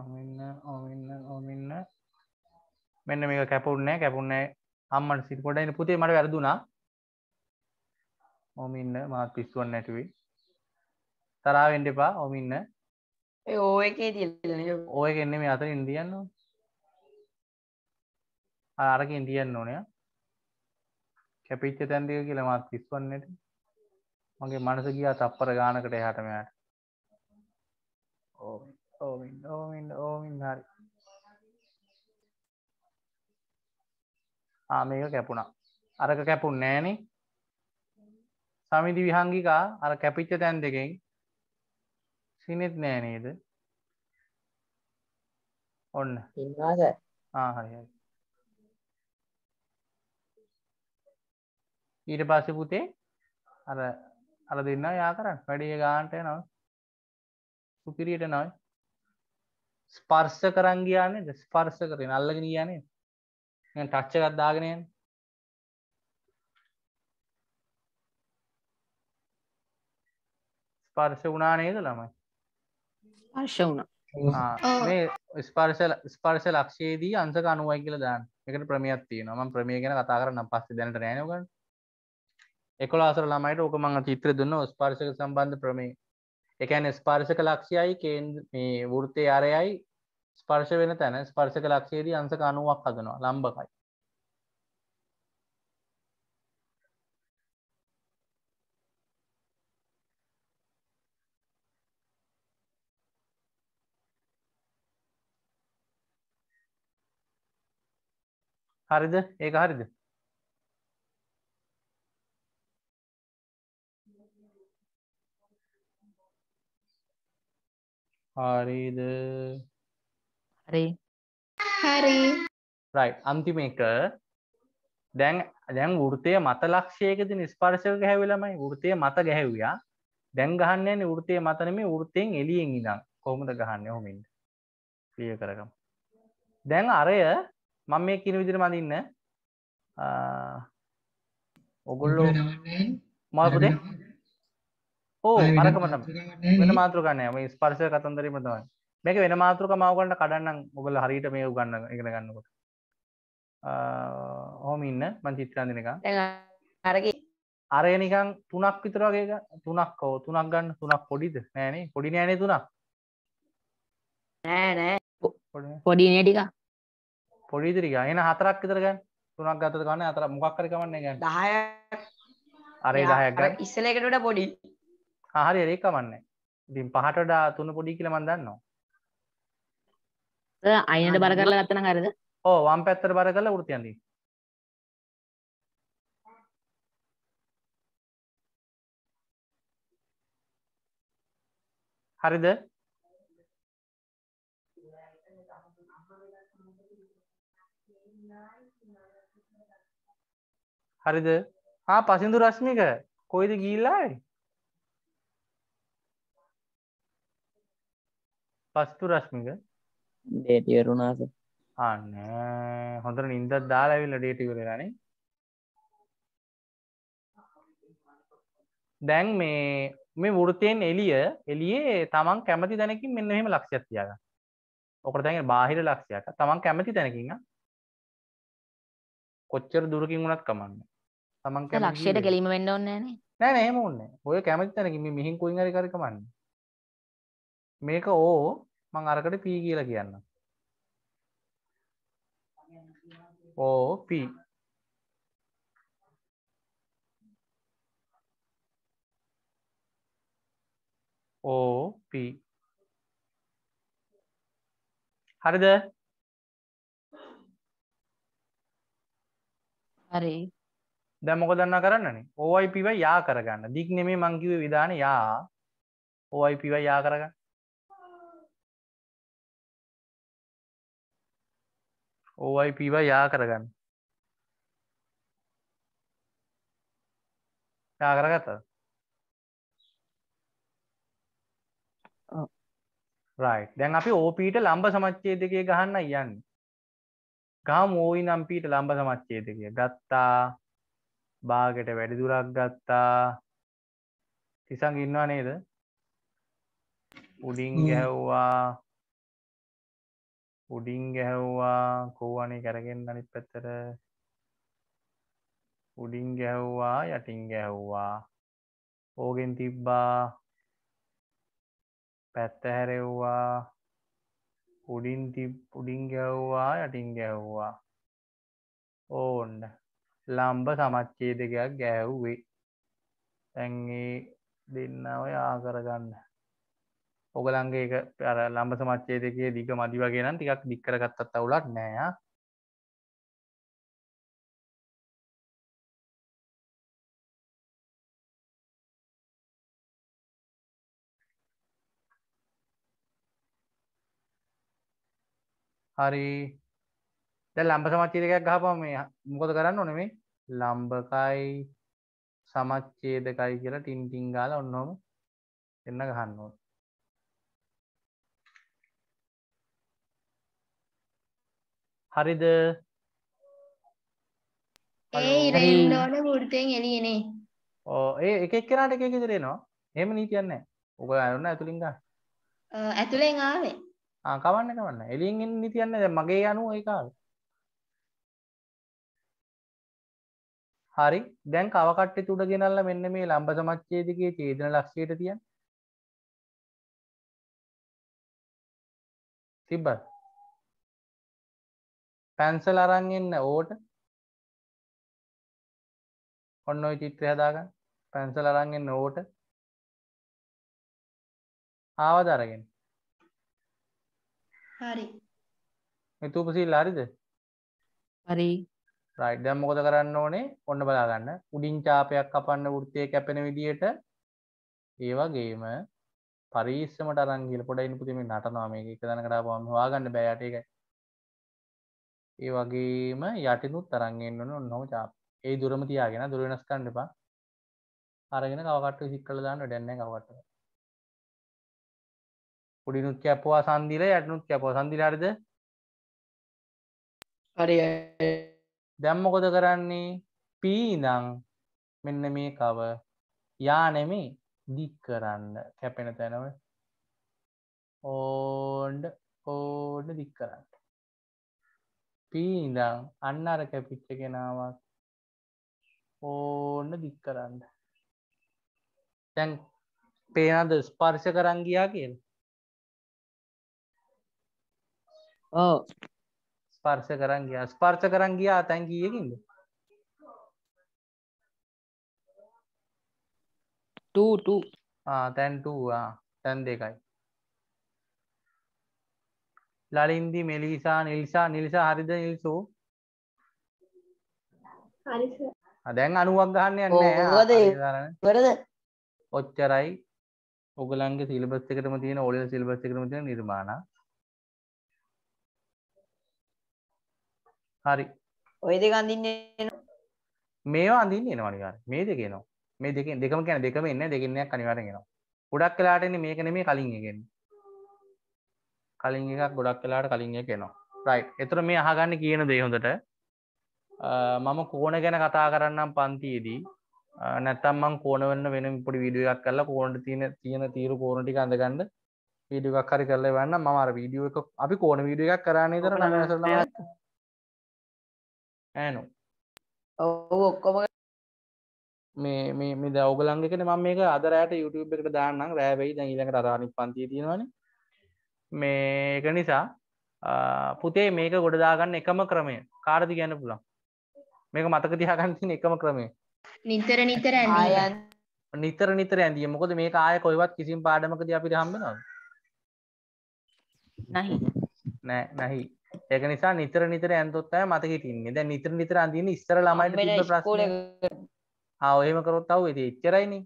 ඔමින්න ඕමින්න ඕමින්න මෙන්න මේක කැපුන්නෑ කැපුන්නෑ අම්මට සිට පොඩයින පුතේ මට වැරදුනා ඕමින්න මාත් පිස්සුවන් නැටුවේ තරාවෙන්ඩ එපා ඕමින්න ඒ ඕ එකේ තිය ඕය කෙන්නේ මේ අතර ඉන්දියන්න අරක ඉන්දියන්න ඕනය කැපිච්ච තැන්දික කියල මත් පිස්වන්නට මගේ මනස ගියා තප්පර ගානකට එහටමයට ඕ ඕමින් ඕමින් ඕමින් හරි ආමේක කැපුණා අරක කැපුන් නෑන සමිදි විහංගිකා අර කැපිච්ච තැන් දෙකෙන් සිනෙත් නෑනේද ඔන්න ඉන්නාද ආහරි ඊට පස්ස පුතේ අර අර දෙන්න යා කරන්න වැඩිය ගාන්ටය නව සුකිරියට නොයි ස්පර්ස කරන් ගියානේද ස්පර්ස කරගෙන අල්ලගෙන ගියානේ නිකන් ටච් එකක් දාගෙන යන්නේ ස්පර්ශ වුණා නේද ළමයි ස්පර්ශ වුණා මේ ස්පර්ශ ස්පර්ශ ලක්ෂයේදී අංශක 90යි කියලා දාන්න. ඒකට ප්‍රමේයක් තියෙනවා. මම ප්‍රමේය ගැන කතා කරන්නම් පස්සේ දැනට නෑනේ ඔයගොල්ලෝ. 11 වසර ළමයිට ඕක මම චිත්‍ර දුන්නා ස්පර්ශක සම්බන්ධ ප්‍රමේය. එකැන ස්පර්ශක ලක්ෂයයි කේන්ද මේ වෘතය අරයයි ස්පර්ශ වෙන තැන ස්පර්ශක ලක්ෂයේදී අංසක අනුවක් හදනවා ලම්බකයි හරිද ඒක හරිද හරිද හරි හරි රයි අන්තිම එක දැන් දැන් වෘතය මත ලක්ෂයකති නිස්පර්ශක හැවිලමයි වෘතය මත ගැහැවයා දැන් ගහන්නන්නේ වෘතය මතනම වෘතයෙන් එලියෙන් ඉදම් කොමද ගහන්න හොමින්ට ක්‍රිය කරකම් දැන් අරය මම මේ කින විදිර මඳන්න ඔගොල්ලෝ මාපුදේ ඕ අරකමට වෙන මාතෘකනය මේ ස්පර්ශය කතන්දරීම තමයි මේක වෙන මාතෘක මවගන්නට කඩන්නම් ඔබල හරිට මේ උගන්න එකන ගන්නකොට හොම ඉන්න මං චිත්‍රන්දින එක අරග අරය නිකං තුනක් විතරගේ තුනක් හෝ තුනක් ගන්න තුනක් පොඩිද නෑනේ පොඩි නෑනේ තුනක් නෑනෑ පොඩි නටික පොඩිදිරික එන හතරක් විතරගන්න තුනක් ගත ගන්න අතර මොකක් කරකමන්න ගන්න දහය අරේ දහයක් ඉස්සලකට පොඩි හරි හරි කමන්නේ. ඉතින් පහට වඩා තුන පොඩි කියලා මම දන්නවා. සර් අයිනට බර කරලා ගත්තනම් හරියද? ඔව් වම් පැත්තට බර කරලා උඩට යන්න. හරිද? හරිද? ආ පසින්දු රශ්මික කොයිද ගිහිල්ලා ආවේ? පස්තු රශ්මික ඩේටවරුණාස අන්න හොඳර නින්දත් දාලාවිල්ල ඩේටිවරනේ දැන් මේ මේ වෘතයෙන් එලිය එලියේ තමන් කැමති දැනකින් මෙන්න මෙහෙම ලක්ෂයක් තියාග ඔකට දැන් බාහිර ලක්ෂයක් තමන් කැමති දැනකින්න කොච්චර දුරකින් වුණත් කමන්න තමන් ලක්ෂයට ගැලීම වෙන්න ඕන්න නෑ නෑම ඔන්න ඔය කැමති තැනකින් මිහින් කුයිහරි කරකමන්නේ මේක ඕ මං අරකට පී කියල කියන්න ඕ පී ඕ පී හරිද හරි දැමොක දන්න කරන්නන ඕයි පිව යා කරගන්න දික් නෙමේ මංකිව විධාන යා ඕයි පිව යා කරගන්න ඕයිපව යා කරගන්න යා කරගත රයි දැන් අපි ඕපීට ලම්බ සමච්චේදකය ගහන්න යන්න ගම් ඕයි නම්පීට ලම්බ සමච්චේදකය ගත්තා බාගෙට වැඩි දුරක් ගත්තා තිසං ඉන්නවා නේද උඩින් ගැහ්වා උඩින් ගැහැව්වා කෝවනේ කැරගෙන් අනිත් පැත්තර උඩින් ගැහ්වා යටින් ගැහ්වා ඕගෙන් තිබ්බා පැත්ත හැරෙව්වා උඩින් උඩින් ගැව්වා යටින් ගැහ්වා ඕන්න ලම්බ සමච්චේ දෙකයක් ගැහැව්වේ තැන්ගේ දෙන්න ඔය ආකරගන්න ඔගලන්ගේ ලම්බ සමච්චේ දෙකේ දිග මදි වගේ නම් ටිකක් දික්කරගත්තත් අවුලක් නෑ හරි දැන් ලම්බ සමච්ඡේද එකක් ගහපුවම මේ මොකද කරන්න ඕනේ මේ ලම්බකයි සමච්ඡේදකයි කියලා ටින් ටින් ගාලා ඔන්නෝම එන්න ගහන්න ඕනේ හරිද ඒරෝන ෘතයෙන් එලියනේ ඕ ඒ එක එක්කෙනට එක කිදරේනවා එම නීතියන්න ඔක අයන්න ඇතුළින්ග ඇතුළෙන් ආවේ ආකවන්න කවන්න එලියෙන් නීතියන්න මගේ යනු ඒකාව හරි දැන් කවකට්ටි තුඩ ගෙනල්ල මෙන්න මේ ලම්බ සමච්චේදකගේ චේදන ලක්ෂයට තියන් තිබ්බත් පැන්සල් අරන් එන්න ඕට ඔන්න ඔය චිත්‍රය හදාගන්න පැන්සල් අරන් එන්න ඕට ආවද අරගෙන හරි මෙතුූප සිල් හරිද හරි රයිඩ් දැන් මොකද කරන්න ඕනේ ඔන්න බලා ගන්න උඩින් චාපයක් කපන්න වෘත්තයේ කැපෙන විදියට ඒ වගේම පරිස්සමට අරන් ගිහලා පොඩ්ඩක් ඉන්න පුතේ මේ නටනවා මේක එක දණකට ආවම හොයාගන්න බෑ යට ඒකයි ඒ වගේම යටිනුත් තරන්ගෙන්න්න නොම චා ඒ දුරම තියාගෙන දුරවෙනස් කණ්ඩපා අරගෙන කවකට සික්කල දාන්න ඩැන්න කවට පුඩිනුත් කැපවා සන්දිල යටනුත් කැපෝ සඳදිලාරද හරි දැම්මකොද කරන්නේ පීනං මෙන්න මේ කව යානෙමේ දික් කරන්න කැපෙන තැනව ඕන්ඩ ඕඩ දික් කරන්න පීඉඳං අන්න අර කැපිච්ච කෙනාවක් ඕන්න දික් කරන්න තැන් පේනද ස්පර්ශ කරන් ගියා කියල ඕ ස්පර්ශ කරන් ගියා ස්පර්ශ කරන් ගියා තැන් ගියකින්ද තැන්ටවා තැන් දෙකයි ලලින්දි මෙලිසා නිල්සා නිල්සා හරිද නිල්සු දැන් අනුවක් ගහන්න යන්නවරද ඔච්චරයි ඔගලන්ගේ සිල්බස් එකටම තියෙන ඔල සිල්බස් එකටම තියෙන නිර්මාණ හරි ඔය දෙක අඳින්න මේවා අඳින්න එනවා අනිවාර්යෙන් මේ දෙක එනවා මේ දෙකෙන් දෙකම කියන්නේ දෙකම එන්නේ දෙකින් එකක් අනිවාර්යෙන් එනවා ගොඩක් වෙලාට එන්නේ මේක නෙමෙයි කලින් එක එන්නේ කලින් එකක් ගොඩක් කලාට කලින් කෙනවා රයි් එතුර මේ අහගන්න කියන දේහොඳට මම කෝන ගැන කතා කරන්නම් පන්තියේදී නැත්තම්මං කෝනවන්න වෙන පොඩි විඩියක් කල්ලා කෝන්ට තියෙන තියෙන තීරු කෝනටි අඳගන්න වීඩියක් හරි කරල වන්න මර වීඩියෝ එක අපි කෝන වීඩිය එකක් කරන්නේ තර නසන ඇනු ඔව ඔක්කොම මේ මේ දවගලන්ගෙන ම මේක අදරට YouTube එකට දාන්නම් රෑබයි දැ ඊලක රානික් පන්තිය තියෙනවානේ මේක නිසා පුතේ මේක ගොඩදාගන්න එකම ක්‍රමය කාරදි ගැන පුළන් මේක මතක තිහාගන්තින එකම ක්‍රමය නිතර නිතර ඇයන් නිතර නිතර ඇදිය මොකද මේ ආය කොයිවත් කිසිම් පාඩමකද අපිට හම්බෙනවා නහි නෑ නැහි ඒක නිසා නිතර නිතර ඇන්තොත්තය මතක තින්නේ දැ නිතර නිතර අඳන්න ඉස්තර ළමයිට ප්‍රශ්න ආවහෙම කරොත් අව ඇති එච්චරයිනි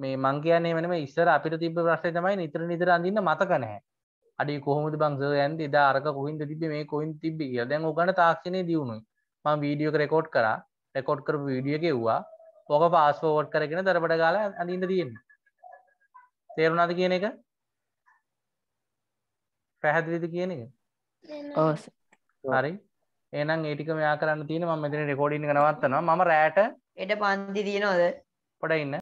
මේ මං කියන්නේ වනම ඉස්සර අපිට තිබ ප්‍රශ්ය තමයි නිතර නිතර අඳන්න මතක නැහැ අඩි කොහොමද බංස ඇන්ද එදා අරක කොහින්ද තිබ මේ කොයින් තිබි කිය දැන් ඕගට තාක්ෂණය දියුණුයි ම වීඩියෝක රෙකෝඩ් කර රෙකෝඩ් කර වීඩිය ගෙව්වා පොක පාස්පෝවට් කරගෙන දරබට ගාල අඳින්ද තියෙන්නේ තේරුණාද කියන එක පැහැදිලිද කියන එක හරි එනම් ඒටික මෙයා කරන්න තියෙන ම මෙතන රෙකෝඩින් නවත්තනවා මම රෑට එට පන්දි තියනවද පොඩ ඉන්න